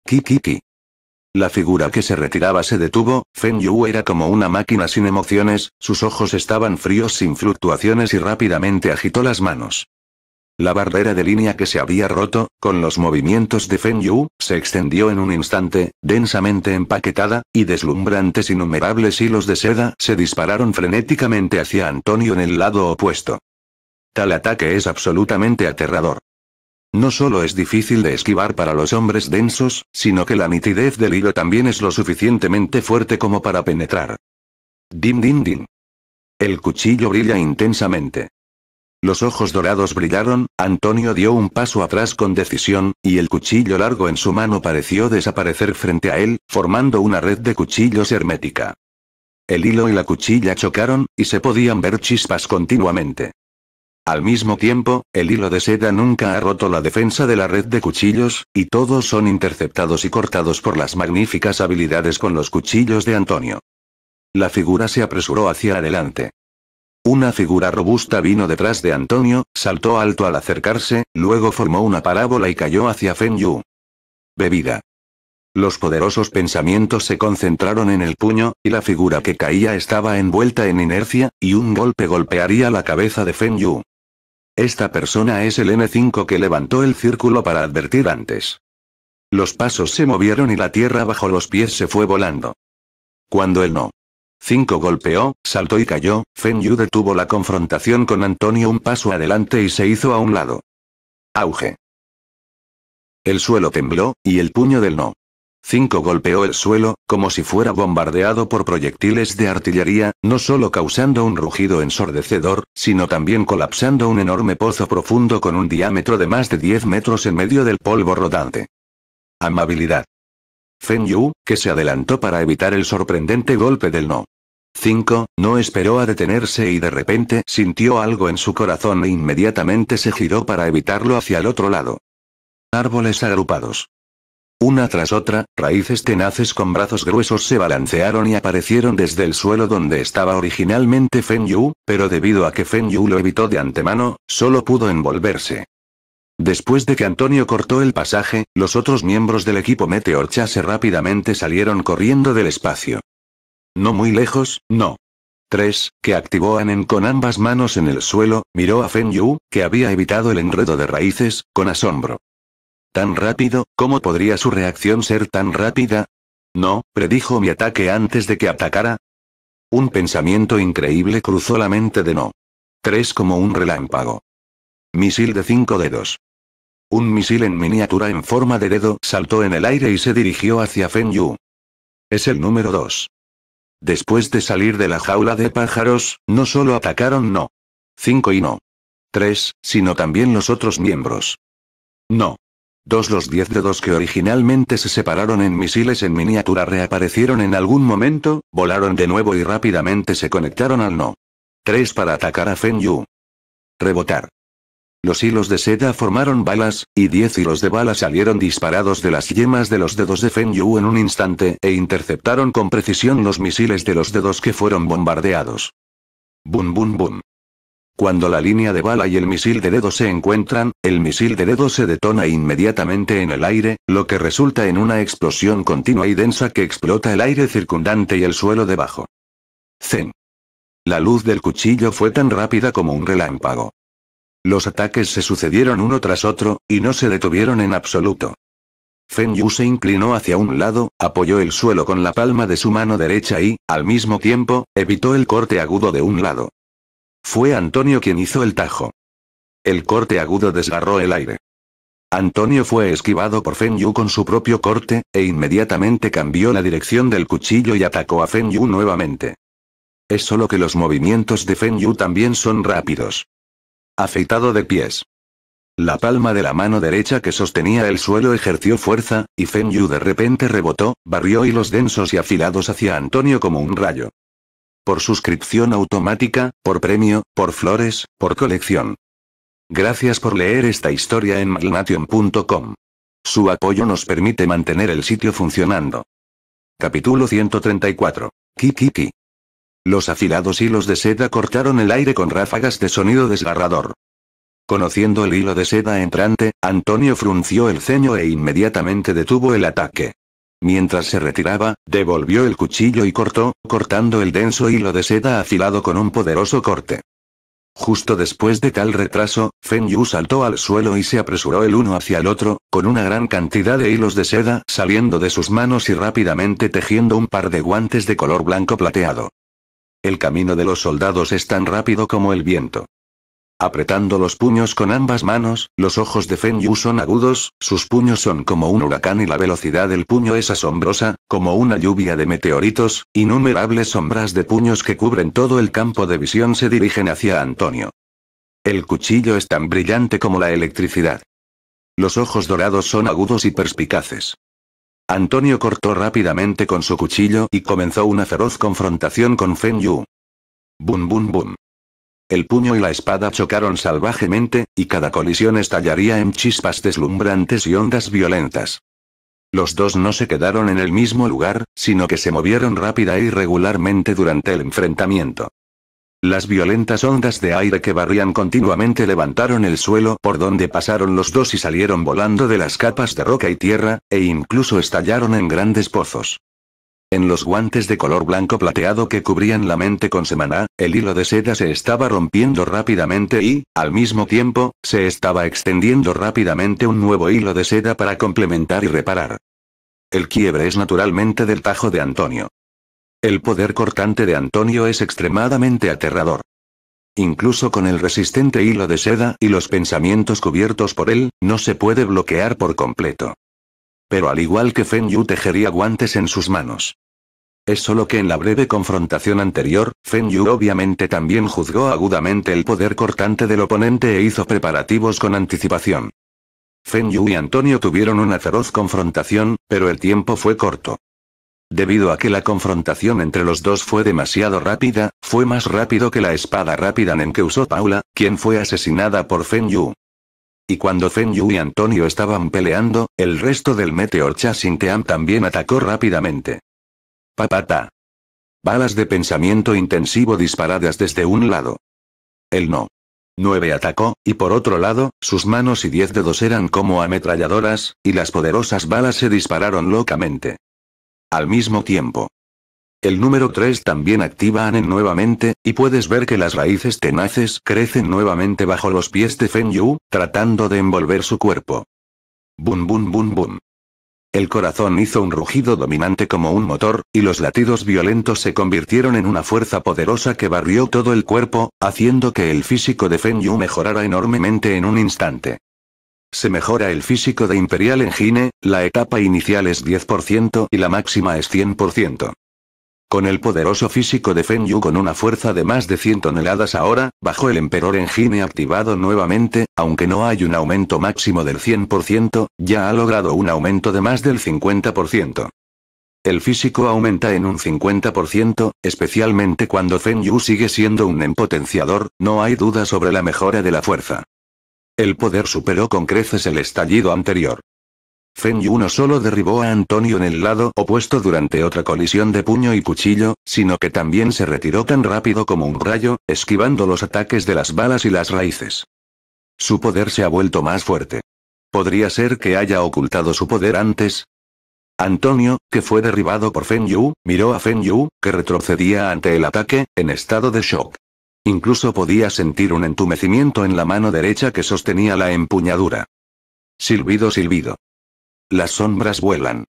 Kikiki. La figura que se retiraba se detuvo, Fen Yu era como una máquina sin emociones, sus ojos estaban fríos sin fluctuaciones y rápidamente agitó las manos. La barrera de línea que se había roto, con los movimientos de Fen Yu, se extendió en un instante, densamente empaquetada, y deslumbrantes innumerables hilos de seda se dispararon frenéticamente hacia Antonio en el lado opuesto. Tal ataque es absolutamente aterrador. No solo es difícil de esquivar para los hombres densos, sino que la nitidez del hilo también es lo suficientemente fuerte como para penetrar. Dim din din. El cuchillo brilla intensamente. Los ojos dorados brillaron, Antonio dio un paso atrás con decisión, y el cuchillo largo en su mano pareció desaparecer frente a él, formando una red de cuchillos hermética. El hilo y la cuchilla chocaron, y se podían ver chispas continuamente. Al mismo tiempo, el hilo de seda nunca ha roto la defensa de la red de cuchillos, y todos son interceptados y cortados por las magníficas habilidades con los cuchillos de Antonio. La figura se apresuró hacia adelante. Una figura robusta vino detrás de Antonio, saltó alto al acercarse, luego formó una parábola y cayó hacia Feng Yu. Bebida. Los poderosos pensamientos se concentraron en el puño, y la figura que caía estaba envuelta en inercia, y un golpe golpearía la cabeza de Feng Yu. Esta persona es el n 5 que levantó el círculo para advertir antes. Los pasos se movieron y la tierra bajo los pies se fue volando. Cuando el no. 5 golpeó, saltó y cayó, Fen Yu detuvo la confrontación con Antonio un paso adelante y se hizo a un lado. Auge. El suelo tembló, y el puño del no. Cinco golpeó el suelo, como si fuera bombardeado por proyectiles de artillería, no solo causando un rugido ensordecedor, sino también colapsando un enorme pozo profundo con un diámetro de más de 10 metros en medio del polvo rodante. Amabilidad. feng Yu, que se adelantó para evitar el sorprendente golpe del no. 5. No esperó a detenerse y de repente sintió algo en su corazón e inmediatamente se giró para evitarlo hacia el otro lado. Árboles agrupados. Una tras otra, raíces tenaces con brazos gruesos se balancearon y aparecieron desde el suelo donde estaba originalmente Feng Yu, pero debido a que Feng Yu lo evitó de antemano, solo pudo envolverse. Después de que Antonio cortó el pasaje, los otros miembros del equipo Meteor Chase rápidamente salieron corriendo del espacio. No muy lejos, no. 3, que activó a Nen con ambas manos en el suelo, miró a Feng Yu, que había evitado el enredo de raíces, con asombro. ¿Tan rápido? ¿Cómo podría su reacción ser tan rápida? No, predijo mi ataque antes de que atacara. Un pensamiento increíble cruzó la mente de No. Tres como un relámpago. Misil de cinco dedos. Un misil en miniatura en forma de dedo saltó en el aire y se dirigió hacia Fen Yu. Es el número 2. Después de salir de la jaula de pájaros, no solo atacaron No. Cinco y No. Tres, sino también los otros miembros. No. Dos los 10 dedos que originalmente se separaron en misiles en miniatura reaparecieron en algún momento, volaron de nuevo y rápidamente se conectaron al no. 3 para atacar a Fen Yu. Rebotar. Los hilos de seda formaron balas, y 10 hilos de bala salieron disparados de las yemas de los dedos de Fen Yu en un instante, e interceptaron con precisión los misiles de los dedos que fueron bombardeados. Bum bum bum. Cuando la línea de bala y el misil de dedo se encuentran, el misil de dedo se detona inmediatamente en el aire, lo que resulta en una explosión continua y densa que explota el aire circundante y el suelo debajo. Zen. La luz del cuchillo fue tan rápida como un relámpago. Los ataques se sucedieron uno tras otro, y no se detuvieron en absoluto. Feng Yu se inclinó hacia un lado, apoyó el suelo con la palma de su mano derecha y, al mismo tiempo, evitó el corte agudo de un lado. Fue Antonio quien hizo el tajo. El corte agudo desgarró el aire. Antonio fue esquivado por Feng Yu con su propio corte, e inmediatamente cambió la dirección del cuchillo y atacó a Feng Yu nuevamente. Es solo que los movimientos de Feng Yu también son rápidos. Afeitado de pies. La palma de la mano derecha que sostenía el suelo ejerció fuerza, y Feng Yu de repente rebotó, barrió y los densos y afilados hacia Antonio como un rayo por suscripción automática, por premio, por flores, por colección. Gracias por leer esta historia en malnation.com. Su apoyo nos permite mantener el sitio funcionando. Capítulo 134. Kikiki. Los afilados hilos de seda cortaron el aire con ráfagas de sonido desgarrador. Conociendo el hilo de seda entrante, Antonio frunció el ceño e inmediatamente detuvo el ataque. Mientras se retiraba, devolvió el cuchillo y cortó, cortando el denso hilo de seda afilado con un poderoso corte. Justo después de tal retraso, Fen Yu saltó al suelo y se apresuró el uno hacia el otro, con una gran cantidad de hilos de seda saliendo de sus manos y rápidamente tejiendo un par de guantes de color blanco plateado. El camino de los soldados es tan rápido como el viento. Apretando los puños con ambas manos, los ojos de Feng Yu son agudos, sus puños son como un huracán y la velocidad del puño es asombrosa, como una lluvia de meteoritos, innumerables sombras de puños que cubren todo el campo de visión se dirigen hacia Antonio. El cuchillo es tan brillante como la electricidad. Los ojos dorados son agudos y perspicaces. Antonio cortó rápidamente con su cuchillo y comenzó una feroz confrontación con Feng Yu. Bum bum bum. El puño y la espada chocaron salvajemente, y cada colisión estallaría en chispas deslumbrantes y ondas violentas. Los dos no se quedaron en el mismo lugar, sino que se movieron rápida e irregularmente durante el enfrentamiento. Las violentas ondas de aire que barrían continuamente levantaron el suelo por donde pasaron los dos y salieron volando de las capas de roca y tierra, e incluso estallaron en grandes pozos. En los guantes de color blanco plateado que cubrían la mente con semana, el hilo de seda se estaba rompiendo rápidamente y, al mismo tiempo, se estaba extendiendo rápidamente un nuevo hilo de seda para complementar y reparar. El quiebre es naturalmente del tajo de Antonio. El poder cortante de Antonio es extremadamente aterrador. Incluso con el resistente hilo de seda y los pensamientos cubiertos por él, no se puede bloquear por completo. Pero al igual que Fen Yu tejería guantes en sus manos. Es solo que en la breve confrontación anterior, Fen Yu obviamente también juzgó agudamente el poder cortante del oponente e hizo preparativos con anticipación. Fen Yu y Antonio tuvieron una feroz confrontación, pero el tiempo fue corto. Debido a que la confrontación entre los dos fue demasiado rápida, fue más rápido que la espada rápida en que usó Paula, quien fue asesinada por Fen Yu. Y cuando Fen Yu y Antonio estaban peleando, el resto del Meteor Team también atacó rápidamente. Papata. Balas de pensamiento intensivo disparadas desde un lado. El no. 9 atacó, y por otro lado, sus manos y 10 dedos eran como ametralladoras, y las poderosas balas se dispararon locamente. Al mismo tiempo. El número 3 también activa Anen nuevamente, y puedes ver que las raíces tenaces crecen nuevamente bajo los pies de Fen Yu, tratando de envolver su cuerpo. Bum bum bum bum. El corazón hizo un rugido dominante como un motor, y los latidos violentos se convirtieron en una fuerza poderosa que barrió todo el cuerpo, haciendo que el físico de Fen Yu mejorara enormemente en un instante. Se mejora el físico de Imperial Engine, la etapa inicial es 10% y la máxima es 100%. Con el poderoso físico de Fen Yu con una fuerza de más de 100 toneladas ahora, bajo el emperor Engine activado nuevamente, aunque no hay un aumento máximo del 100%, ya ha logrado un aumento de más del 50%. El físico aumenta en un 50%, especialmente cuando Fen Yu sigue siendo un empotenciador, no hay duda sobre la mejora de la fuerza. El poder superó con creces el estallido anterior. Feng no solo derribó a Antonio en el lado opuesto durante otra colisión de puño y cuchillo, sino que también se retiró tan rápido como un rayo, esquivando los ataques de las balas y las raíces. Su poder se ha vuelto más fuerte. ¿Podría ser que haya ocultado su poder antes? Antonio, que fue derribado por Feng Yu, miró a Feng Yu, que retrocedía ante el ataque, en estado de shock. Incluso podía sentir un entumecimiento en la mano derecha que sostenía la empuñadura. Silbido silbido. Las sombras vuelan.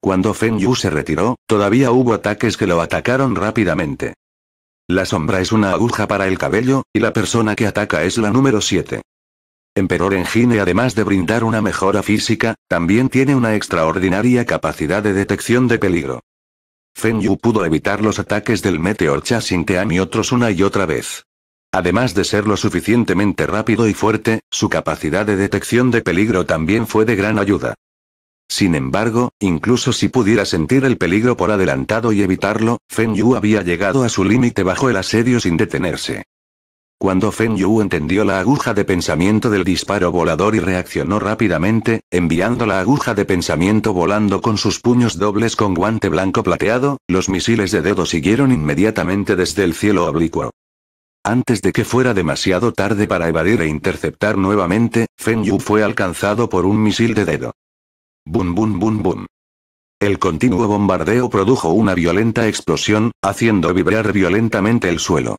Cuando Feng Yu se retiró, todavía hubo ataques que lo atacaron rápidamente. La sombra es una aguja para el cabello, y la persona que ataca es la número 7. Emperor Engine además de brindar una mejora física, también tiene una extraordinaria capacidad de detección de peligro. Feng Yu pudo evitar los ataques del Meteor Chasing Team y otros una y otra vez. Además de ser lo suficientemente rápido y fuerte, su capacidad de detección de peligro también fue de gran ayuda. Sin embargo, incluso si pudiera sentir el peligro por adelantado y evitarlo, Feng Yu había llegado a su límite bajo el asedio sin detenerse. Cuando Feng Yu entendió la aguja de pensamiento del disparo volador y reaccionó rápidamente, enviando la aguja de pensamiento volando con sus puños dobles con guante blanco plateado, los misiles de dedo siguieron inmediatamente desde el cielo oblicuo. Antes de que fuera demasiado tarde para evadir e interceptar nuevamente, Feng Yu fue alcanzado por un misil de dedo. Bum bum bum bum. El continuo bombardeo produjo una violenta explosión, haciendo vibrar violentamente el suelo.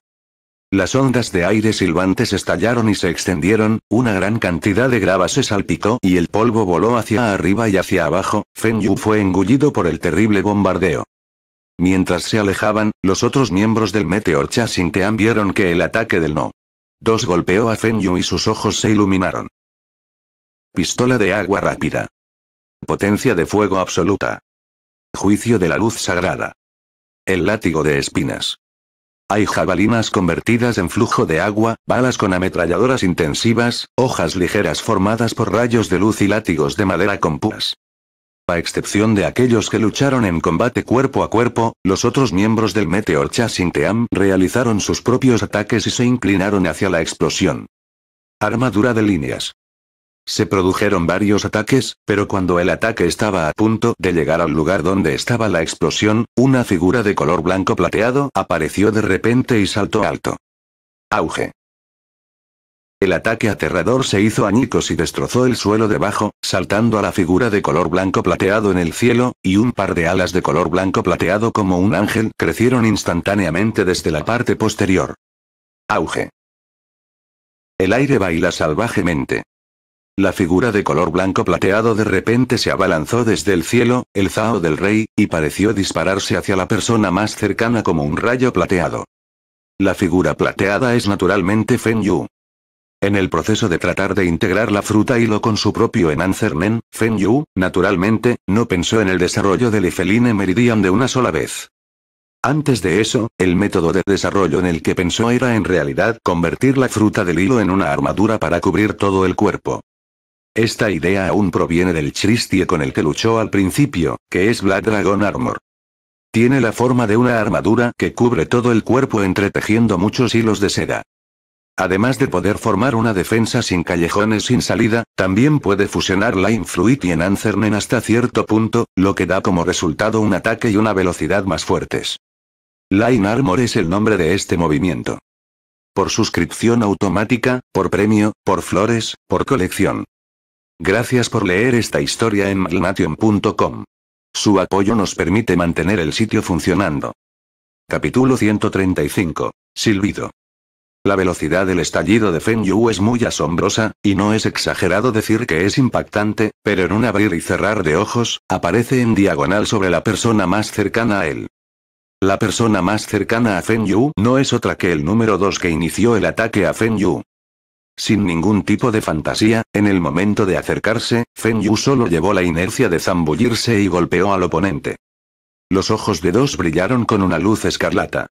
Las ondas de aire silbantes estallaron y se extendieron, una gran cantidad de grava se salpicó y el polvo voló hacia arriba y hacia abajo, Fenyu fue engullido por el terrible bombardeo. Mientras se alejaban, los otros miembros del Meteor Tean vieron que el ataque del No. 2 golpeó a Fenyu y sus ojos se iluminaron. Pistola de agua rápida. Potencia de fuego absoluta. Juicio de la luz sagrada. El látigo de espinas. Hay jabalinas convertidas en flujo de agua, balas con ametralladoras intensivas, hojas ligeras formadas por rayos de luz y látigos de madera con púas. A excepción de aquellos que lucharon en combate cuerpo a cuerpo, los otros miembros del Meteor Chasinteam realizaron sus propios ataques y se inclinaron hacia la explosión. Armadura de líneas. Se produjeron varios ataques, pero cuando el ataque estaba a punto de llegar al lugar donde estaba la explosión, una figura de color blanco plateado apareció de repente y saltó alto. Auge. El ataque aterrador se hizo añicos y destrozó el suelo debajo, saltando a la figura de color blanco plateado en el cielo, y un par de alas de color blanco plateado como un ángel crecieron instantáneamente desde la parte posterior. Auge. El aire baila salvajemente. La figura de color blanco plateado de repente se abalanzó desde el cielo, el zao del rey, y pareció dispararse hacia la persona más cercana como un rayo plateado. La figura plateada es naturalmente Fen Yu. En el proceso de tratar de integrar la fruta hilo con su propio enancermen, Fen Yu, naturalmente, no pensó en el desarrollo del Ifeline Meridian de una sola vez. Antes de eso, el método de desarrollo en el que pensó era en realidad convertir la fruta del hilo en una armadura para cubrir todo el cuerpo. Esta idea aún proviene del tristie con el que luchó al principio, que es Black Dragon Armor. Tiene la forma de una armadura que cubre todo el cuerpo entretejiendo muchos hilos de seda. Además de poder formar una defensa sin callejones sin salida, también puede fusionar Line Fluid y Ancernen hasta cierto punto, lo que da como resultado un ataque y una velocidad más fuertes. Line Armor es el nombre de este movimiento. Por suscripción automática, por premio, por flores, por colección. Gracias por leer esta historia en malnation.com. Su apoyo nos permite mantener el sitio funcionando. Capítulo 135. Silbido. La velocidad del estallido de Fen Yu es muy asombrosa, y no es exagerado decir que es impactante, pero en un abrir y cerrar de ojos, aparece en diagonal sobre la persona más cercana a él. La persona más cercana a Fen Yu no es otra que el número 2 que inició el ataque a Fen Yu. Sin ningún tipo de fantasía, en el momento de acercarse, Fen Yu solo llevó la inercia de zambullirse y golpeó al oponente. Los ojos de dos brillaron con una luz escarlata.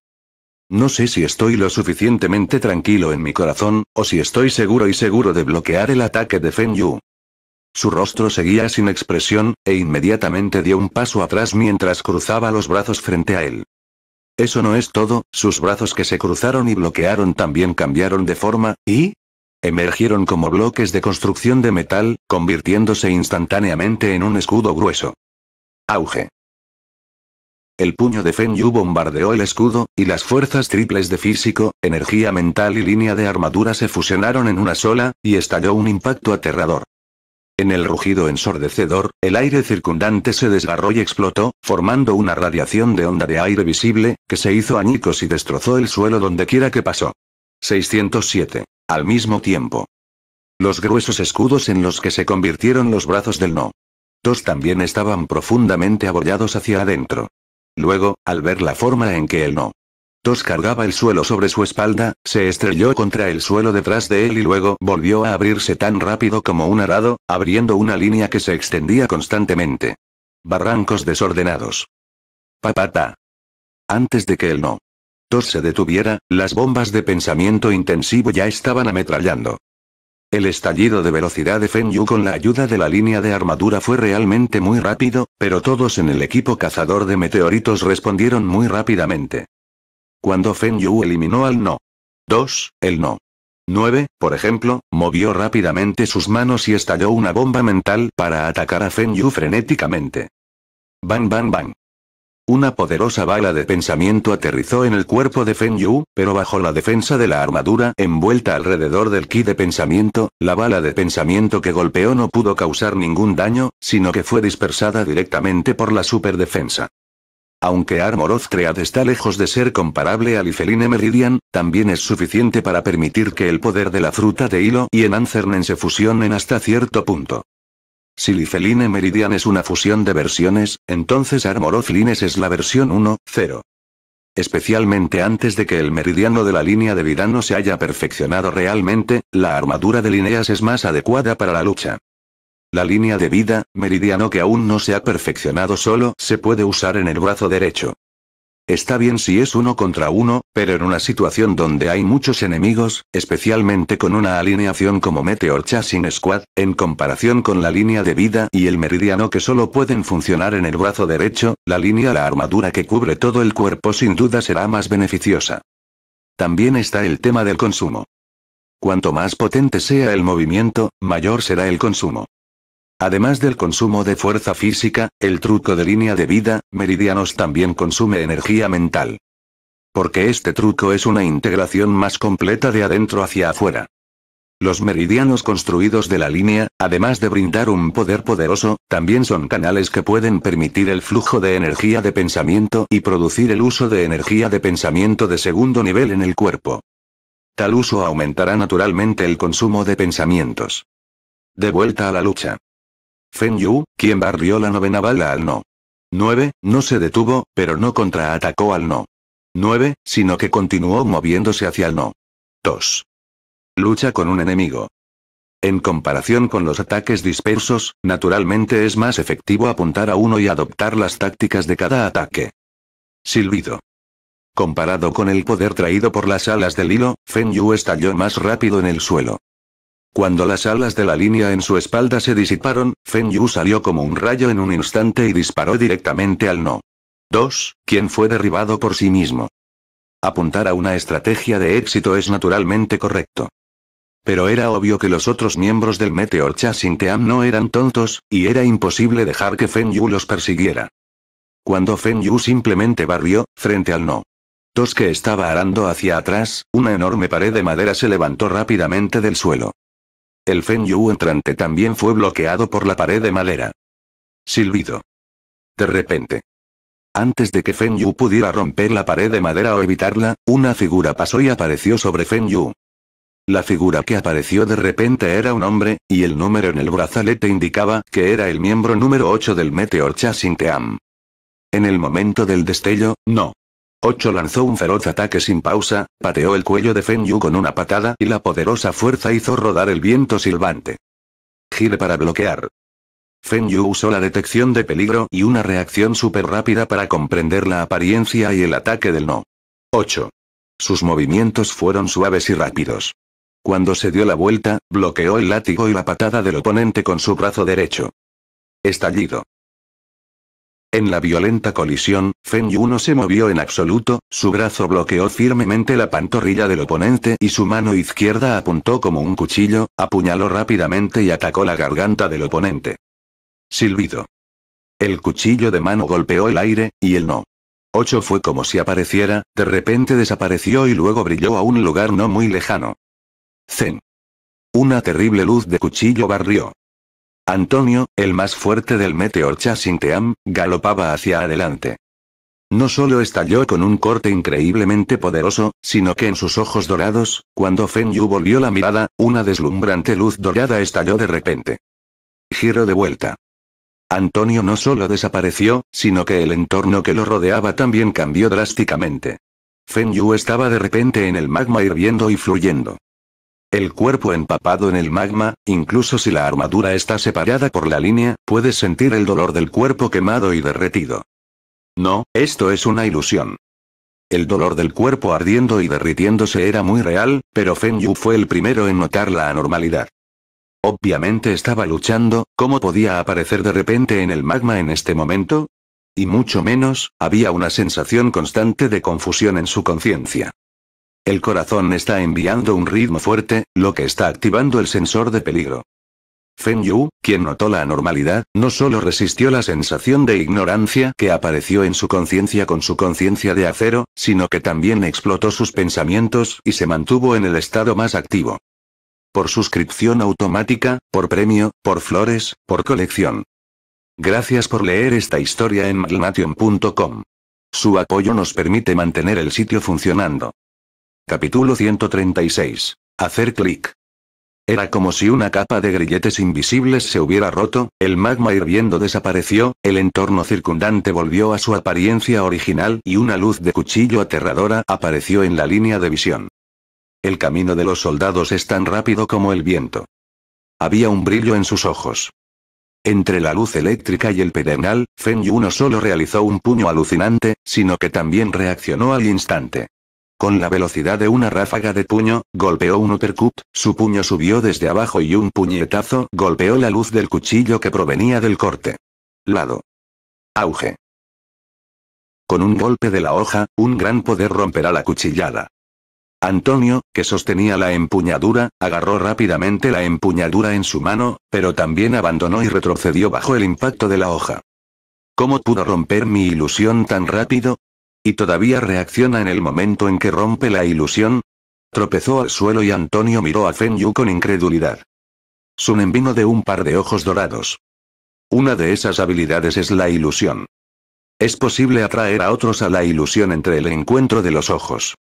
No sé si estoy lo suficientemente tranquilo en mi corazón, o si estoy seguro y seguro de bloquear el ataque de Fen Yu. Su rostro seguía sin expresión, e inmediatamente dio un paso atrás mientras cruzaba los brazos frente a él. Eso no es todo, sus brazos que se cruzaron y bloquearon también cambiaron de forma, y, Emergieron como bloques de construcción de metal, convirtiéndose instantáneamente en un escudo grueso. Auge. El puño de Fen Yu bombardeó el escudo, y las fuerzas triples de físico, energía mental y línea de armadura se fusionaron en una sola, y estalló un impacto aterrador. En el rugido ensordecedor, el aire circundante se desgarró y explotó, formando una radiación de onda de aire visible, que se hizo añicos y destrozó el suelo donde quiera que pasó. 607 al mismo tiempo. Los gruesos escudos en los que se convirtieron los brazos del no. Dos también estaban profundamente abollados hacia adentro. Luego, al ver la forma en que el no. Dos cargaba el suelo sobre su espalda, se estrelló contra el suelo detrás de él y luego volvió a abrirse tan rápido como un arado, abriendo una línea que se extendía constantemente. Barrancos desordenados. Papata. Antes de que el no se detuviera, las bombas de pensamiento intensivo ya estaban ametrallando. El estallido de velocidad de Fen Yu con la ayuda de la línea de armadura fue realmente muy rápido, pero todos en el equipo cazador de meteoritos respondieron muy rápidamente. Cuando Fen Yu eliminó al no. 2, el no. 9, por ejemplo, movió rápidamente sus manos y estalló una bomba mental para atacar a Fen Yu frenéticamente. Bang bang bang. Una poderosa bala de pensamiento aterrizó en el cuerpo de Fen Yu, pero bajo la defensa de la armadura envuelta alrededor del ki de pensamiento, la bala de pensamiento que golpeó no pudo causar ningún daño, sino que fue dispersada directamente por la superdefensa. Aunque Armor of está lejos de ser comparable al Ifeline Meridian, también es suficiente para permitir que el poder de la fruta de hilo y Ancernen se fusionen hasta cierto punto. Si Lifeline Meridian es una fusión de versiones, entonces Lines es la versión 1.0. Especialmente antes de que el meridiano de la línea de vida no se haya perfeccionado realmente, la armadura de Lineas es más adecuada para la lucha. La línea de vida, meridiano que aún no se ha perfeccionado solo se puede usar en el brazo derecho. Está bien si es uno contra uno, pero en una situación donde hay muchos enemigos, especialmente con una alineación como Meteor Chasing Squad, en comparación con la línea de vida y el meridiano que solo pueden funcionar en el brazo derecho, la línea la armadura que cubre todo el cuerpo sin duda será más beneficiosa. También está el tema del consumo. Cuanto más potente sea el movimiento, mayor será el consumo. Además del consumo de fuerza física, el truco de línea de vida, meridianos también consume energía mental. Porque este truco es una integración más completa de adentro hacia afuera. Los meridianos construidos de la línea, además de brindar un poder poderoso, también son canales que pueden permitir el flujo de energía de pensamiento y producir el uso de energía de pensamiento de segundo nivel en el cuerpo. Tal uso aumentará naturalmente el consumo de pensamientos. De vuelta a la lucha. Feng Yu, quien barrió la novena bala al no. 9, no se detuvo, pero no contraatacó al no. 9, sino que continuó moviéndose hacia el no. 2. Lucha con un enemigo. En comparación con los ataques dispersos, naturalmente es más efectivo apuntar a uno y adoptar las tácticas de cada ataque. Silbido. Comparado con el poder traído por las alas del hilo, Feng Yu estalló más rápido en el suelo. Cuando las alas de la línea en su espalda se disiparon, Feng Yu salió como un rayo en un instante y disparó directamente al No. 2, quien fue derribado por sí mismo. Apuntar a una estrategia de éxito es naturalmente correcto. Pero era obvio que los otros miembros del Meteor Chasing Team no eran tontos, y era imposible dejar que Feng Yu los persiguiera. Cuando Feng Yu simplemente barrió, frente al No. Dos que estaba arando hacia atrás, una enorme pared de madera se levantó rápidamente del suelo. El Feng Yu entrante también fue bloqueado por la pared de madera. Silbido. De repente. Antes de que Feng Yu pudiera romper la pared de madera o evitarla, una figura pasó y apareció sobre Feng Yu. La figura que apareció de repente era un hombre, y el número en el brazalete indicaba que era el miembro número 8 del Meteor Team. En el momento del destello, no. 8. lanzó un feroz ataque sin pausa, pateó el cuello de Fen Yu con una patada y la poderosa fuerza hizo rodar el viento silbante. Gire para bloquear. Fen Yu usó la detección de peligro y una reacción súper rápida para comprender la apariencia y el ataque del no. 8. Sus movimientos fueron suaves y rápidos. Cuando se dio la vuelta, bloqueó el látigo y la patada del oponente con su brazo derecho. Estallido. En la violenta colisión, Feng Yu no se movió en absoluto, su brazo bloqueó firmemente la pantorrilla del oponente y su mano izquierda apuntó como un cuchillo, apuñaló rápidamente y atacó la garganta del oponente. Silbido. El cuchillo de mano golpeó el aire, y el no. 8 fue como si apareciera, de repente desapareció y luego brilló a un lugar no muy lejano. Zen. Una terrible luz de cuchillo barrió. Antonio, el más fuerte del Meteor Chasinteam, galopaba hacia adelante. No solo estalló con un corte increíblemente poderoso, sino que en sus ojos dorados, cuando Fen Yu volvió la mirada, una deslumbrante luz dorada estalló de repente. Giro de vuelta. Antonio no solo desapareció, sino que el entorno que lo rodeaba también cambió drásticamente. Fen Yu estaba de repente en el magma hirviendo y fluyendo. El cuerpo empapado en el magma, incluso si la armadura está separada por la línea, puedes sentir el dolor del cuerpo quemado y derretido. No, esto es una ilusión. El dolor del cuerpo ardiendo y derritiéndose era muy real, pero Feng Yu fue el primero en notar la anormalidad. Obviamente estaba luchando, ¿cómo podía aparecer de repente en el magma en este momento? Y mucho menos, había una sensación constante de confusión en su conciencia. El corazón está enviando un ritmo fuerte, lo que está activando el sensor de peligro. Feng Yu, quien notó la anormalidad, no solo resistió la sensación de ignorancia que apareció en su conciencia con su conciencia de acero, sino que también explotó sus pensamientos y se mantuvo en el estado más activo. Por suscripción automática, por premio, por flores, por colección. Gracias por leer esta historia en magnation.com. Su apoyo nos permite mantener el sitio funcionando. Capítulo 136. Hacer clic. Era como si una capa de grilletes invisibles se hubiera roto, el magma hirviendo desapareció, el entorno circundante volvió a su apariencia original y una luz de cuchillo aterradora apareció en la línea de visión. El camino de los soldados es tan rápido como el viento. Había un brillo en sus ojos. Entre la luz eléctrica y el pedernal, Feng Yu no solo realizó un puño alucinante, sino que también reaccionó al instante. Con la velocidad de una ráfaga de puño, golpeó un uppercut, su puño subió desde abajo y un puñetazo golpeó la luz del cuchillo que provenía del corte. Lado. Auge. Con un golpe de la hoja, un gran poder romperá la cuchillada. Antonio, que sostenía la empuñadura, agarró rápidamente la empuñadura en su mano, pero también abandonó y retrocedió bajo el impacto de la hoja. ¿Cómo pudo romper mi ilusión tan rápido? y todavía reacciona en el momento en que rompe la ilusión. Tropezó al suelo y Antonio miró a Fen Yu con incredulidad. Sunen vino de un par de ojos dorados. Una de esas habilidades es la ilusión. Es posible atraer a otros a la ilusión entre el encuentro de los ojos.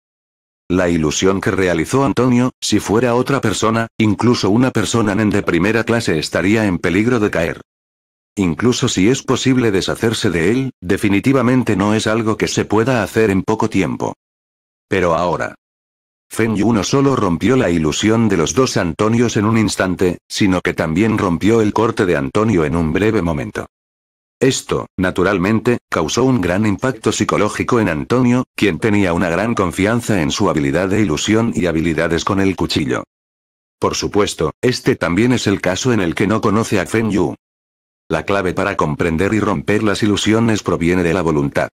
La ilusión que realizó Antonio, si fuera otra persona, incluso una persona en de primera clase estaría en peligro de caer. Incluso si es posible deshacerse de él, definitivamente no es algo que se pueda hacer en poco tiempo. Pero ahora. Fen Yu no solo rompió la ilusión de los dos Antonios en un instante, sino que también rompió el corte de Antonio en un breve momento. Esto, naturalmente, causó un gran impacto psicológico en Antonio, quien tenía una gran confianza en su habilidad de ilusión y habilidades con el cuchillo. Por supuesto, este también es el caso en el que no conoce a Fen Yu, la clave para comprender y romper las ilusiones proviene de la voluntad.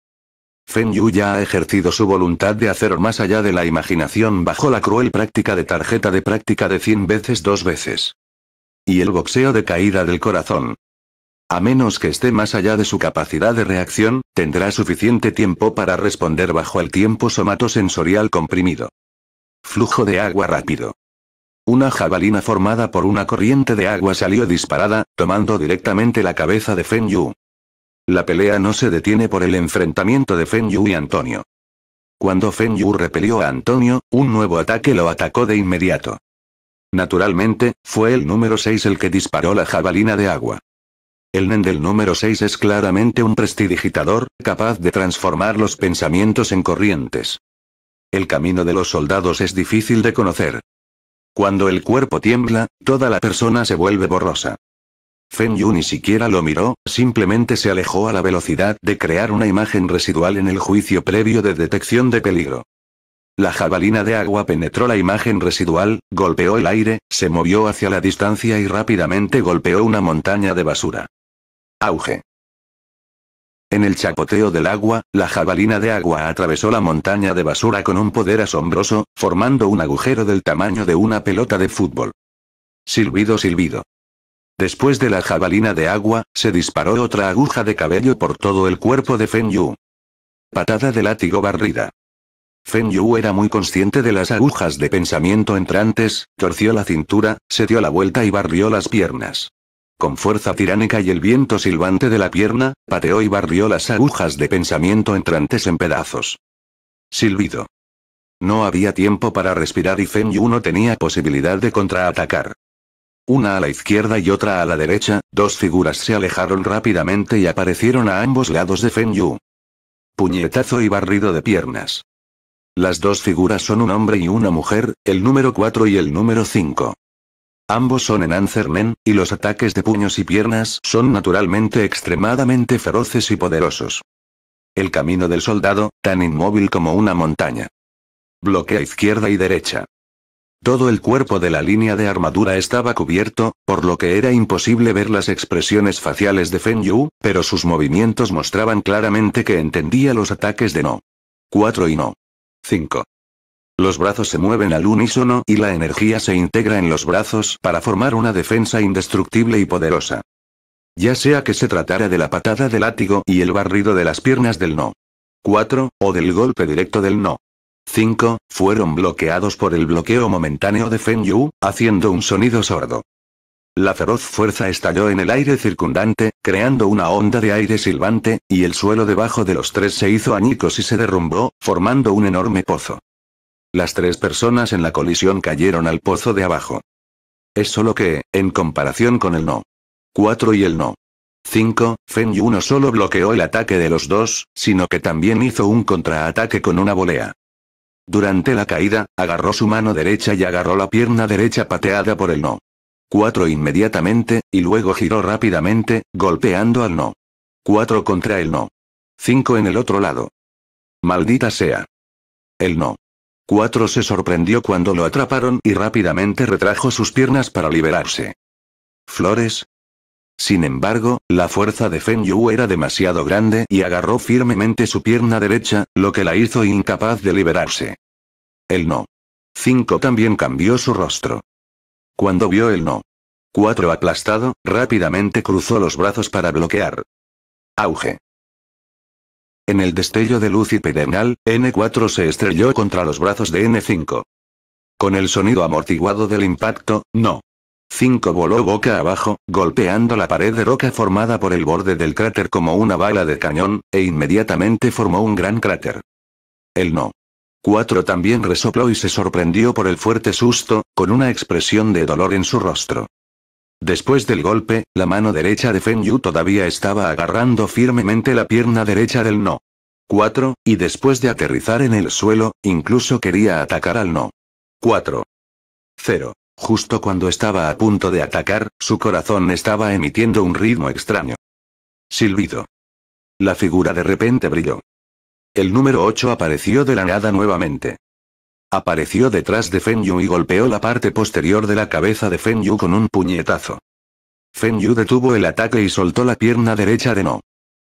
Fen Yu ya ha ejercido su voluntad de hacer más allá de la imaginación bajo la cruel práctica de tarjeta de práctica de 100 veces dos veces. Y el boxeo de caída del corazón. A menos que esté más allá de su capacidad de reacción, tendrá suficiente tiempo para responder bajo el tiempo somatosensorial comprimido. Flujo de agua rápido. Una jabalina formada por una corriente de agua salió disparada, tomando directamente la cabeza de Feng Yu. La pelea no se detiene por el enfrentamiento de Feng Yu y Antonio. Cuando Feng Yu repelió a Antonio, un nuevo ataque lo atacó de inmediato. Naturalmente, fue el número 6 el que disparó la jabalina de agua. El Nen del número 6 es claramente un prestidigitador, capaz de transformar los pensamientos en corrientes. El camino de los soldados es difícil de conocer, cuando el cuerpo tiembla, toda la persona se vuelve borrosa. Fen Yu ni siquiera lo miró, simplemente se alejó a la velocidad de crear una imagen residual en el juicio previo de detección de peligro. La jabalina de agua penetró la imagen residual, golpeó el aire, se movió hacia la distancia y rápidamente golpeó una montaña de basura. Auge. En el chapoteo del agua, la jabalina de agua atravesó la montaña de basura con un poder asombroso, formando un agujero del tamaño de una pelota de fútbol. Silbido, silbido. Después de la jabalina de agua, se disparó otra aguja de cabello por todo el cuerpo de Feng Yu. Patada de látigo barrida. Feng Yu era muy consciente de las agujas de pensamiento entrantes, torció la cintura, se dio la vuelta y barrió las piernas. Con fuerza tiránica y el viento silbante de la pierna, pateó y barrió las agujas de pensamiento entrantes en pedazos. Silbido. No había tiempo para respirar y Fen Yu no tenía posibilidad de contraatacar. Una a la izquierda y otra a la derecha, dos figuras se alejaron rápidamente y aparecieron a ambos lados de Fen Yu. Puñetazo y barrido de piernas. Las dos figuras son un hombre y una mujer, el número 4 y el número 5 ambos son en Ancernen, y los ataques de puños y piernas son naturalmente extremadamente feroces y poderosos. El camino del soldado, tan inmóvil como una montaña. Bloquea izquierda y derecha. Todo el cuerpo de la línea de armadura estaba cubierto, por lo que era imposible ver las expresiones faciales de Fen Yu, pero sus movimientos mostraban claramente que entendía los ataques de No. 4 y No. 5. Los brazos se mueven al unísono y la energía se integra en los brazos para formar una defensa indestructible y poderosa. Ya sea que se tratara de la patada del látigo y el barrido de las piernas del no. 4. O del golpe directo del no. 5. Fueron bloqueados por el bloqueo momentáneo de Fen Yu, haciendo un sonido sordo. La feroz fuerza estalló en el aire circundante, creando una onda de aire silbante, y el suelo debajo de los tres se hizo añicos y se derrumbó, formando un enorme pozo. Las tres personas en la colisión cayeron al pozo de abajo. Es solo que, en comparación con el no. 4 y el no. 5, Feng Yu no solo bloqueó el ataque de los dos, sino que también hizo un contraataque con una volea. Durante la caída, agarró su mano derecha y agarró la pierna derecha pateada por el no. 4 inmediatamente, y luego giró rápidamente, golpeando al no. 4 contra el no. 5 en el otro lado. Maldita sea. El no. 4 se sorprendió cuando lo atraparon y rápidamente retrajo sus piernas para liberarse. Flores. Sin embargo, la fuerza de Fen Yu era demasiado grande y agarró firmemente su pierna derecha, lo que la hizo incapaz de liberarse. El no. 5 también cambió su rostro. Cuando vio el no. 4 aplastado, rápidamente cruzó los brazos para bloquear. Auge. En el destello de luz y pedernal, N4 se estrelló contra los brazos de N5. Con el sonido amortiguado del impacto, no. 5 voló boca abajo, golpeando la pared de roca formada por el borde del cráter como una bala de cañón, e inmediatamente formó un gran cráter. El no. 4 también resopló y se sorprendió por el fuerte susto, con una expresión de dolor en su rostro. Después del golpe, la mano derecha de Feng Yu todavía estaba agarrando firmemente la pierna derecha del no. 4, y después de aterrizar en el suelo, incluso quería atacar al no. 4. 0. Justo cuando estaba a punto de atacar, su corazón estaba emitiendo un ritmo extraño. Silbido. La figura de repente brilló. El número 8 apareció de la nada nuevamente. Apareció detrás de fenyu y golpeó la parte posterior de la cabeza de fenyu con un puñetazo. fenyu detuvo el ataque y soltó la pierna derecha de No.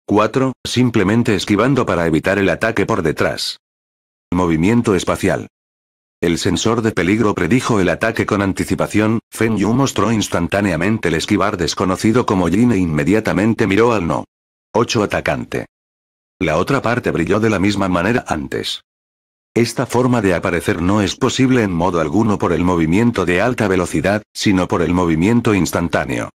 4, simplemente esquivando para evitar el ataque por detrás. Movimiento espacial. El sensor de peligro predijo el ataque con anticipación, fenyu mostró instantáneamente el esquivar desconocido como Jin e inmediatamente miró al no. 8 atacante. La otra parte brilló de la misma manera antes. Esta forma de aparecer no es posible en modo alguno por el movimiento de alta velocidad, sino por el movimiento instantáneo.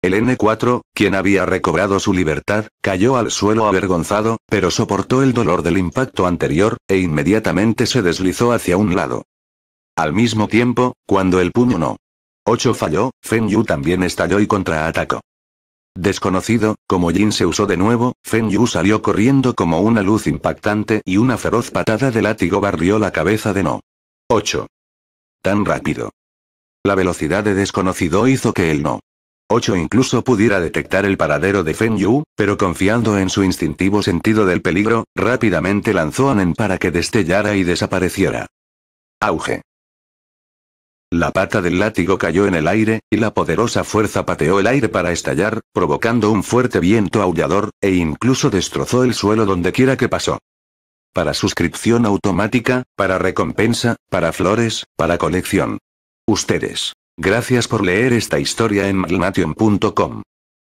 El N4, quien había recobrado su libertad, cayó al suelo avergonzado, pero soportó el dolor del impacto anterior, e inmediatamente se deslizó hacia un lado. Al mismo tiempo, cuando el puño no. 8 falló, Feng Yu también estalló y contraatacó. Desconocido, como Jin se usó de nuevo, Fen Yu salió corriendo como una luz impactante y una feroz patada de látigo barrió la cabeza de No. 8. Tan rápido. La velocidad de desconocido hizo que el No. 8 incluso pudiera detectar el paradero de Fen Yu, pero confiando en su instintivo sentido del peligro, rápidamente lanzó a Nen para que destellara y desapareciera. Auge. La pata del látigo cayó en el aire, y la poderosa fuerza pateó el aire para estallar, provocando un fuerte viento aullador, e incluso destrozó el suelo donde quiera que pasó. Para suscripción automática, para recompensa, para flores, para colección. Ustedes. Gracias por leer esta historia en malnation.com.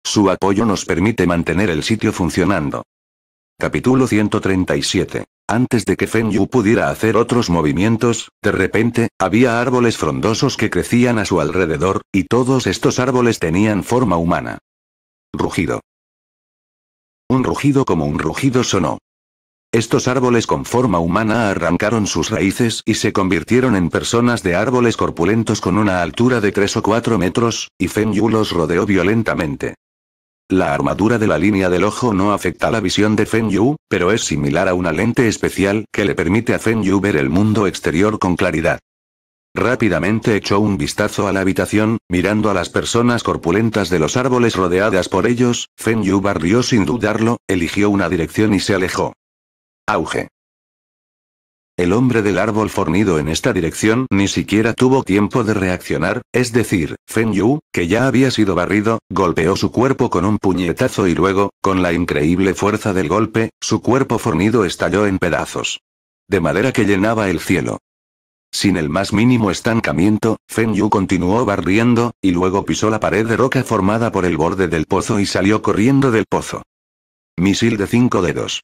Su apoyo nos permite mantener el sitio funcionando. Capítulo 137. Antes de que Feng Yu pudiera hacer otros movimientos, de repente, había árboles frondosos que crecían a su alrededor, y todos estos árboles tenían forma humana. Rugido. Un rugido como un rugido sonó. Estos árboles con forma humana arrancaron sus raíces y se convirtieron en personas de árboles corpulentos con una altura de 3 o 4 metros, y Feng Yu los rodeó violentamente. La armadura de la línea del ojo no afecta la visión de Fen Yu, pero es similar a una lente especial que le permite a Fen Yu ver el mundo exterior con claridad. Rápidamente echó un vistazo a la habitación, mirando a las personas corpulentas de los árboles rodeadas por ellos, Fen Yu barrió sin dudarlo, eligió una dirección y se alejó. Auge. El hombre del árbol fornido en esta dirección ni siquiera tuvo tiempo de reaccionar, es decir, Fen Yu, que ya había sido barrido, golpeó su cuerpo con un puñetazo y luego, con la increíble fuerza del golpe, su cuerpo fornido estalló en pedazos. De madera que llenaba el cielo. Sin el más mínimo estancamiento, Fen Yu continuó barriendo, y luego pisó la pared de roca formada por el borde del pozo y salió corriendo del pozo. Misil de cinco dedos.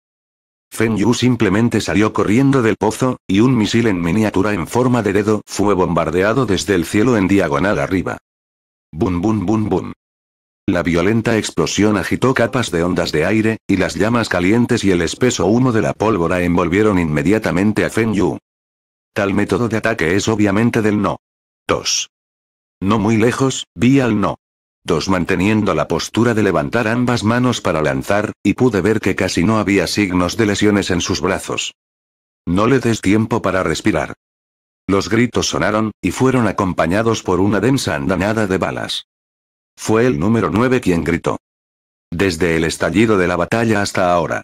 Feng Yu simplemente salió corriendo del pozo, y un misil en miniatura en forma de dedo fue bombardeado desde el cielo en diagonal arriba. Bum bum bum bum. La violenta explosión agitó capas de ondas de aire, y las llamas calientes y el espeso humo de la pólvora envolvieron inmediatamente a Feng Yu. Tal método de ataque es obviamente del no. 2. No muy lejos, vi al no. Dos manteniendo la postura de levantar ambas manos para lanzar, y pude ver que casi no había signos de lesiones en sus brazos. No le des tiempo para respirar. Los gritos sonaron, y fueron acompañados por una densa andanada de balas. Fue el número 9 quien gritó. Desde el estallido de la batalla hasta ahora.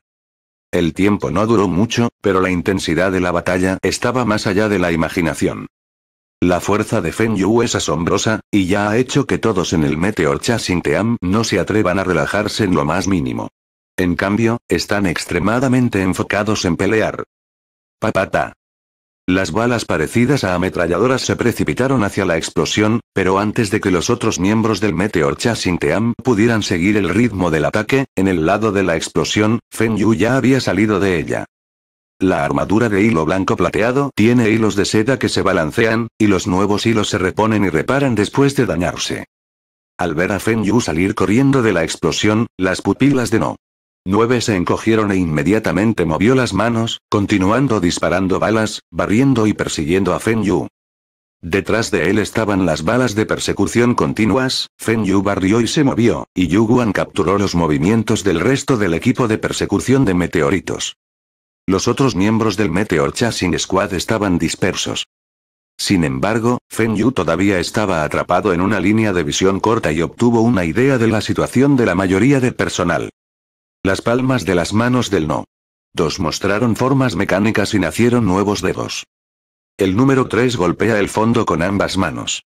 El tiempo no duró mucho, pero la intensidad de la batalla estaba más allá de la imaginación. La fuerza de Feng Yu es asombrosa, y ya ha hecho que todos en el Meteor Team no se atrevan a relajarse en lo más mínimo. En cambio, están extremadamente enfocados en pelear. Papata. Las balas parecidas a ametralladoras se precipitaron hacia la explosión, pero antes de que los otros miembros del Meteor Team pudieran seguir el ritmo del ataque, en el lado de la explosión, Feng Yu ya había salido de ella. La armadura de hilo blanco plateado tiene hilos de seda que se balancean, y los nuevos hilos se reponen y reparan después de dañarse. Al ver a Fen Yu salir corriendo de la explosión, las pupilas de No. 9 se encogieron e inmediatamente movió las manos, continuando disparando balas, barriendo y persiguiendo a Fen Yu. Detrás de él estaban las balas de persecución continuas, Fen Yu barrió y se movió, y Yu Guan capturó los movimientos del resto del equipo de persecución de meteoritos. Los otros miembros del Meteor Chasing Squad estaban dispersos. Sin embargo, Feng Yu todavía estaba atrapado en una línea de visión corta y obtuvo una idea de la situación de la mayoría de personal. Las palmas de las manos del no. Dos mostraron formas mecánicas y nacieron nuevos dedos. El número 3 golpea el fondo con ambas manos.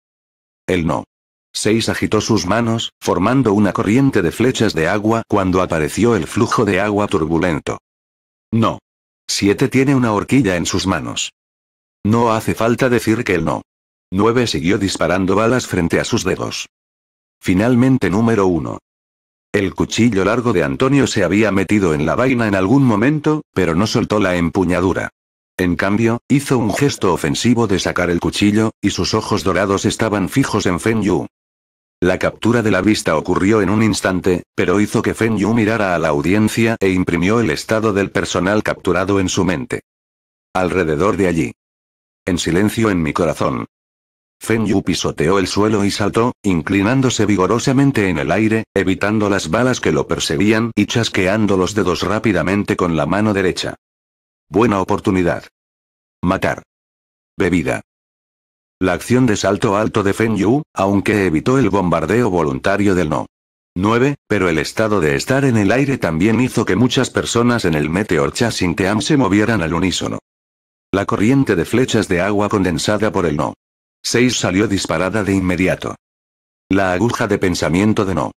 El no. 6 agitó sus manos, formando una corriente de flechas de agua cuando apareció el flujo de agua turbulento. No. 7 tiene una horquilla en sus manos. No hace falta decir que él no. 9 siguió disparando balas frente a sus dedos. Finalmente número 1. El cuchillo largo de Antonio se había metido en la vaina en algún momento, pero no soltó la empuñadura. En cambio, hizo un gesto ofensivo de sacar el cuchillo, y sus ojos dorados estaban fijos en Feng Yu. La captura de la vista ocurrió en un instante, pero hizo que Fen Yu mirara a la audiencia e imprimió el estado del personal capturado en su mente. Alrededor de allí. En silencio en mi corazón. Fen Yu pisoteó el suelo y saltó, inclinándose vigorosamente en el aire, evitando las balas que lo perseguían y chasqueando los dedos rápidamente con la mano derecha. Buena oportunidad. Matar. Bebida. La acción de salto alto de Feng Yu, aunque evitó el bombardeo voluntario del No. 9, pero el estado de estar en el aire también hizo que muchas personas en el Meteor Team se movieran al unísono. La corriente de flechas de agua condensada por el No. 6 salió disparada de inmediato. La aguja de pensamiento de No.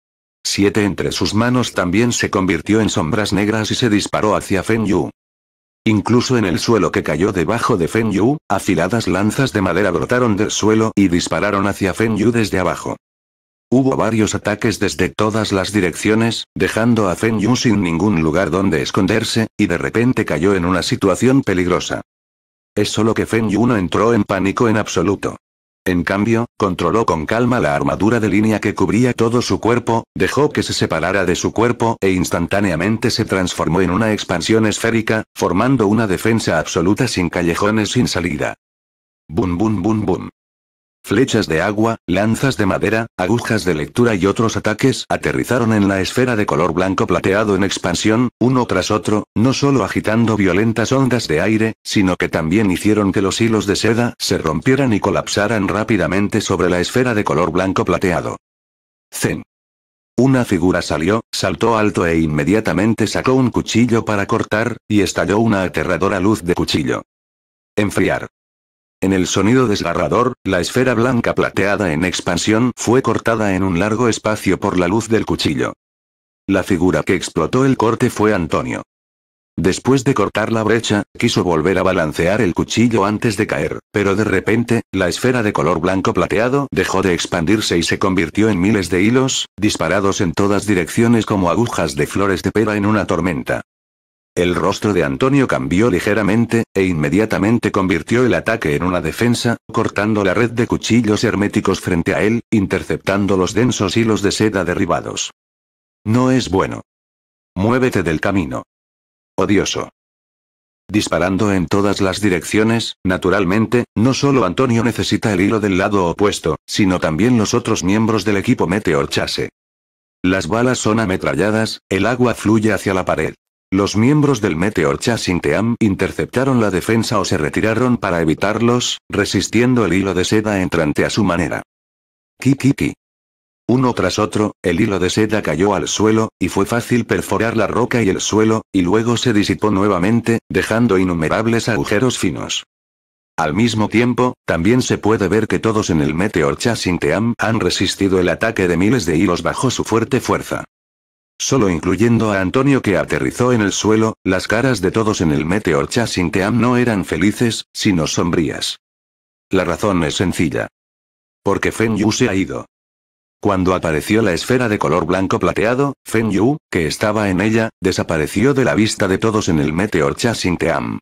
7 entre sus manos también se convirtió en sombras negras y se disparó hacia Feng Yu. Incluso en el suelo que cayó debajo de Feng Yu, afiladas lanzas de madera brotaron del suelo y dispararon hacia Feng Yu desde abajo. Hubo varios ataques desde todas las direcciones, dejando a Feng Yu sin ningún lugar donde esconderse, y de repente cayó en una situación peligrosa. Es solo que Feng Yu no entró en pánico en absoluto. En cambio, controló con calma la armadura de línea que cubría todo su cuerpo, dejó que se separara de su cuerpo e instantáneamente se transformó en una expansión esférica, formando una defensa absoluta sin callejones sin salida. Bum bum bum bum. Flechas de agua, lanzas de madera, agujas de lectura y otros ataques aterrizaron en la esfera de color blanco plateado en expansión, uno tras otro, no solo agitando violentas ondas de aire, sino que también hicieron que los hilos de seda se rompieran y colapsaran rápidamente sobre la esfera de color blanco plateado. Zen. Una figura salió, saltó alto e inmediatamente sacó un cuchillo para cortar, y estalló una aterradora luz de cuchillo. Enfriar. En el sonido desgarrador, la esfera blanca plateada en expansión fue cortada en un largo espacio por la luz del cuchillo. La figura que explotó el corte fue Antonio. Después de cortar la brecha, quiso volver a balancear el cuchillo antes de caer, pero de repente, la esfera de color blanco plateado dejó de expandirse y se convirtió en miles de hilos, disparados en todas direcciones como agujas de flores de pera en una tormenta. El rostro de Antonio cambió ligeramente, e inmediatamente convirtió el ataque en una defensa, cortando la red de cuchillos herméticos frente a él, interceptando los densos hilos de seda derribados. No es bueno. Muévete del camino. Odioso. Disparando en todas las direcciones, naturalmente, no solo Antonio necesita el hilo del lado opuesto, sino también los otros miembros del equipo Meteor Chase. Las balas son ametralladas, el agua fluye hacia la pared. Los miembros del Meteor Chasinteam interceptaron la defensa o se retiraron para evitarlos, resistiendo el hilo de seda entrante a su manera. Kikiki. Uno tras otro, el hilo de seda cayó al suelo, y fue fácil perforar la roca y el suelo, y luego se disipó nuevamente, dejando innumerables agujeros finos. Al mismo tiempo, también se puede ver que todos en el Meteor Chasinteam han resistido el ataque de miles de hilos bajo su fuerte fuerza. Solo incluyendo a Antonio que aterrizó en el suelo, las caras de todos en el Meteor Chasing Team no eran felices, sino sombrías. La razón es sencilla. Porque Fen Yu se ha ido. Cuando apareció la esfera de color blanco plateado, Fen Yu, que estaba en ella, desapareció de la vista de todos en el Meteor Chasing Team.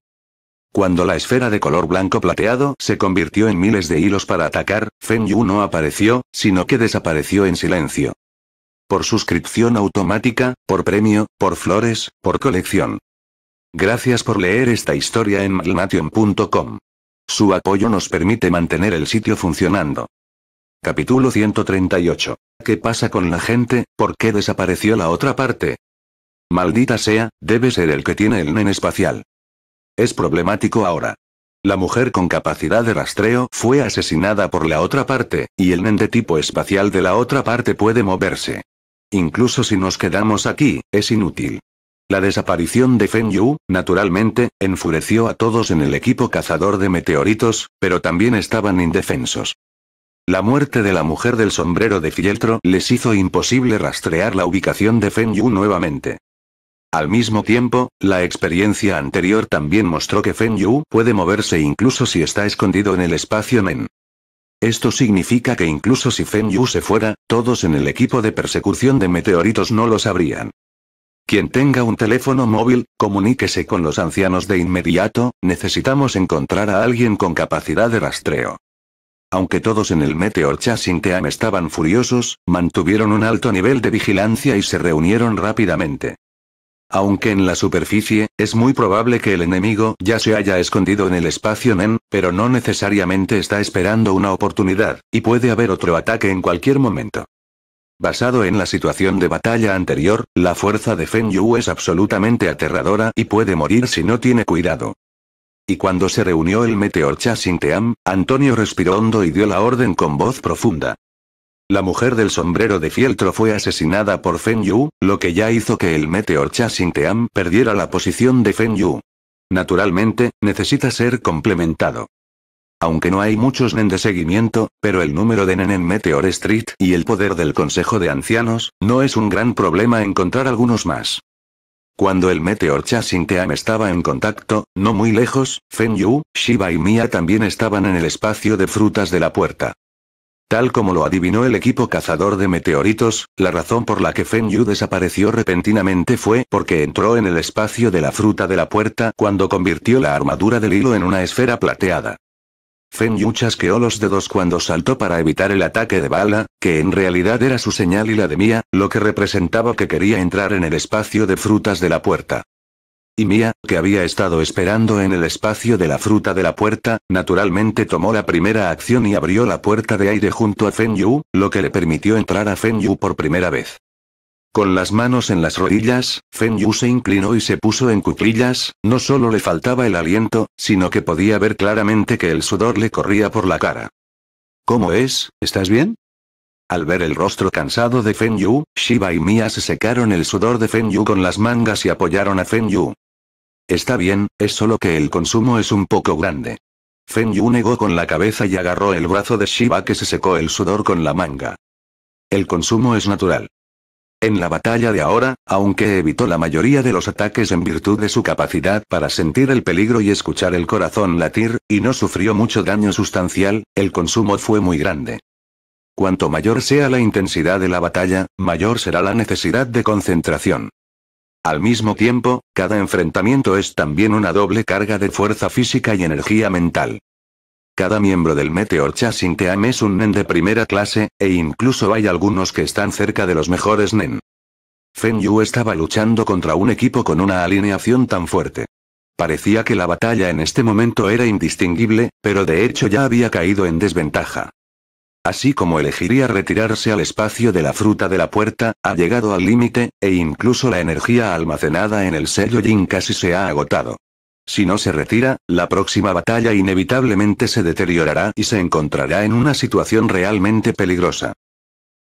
Cuando la esfera de color blanco plateado se convirtió en miles de hilos para atacar, Fen Yu no apareció, sino que desapareció en silencio por suscripción automática, por premio, por flores, por colección. Gracias por leer esta historia en malnation.com. Su apoyo nos permite mantener el sitio funcionando. Capítulo 138. ¿Qué pasa con la gente? ¿Por qué desapareció la otra parte? Maldita sea, debe ser el que tiene el NEN espacial. Es problemático ahora. La mujer con capacidad de rastreo fue asesinada por la otra parte, y el NEN de tipo espacial de la otra parte puede moverse. Incluso si nos quedamos aquí, es inútil. La desaparición de Feng Yu, naturalmente, enfureció a todos en el equipo cazador de meteoritos, pero también estaban indefensos. La muerte de la mujer del sombrero de fieltro les hizo imposible rastrear la ubicación de Feng Yu nuevamente. Al mismo tiempo, la experiencia anterior también mostró que Feng Yu puede moverse incluso si está escondido en el espacio Men. Esto significa que incluso si Fen Yu se fuera, todos en el equipo de persecución de meteoritos no lo sabrían. Quien tenga un teléfono móvil, comuníquese con los ancianos de inmediato, necesitamos encontrar a alguien con capacidad de rastreo. Aunque todos en el Meteor Chasing Team estaban furiosos, mantuvieron un alto nivel de vigilancia y se reunieron rápidamente. Aunque en la superficie, es muy probable que el enemigo ya se haya escondido en el espacio NEN, pero no necesariamente está esperando una oportunidad, y puede haber otro ataque en cualquier momento. Basado en la situación de batalla anterior, la fuerza de Fen Yu es absolutamente aterradora y puede morir si no tiene cuidado. Y cuando se reunió el meteor Chasing Team, Antonio respiró hondo y dio la orden con voz profunda. La mujer del sombrero de fieltro fue asesinada por Feng Yu, lo que ya hizo que el Meteor Team perdiera la posición de Feng Yu. Naturalmente, necesita ser complementado. Aunque no hay muchos Nen de seguimiento, pero el número de Nen en Meteor Street y el poder del Consejo de Ancianos, no es un gran problema encontrar algunos más. Cuando el Meteor Team estaba en contacto, no muy lejos, Feng Yu, Shiba y Mia también estaban en el espacio de frutas de la puerta. Tal como lo adivinó el equipo cazador de meteoritos, la razón por la que Fen Yu desapareció repentinamente fue porque entró en el espacio de la fruta de la puerta cuando convirtió la armadura del hilo en una esfera plateada. Fen Yu chasqueó los dedos cuando saltó para evitar el ataque de bala, que en realidad era su señal y la de Mía, lo que representaba que quería entrar en el espacio de frutas de la puerta. Y Mia, que había estado esperando en el espacio de la fruta de la puerta, naturalmente tomó la primera acción y abrió la puerta de aire junto a Fen Yu, lo que le permitió entrar a Feng Yu por primera vez. Con las manos en las rodillas, Fen Yu se inclinó y se puso en cuclillas, no solo le faltaba el aliento, sino que podía ver claramente que el sudor le corría por la cara. ¿Cómo es? ¿Estás bien? Al ver el rostro cansado de Fen Yu, Shiba y Mia se secaron el sudor de Feng Yu con las mangas y apoyaron a Feng Yu. Está bien, es solo que el consumo es un poco grande. Feng Yu negó con la cabeza y agarró el brazo de Shiba que se secó el sudor con la manga. El consumo es natural. En la batalla de ahora, aunque evitó la mayoría de los ataques en virtud de su capacidad para sentir el peligro y escuchar el corazón latir, y no sufrió mucho daño sustancial, el consumo fue muy grande. Cuanto mayor sea la intensidad de la batalla, mayor será la necesidad de concentración. Al mismo tiempo, cada enfrentamiento es también una doble carga de fuerza física y energía mental. Cada miembro del Meteor Chasing Team es un nen de primera clase, e incluso hay algunos que están cerca de los mejores nen. Fen Yu estaba luchando contra un equipo con una alineación tan fuerte. Parecía que la batalla en este momento era indistinguible, pero de hecho ya había caído en desventaja así como elegiría retirarse al espacio de la fruta de la puerta, ha llegado al límite, e incluso la energía almacenada en el sello Jin casi se ha agotado. Si no se retira, la próxima batalla inevitablemente se deteriorará y se encontrará en una situación realmente peligrosa.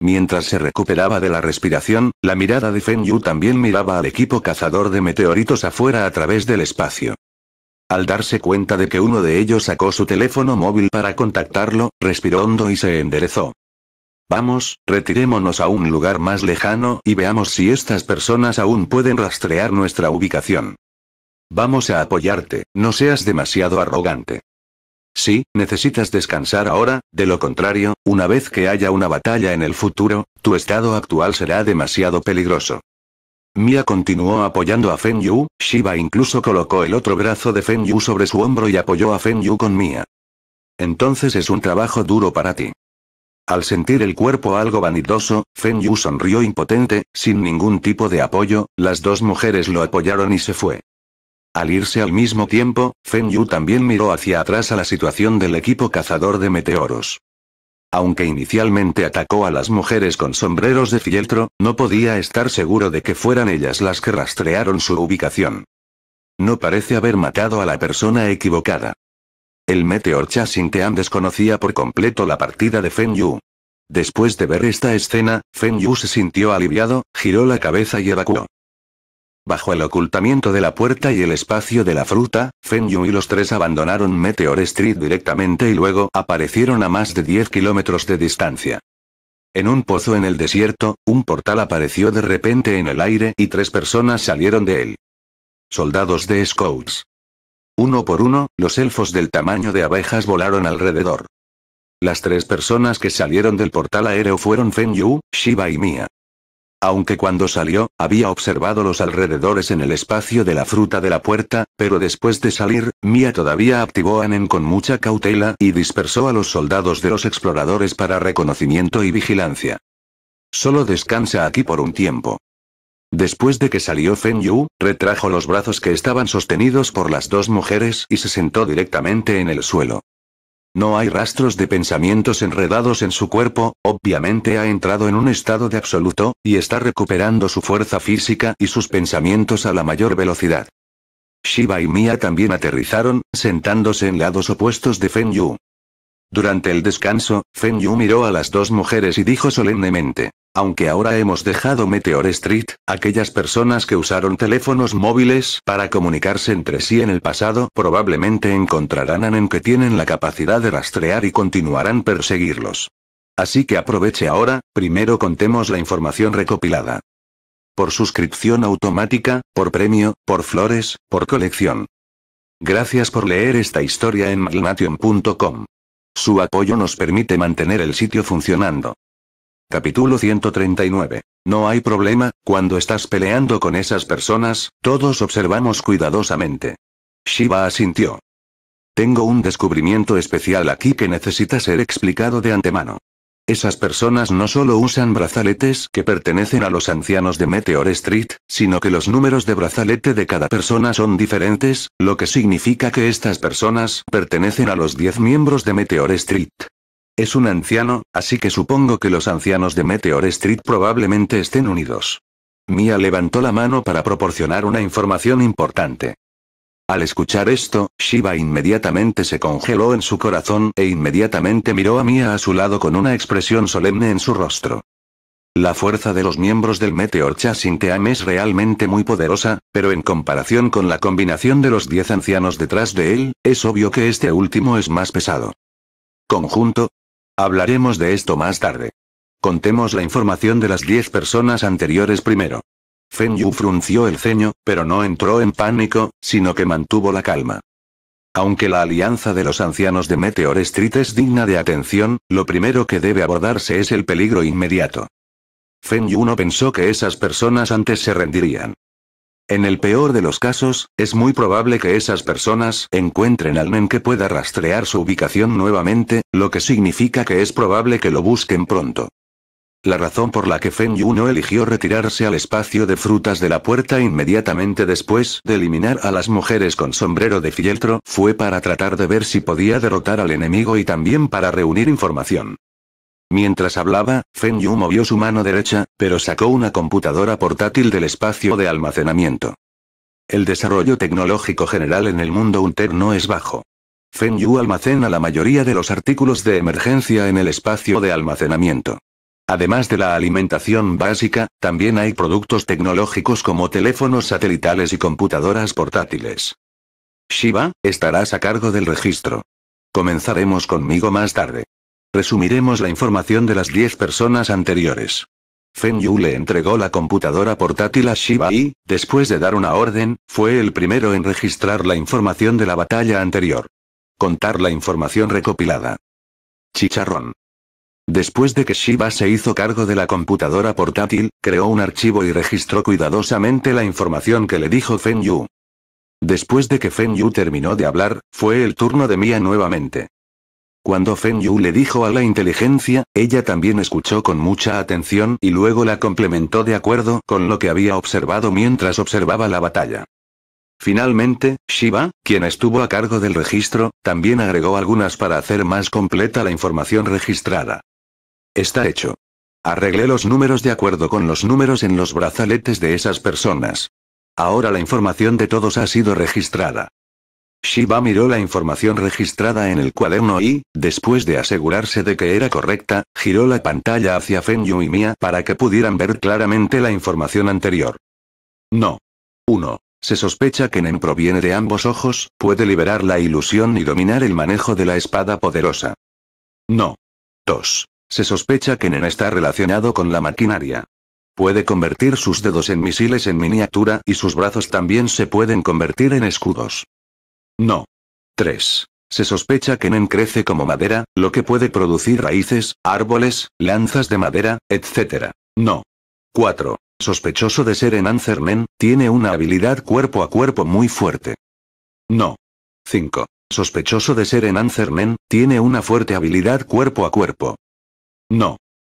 Mientras se recuperaba de la respiración, la mirada de Feng Yu también miraba al equipo cazador de meteoritos afuera a través del espacio. Al darse cuenta de que uno de ellos sacó su teléfono móvil para contactarlo, respiró hondo y se enderezó. Vamos, retirémonos a un lugar más lejano y veamos si estas personas aún pueden rastrear nuestra ubicación. Vamos a apoyarte, no seas demasiado arrogante. Sí, necesitas descansar ahora, de lo contrario, una vez que haya una batalla en el futuro, tu estado actual será demasiado peligroso. Mia continuó apoyando a Fen Yu, Shiba incluso colocó el otro brazo de Fen Yu sobre su hombro y apoyó a Fen Yu con Mia. Entonces es un trabajo duro para ti. Al sentir el cuerpo algo vanidoso, Fen Yu sonrió impotente, sin ningún tipo de apoyo, las dos mujeres lo apoyaron y se fue. Al irse al mismo tiempo, Fen Yu también miró hacia atrás a la situación del equipo cazador de meteoros. Aunque inicialmente atacó a las mujeres con sombreros de fieltro, no podía estar seguro de que fueran ellas las que rastrearon su ubicación. No parece haber matado a la persona equivocada. El Meteor Tean desconocía por completo la partida de Feng Yu. Después de ver esta escena, Feng Yu se sintió aliviado, giró la cabeza y evacuó. Bajo el ocultamiento de la puerta y el espacio de la fruta, Feng Yu y los tres abandonaron Meteor Street directamente y luego aparecieron a más de 10 kilómetros de distancia. En un pozo en el desierto, un portal apareció de repente en el aire y tres personas salieron de él. Soldados de Scouts. Uno por uno, los elfos del tamaño de abejas volaron alrededor. Las tres personas que salieron del portal aéreo fueron Feng Yu, Shiba y Mia. Aunque cuando salió, había observado los alrededores en el espacio de la fruta de la puerta, pero después de salir, Mia todavía activó a Nen con mucha cautela y dispersó a los soldados de los exploradores para reconocimiento y vigilancia. Solo descansa aquí por un tiempo. Después de que salió Fen Yu, retrajo los brazos que estaban sostenidos por las dos mujeres y se sentó directamente en el suelo. No hay rastros de pensamientos enredados en su cuerpo, obviamente ha entrado en un estado de absoluto, y está recuperando su fuerza física y sus pensamientos a la mayor velocidad. Shiva y Mia también aterrizaron, sentándose en lados opuestos de Fen Yu. Durante el descanso, Fen Yu miró a las dos mujeres y dijo solemnemente. Aunque ahora hemos dejado Meteor Street, aquellas personas que usaron teléfonos móviles para comunicarse entre sí en el pasado probablemente encontrarán a en que tienen la capacidad de rastrear y continuarán perseguirlos. Así que aproveche ahora, primero contemos la información recopilada. Por suscripción automática, por premio, por flores, por colección. Gracias por leer esta historia en magnation.com. Su apoyo nos permite mantener el sitio funcionando. Capítulo 139. No hay problema, cuando estás peleando con esas personas, todos observamos cuidadosamente. Shiva asintió. Tengo un descubrimiento especial aquí que necesita ser explicado de antemano. Esas personas no solo usan brazaletes que pertenecen a los ancianos de Meteor Street, sino que los números de brazalete de cada persona son diferentes, lo que significa que estas personas pertenecen a los 10 miembros de Meteor Street. Es un anciano, así que supongo que los ancianos de Meteor Street probablemente estén unidos. Mia levantó la mano para proporcionar una información importante. Al escuchar esto, Shiva inmediatamente se congeló en su corazón e inmediatamente miró a Mia a su lado con una expresión solemne en su rostro. La fuerza de los miembros del Meteor Chasinteam es realmente muy poderosa, pero en comparación con la combinación de los diez ancianos detrás de él, es obvio que este último es más pesado. Conjunto. Hablaremos de esto más tarde. Contemos la información de las diez personas anteriores primero. Feng Yu frunció el ceño, pero no entró en pánico, sino que mantuvo la calma. Aunque la alianza de los ancianos de Meteor Street es digna de atención, lo primero que debe abordarse es el peligro inmediato. Feng Yu no pensó que esas personas antes se rendirían. En el peor de los casos, es muy probable que esas personas encuentren al men que pueda rastrear su ubicación nuevamente, lo que significa que es probable que lo busquen pronto. La razón por la que Feng Yu no eligió retirarse al espacio de frutas de la puerta inmediatamente después de eliminar a las mujeres con sombrero de fieltro fue para tratar de ver si podía derrotar al enemigo y también para reunir información. Mientras hablaba, Feng Yu movió su mano derecha, pero sacó una computadora portátil del espacio de almacenamiento. El desarrollo tecnológico general en el mundo Unter no es bajo. Feng Yu almacena la mayoría de los artículos de emergencia en el espacio de almacenamiento. Además de la alimentación básica, también hay productos tecnológicos como teléfonos satelitales y computadoras portátiles. Shiva, estarás a cargo del registro. Comenzaremos conmigo más tarde. Resumiremos la información de las 10 personas anteriores. Fen Yu le entregó la computadora portátil a Shiva y, después de dar una orden, fue el primero en registrar la información de la batalla anterior. Contar la información recopilada. Chicharrón. Después de que Shiba se hizo cargo de la computadora portátil, creó un archivo y registró cuidadosamente la información que le dijo Feng Yu. Después de que Feng Yu terminó de hablar, fue el turno de Mia nuevamente. Cuando Feng Yu le dijo a la inteligencia, ella también escuchó con mucha atención y luego la complementó de acuerdo con lo que había observado mientras observaba la batalla. Finalmente, Shiba, quien estuvo a cargo del registro, también agregó algunas para hacer más completa la información registrada. Está hecho. Arreglé los números de acuerdo con los números en los brazaletes de esas personas. Ahora la información de todos ha sido registrada. Shiba miró la información registrada en el cuaderno y, después de asegurarse de que era correcta, giró la pantalla hacia Feng y Mia para que pudieran ver claramente la información anterior. No. 1. Se sospecha que Nen proviene de ambos ojos, puede liberar la ilusión y dominar el manejo de la espada poderosa. No. 2. Se sospecha que Nen está relacionado con la maquinaria. Puede convertir sus dedos en misiles en miniatura y sus brazos también se pueden convertir en escudos. No. 3. Se sospecha que Nen crece como madera, lo que puede producir raíces, árboles, lanzas de madera, etc. No. 4. Sospechoso de ser en Answer tiene una habilidad cuerpo a cuerpo muy fuerte. No. 5. Sospechoso de ser en Answer tiene una fuerte habilidad cuerpo a cuerpo. No.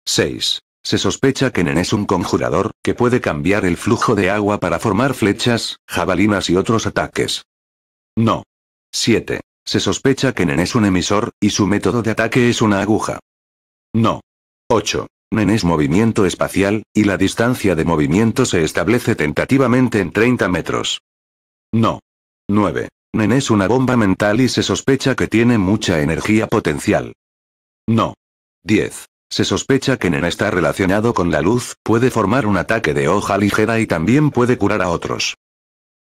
6. Se sospecha que Nen es un conjurador, que puede cambiar el flujo de agua para formar flechas, jabalinas y otros ataques. No. 7. Se sospecha que Nen es un emisor, y su método de ataque es una aguja. No. 8. Nen es movimiento espacial, y la distancia de movimiento se establece tentativamente en 30 metros. No. 9. Nen es una bomba mental y se sospecha que tiene mucha energía potencial. No. 10. Se sospecha que Nen está relacionado con la luz, puede formar un ataque de hoja ligera y también puede curar a otros.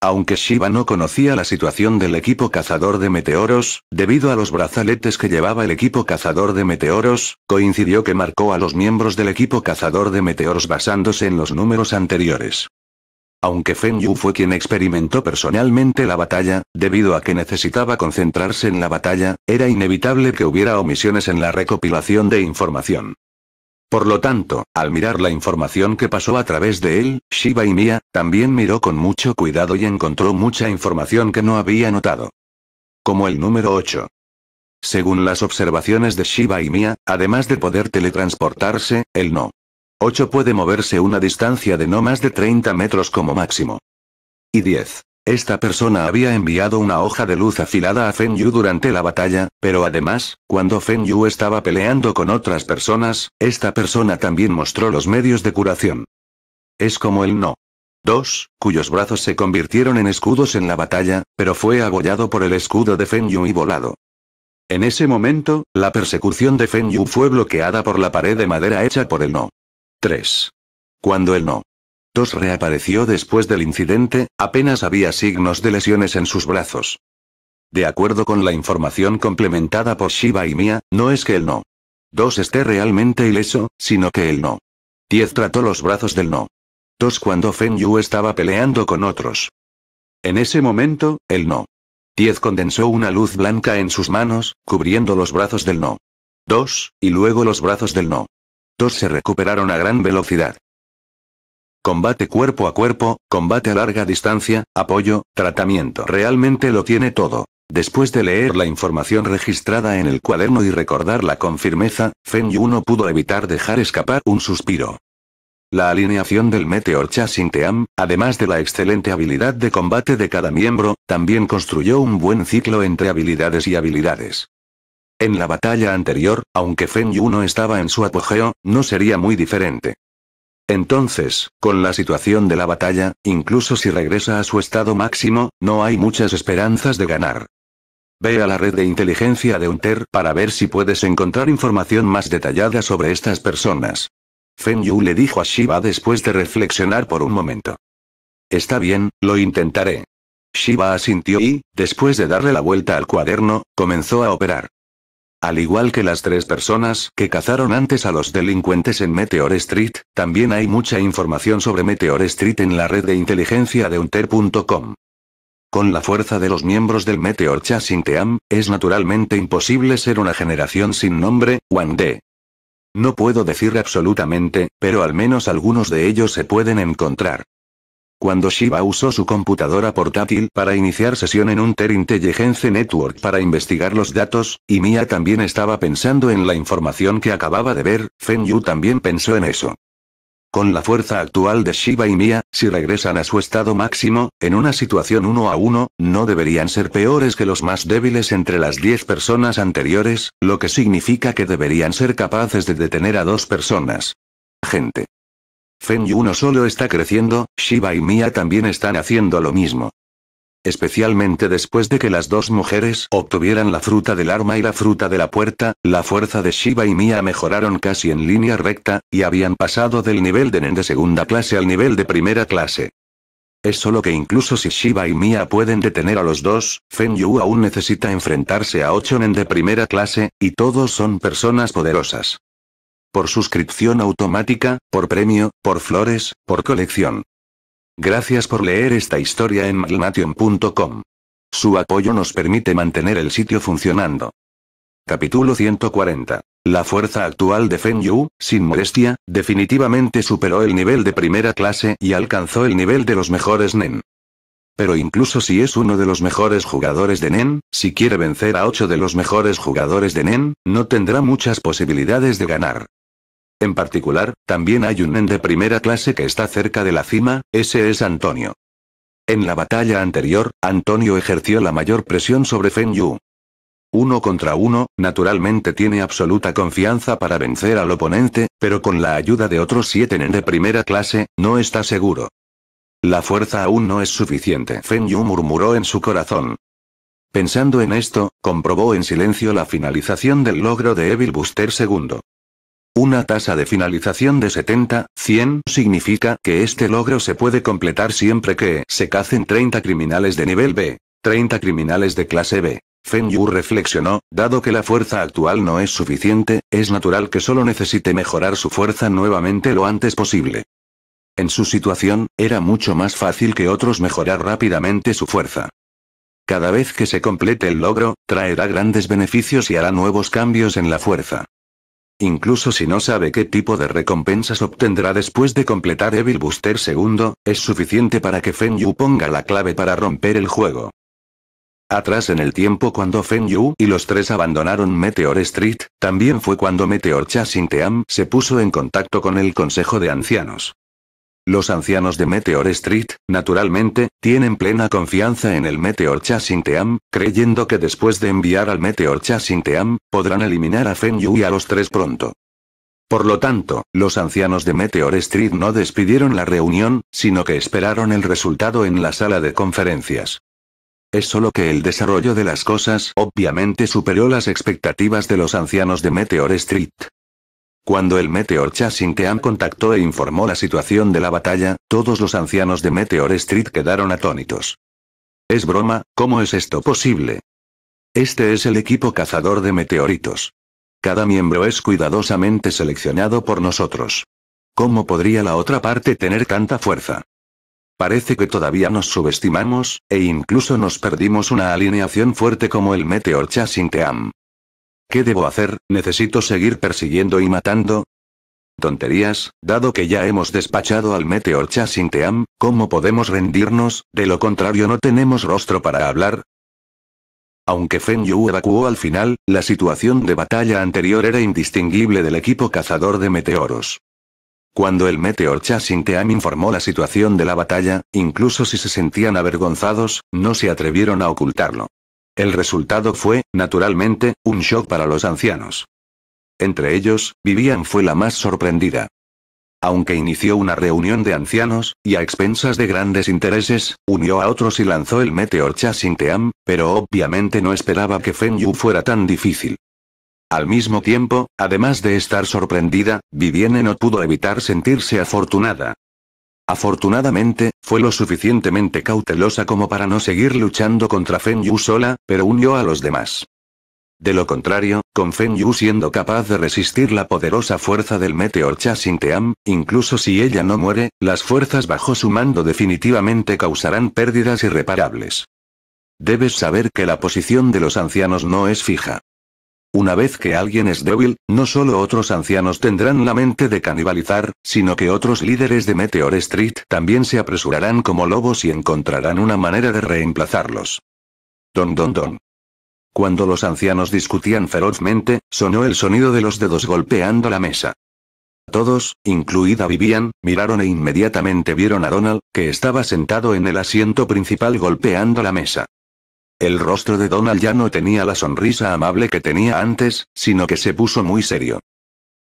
Aunque Shiva no conocía la situación del equipo cazador de meteoros, debido a los brazaletes que llevaba el equipo cazador de meteoros, coincidió que marcó a los miembros del equipo cazador de meteoros basándose en los números anteriores. Aunque Feng Yu fue quien experimentó personalmente la batalla, debido a que necesitaba concentrarse en la batalla, era inevitable que hubiera omisiones en la recopilación de información. Por lo tanto, al mirar la información que pasó a través de él, Shiba y Mia, también miró con mucho cuidado y encontró mucha información que no había notado. Como el número 8. Según las observaciones de Shiba y Mia, además de poder teletransportarse, él no 8 puede moverse una distancia de no más de 30 metros como máximo. Y 10. Esta persona había enviado una hoja de luz afilada a Fen Yu durante la batalla, pero además, cuando Fen Yu estaba peleando con otras personas, esta persona también mostró los medios de curación. Es como el no. 2, cuyos brazos se convirtieron en escudos en la batalla, pero fue abollado por el escudo de Fen Yu y volado. En ese momento, la persecución de Fen Yu fue bloqueada por la pared de madera hecha por el no. 3. Cuando el no. 2 reapareció después del incidente, apenas había signos de lesiones en sus brazos. De acuerdo con la información complementada por Shiba y Mia, no es que el no. 2 esté realmente ileso, sino que el no. 10 trató los brazos del no. 2 cuando Fen Yu estaba peleando con otros. En ese momento, el no. 10 condensó una luz blanca en sus manos, cubriendo los brazos del no. 2, y luego los brazos del no se recuperaron a gran velocidad. Combate cuerpo a cuerpo, combate a larga distancia, apoyo, tratamiento. Realmente lo tiene todo. Después de leer la información registrada en el cuaderno y recordarla con firmeza, Fen Yu no pudo evitar dejar escapar un suspiro. La alineación del Meteor Chasing Team, además de la excelente habilidad de combate de cada miembro, también construyó un buen ciclo entre habilidades y habilidades. En la batalla anterior, aunque Fen Yu no estaba en su apogeo, no sería muy diferente. Entonces, con la situación de la batalla, incluso si regresa a su estado máximo, no hay muchas esperanzas de ganar. Ve a la red de inteligencia de Unter para ver si puedes encontrar información más detallada sobre estas personas. Fen Yu le dijo a Shiva después de reflexionar por un momento. Está bien, lo intentaré. Shiva asintió y, después de darle la vuelta al cuaderno, comenzó a operar. Al igual que las tres personas que cazaron antes a los delincuentes en Meteor Street, también hay mucha información sobre Meteor Street en la red de inteligencia de unter.com. Con la fuerza de los miembros del Meteor Chasing Team, es naturalmente imposible ser una generación sin nombre, One D. No puedo decir absolutamente, pero al menos algunos de ellos se pueden encontrar. Cuando Shiba usó su computadora portátil para iniciar sesión en un Ter Intelligence Network para investigar los datos, y Mia también estaba pensando en la información que acababa de ver, Fen Yu también pensó en eso. Con la fuerza actual de Shiba y Mia, si regresan a su estado máximo, en una situación uno a uno, no deberían ser peores que los más débiles entre las 10 personas anteriores, lo que significa que deberían ser capaces de detener a dos personas. Gente. Feng Yu no solo está creciendo, Shiba y Mia también están haciendo lo mismo. Especialmente después de que las dos mujeres obtuvieran la fruta del arma y la fruta de la puerta, la fuerza de Shiba y Mia mejoraron casi en línea recta, y habían pasado del nivel de Nen de segunda clase al nivel de primera clase. Es solo que incluso si Shiba y Mia pueden detener a los dos, Feng Yu aún necesita enfrentarse a ocho Nen de primera clase, y todos son personas poderosas por suscripción automática, por premio, por flores, por colección. Gracias por leer esta historia en Malmation.com. Su apoyo nos permite mantener el sitio funcionando. Capítulo 140. La fuerza actual de Fen Yu, sin molestia, definitivamente superó el nivel de primera clase y alcanzó el nivel de los mejores Nen. Pero incluso si es uno de los mejores jugadores de Nen, si quiere vencer a ocho de los mejores jugadores de Nen, no tendrá muchas posibilidades de ganar. En particular, también hay un Nen de primera clase que está cerca de la cima, ese es Antonio. En la batalla anterior, Antonio ejerció la mayor presión sobre Fen Yu. Uno contra uno, naturalmente tiene absoluta confianza para vencer al oponente, pero con la ayuda de otros siete Nen de primera clase, no está seguro. La fuerza aún no es suficiente. Fen Yu murmuró en su corazón. Pensando en esto, comprobó en silencio la finalización del logro de Evil Buster II. Una tasa de finalización de 70, 100 significa que este logro se puede completar siempre que se cacen 30 criminales de nivel B. 30 criminales de clase B. Feng Yu reflexionó, dado que la fuerza actual no es suficiente, es natural que solo necesite mejorar su fuerza nuevamente lo antes posible. En su situación, era mucho más fácil que otros mejorar rápidamente su fuerza. Cada vez que se complete el logro, traerá grandes beneficios y hará nuevos cambios en la fuerza. Incluso si no sabe qué tipo de recompensas obtendrá después de completar Evil Booster II, es suficiente para que Fen Yu ponga la clave para romper el juego. Atrás en el tiempo cuando Fen Yu y los tres abandonaron Meteor Street, también fue cuando Meteor Chasing Team se puso en contacto con el Consejo de Ancianos. Los ancianos de Meteor Street, naturalmente, tienen plena confianza en el Meteor Chasing Team, creyendo que después de enviar al Meteor Chasing Team, podrán eliminar a Fen Yu y a los tres pronto. Por lo tanto, los ancianos de Meteor Street no despidieron la reunión, sino que esperaron el resultado en la sala de conferencias. Es solo que el desarrollo de las cosas obviamente superó las expectativas de los ancianos de Meteor Street. Cuando el Meteor Chasing Team contactó e informó la situación de la batalla, todos los ancianos de Meteor Street quedaron atónitos. Es broma, ¿cómo es esto posible? Este es el equipo cazador de meteoritos. Cada miembro es cuidadosamente seleccionado por nosotros. ¿Cómo podría la otra parte tener tanta fuerza? Parece que todavía nos subestimamos, e incluso nos perdimos una alineación fuerte como el Meteor Chasing Team. ¿Qué debo hacer? ¿Necesito seguir persiguiendo y matando? Tonterías, dado que ya hemos despachado al Meteor Chasinteam, ¿cómo podemos rendirnos? De lo contrario no tenemos rostro para hablar. Aunque Fen Yu evacuó al final, la situación de batalla anterior era indistinguible del equipo cazador de meteoros. Cuando el Meteor Team informó la situación de la batalla, incluso si se sentían avergonzados, no se atrevieron a ocultarlo. El resultado fue, naturalmente, un shock para los ancianos. Entre ellos, Vivian fue la más sorprendida. Aunque inició una reunión de ancianos, y a expensas de grandes intereses, unió a otros y lanzó el Meteor Chasing Team, pero obviamente no esperaba que Feng Yu fuera tan difícil. Al mismo tiempo, además de estar sorprendida, Viviane no pudo evitar sentirse afortunada. Afortunadamente, fue lo suficientemente cautelosa como para no seguir luchando contra Fen Yu sola, pero unió a los demás. De lo contrario, con Fen Yu siendo capaz de resistir la poderosa fuerza del Meteor Chasing Team, incluso si ella no muere, las fuerzas bajo su mando definitivamente causarán pérdidas irreparables. Debes saber que la posición de los ancianos no es fija. Una vez que alguien es débil, no solo otros ancianos tendrán la mente de canibalizar, sino que otros líderes de Meteor Street también se apresurarán como lobos y encontrarán una manera de reemplazarlos. Don don don. Cuando los ancianos discutían ferozmente, sonó el sonido de los dedos golpeando la mesa. Todos, incluida Vivian, miraron e inmediatamente vieron a Donald, que estaba sentado en el asiento principal golpeando la mesa. El rostro de Donald ya no tenía la sonrisa amable que tenía antes, sino que se puso muy serio.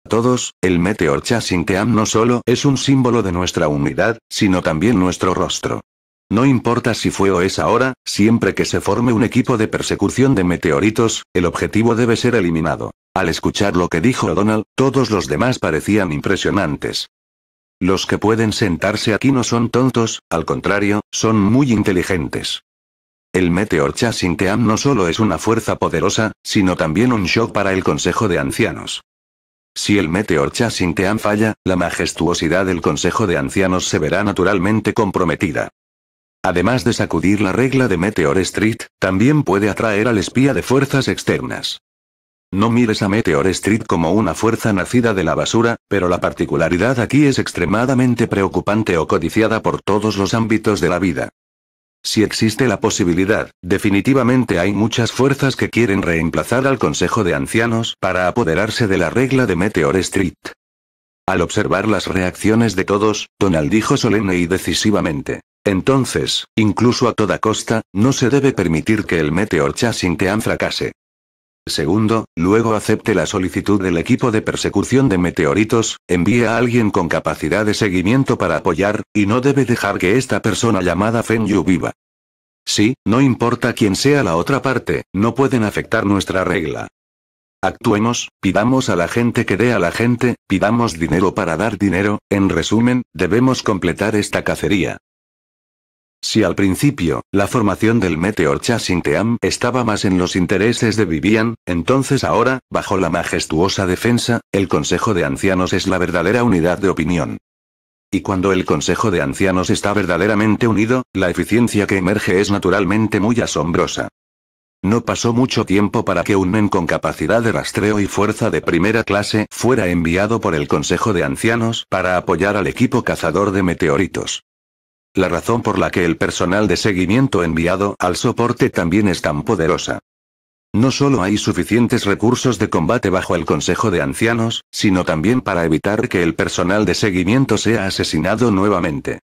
Todos, el Meteor Team no solo es un símbolo de nuestra unidad, sino también nuestro rostro. No importa si fue o es ahora, siempre que se forme un equipo de persecución de meteoritos, el objetivo debe ser eliminado. Al escuchar lo que dijo Donald, todos los demás parecían impresionantes. Los que pueden sentarse aquí no son tontos, al contrario, son muy inteligentes. El Meteor Chasing Team no solo es una fuerza poderosa, sino también un shock para el Consejo de Ancianos. Si el Meteor Chasing Team falla, la majestuosidad del Consejo de Ancianos se verá naturalmente comprometida. Además de sacudir la regla de Meteor Street, también puede atraer al espía de fuerzas externas. No mires a Meteor Street como una fuerza nacida de la basura, pero la particularidad aquí es extremadamente preocupante o codiciada por todos los ámbitos de la vida. Si existe la posibilidad, definitivamente hay muchas fuerzas que quieren reemplazar al Consejo de Ancianos para apoderarse de la regla de Meteor Street. Al observar las reacciones de todos, Donald dijo solemne y decisivamente. Entonces, incluso a toda costa, no se debe permitir que el Meteor Chasing Team fracase. Segundo, luego acepte la solicitud del equipo de persecución de meteoritos, envíe a alguien con capacidad de seguimiento para apoyar, y no debe dejar que esta persona llamada Fen viva. Sí, no importa quién sea la otra parte, no pueden afectar nuestra regla. Actuemos, pidamos a la gente que dé a la gente, pidamos dinero para dar dinero, en resumen, debemos completar esta cacería. Si al principio, la formación del Meteor Chasinteam estaba más en los intereses de Vivian, entonces ahora, bajo la majestuosa defensa, el Consejo de Ancianos es la verdadera unidad de opinión. Y cuando el Consejo de Ancianos está verdaderamente unido, la eficiencia que emerge es naturalmente muy asombrosa. No pasó mucho tiempo para que un men con capacidad de rastreo y fuerza de primera clase fuera enviado por el Consejo de Ancianos para apoyar al equipo cazador de meteoritos. La razón por la que el personal de seguimiento enviado al soporte también es tan poderosa. No solo hay suficientes recursos de combate bajo el Consejo de Ancianos, sino también para evitar que el personal de seguimiento sea asesinado nuevamente.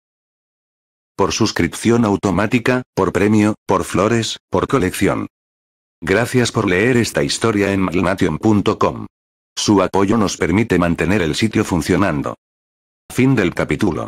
Por suscripción automática, por premio, por flores, por colección. Gracias por leer esta historia en MalMation.com. Su apoyo nos permite mantener el sitio funcionando. Fin del capítulo.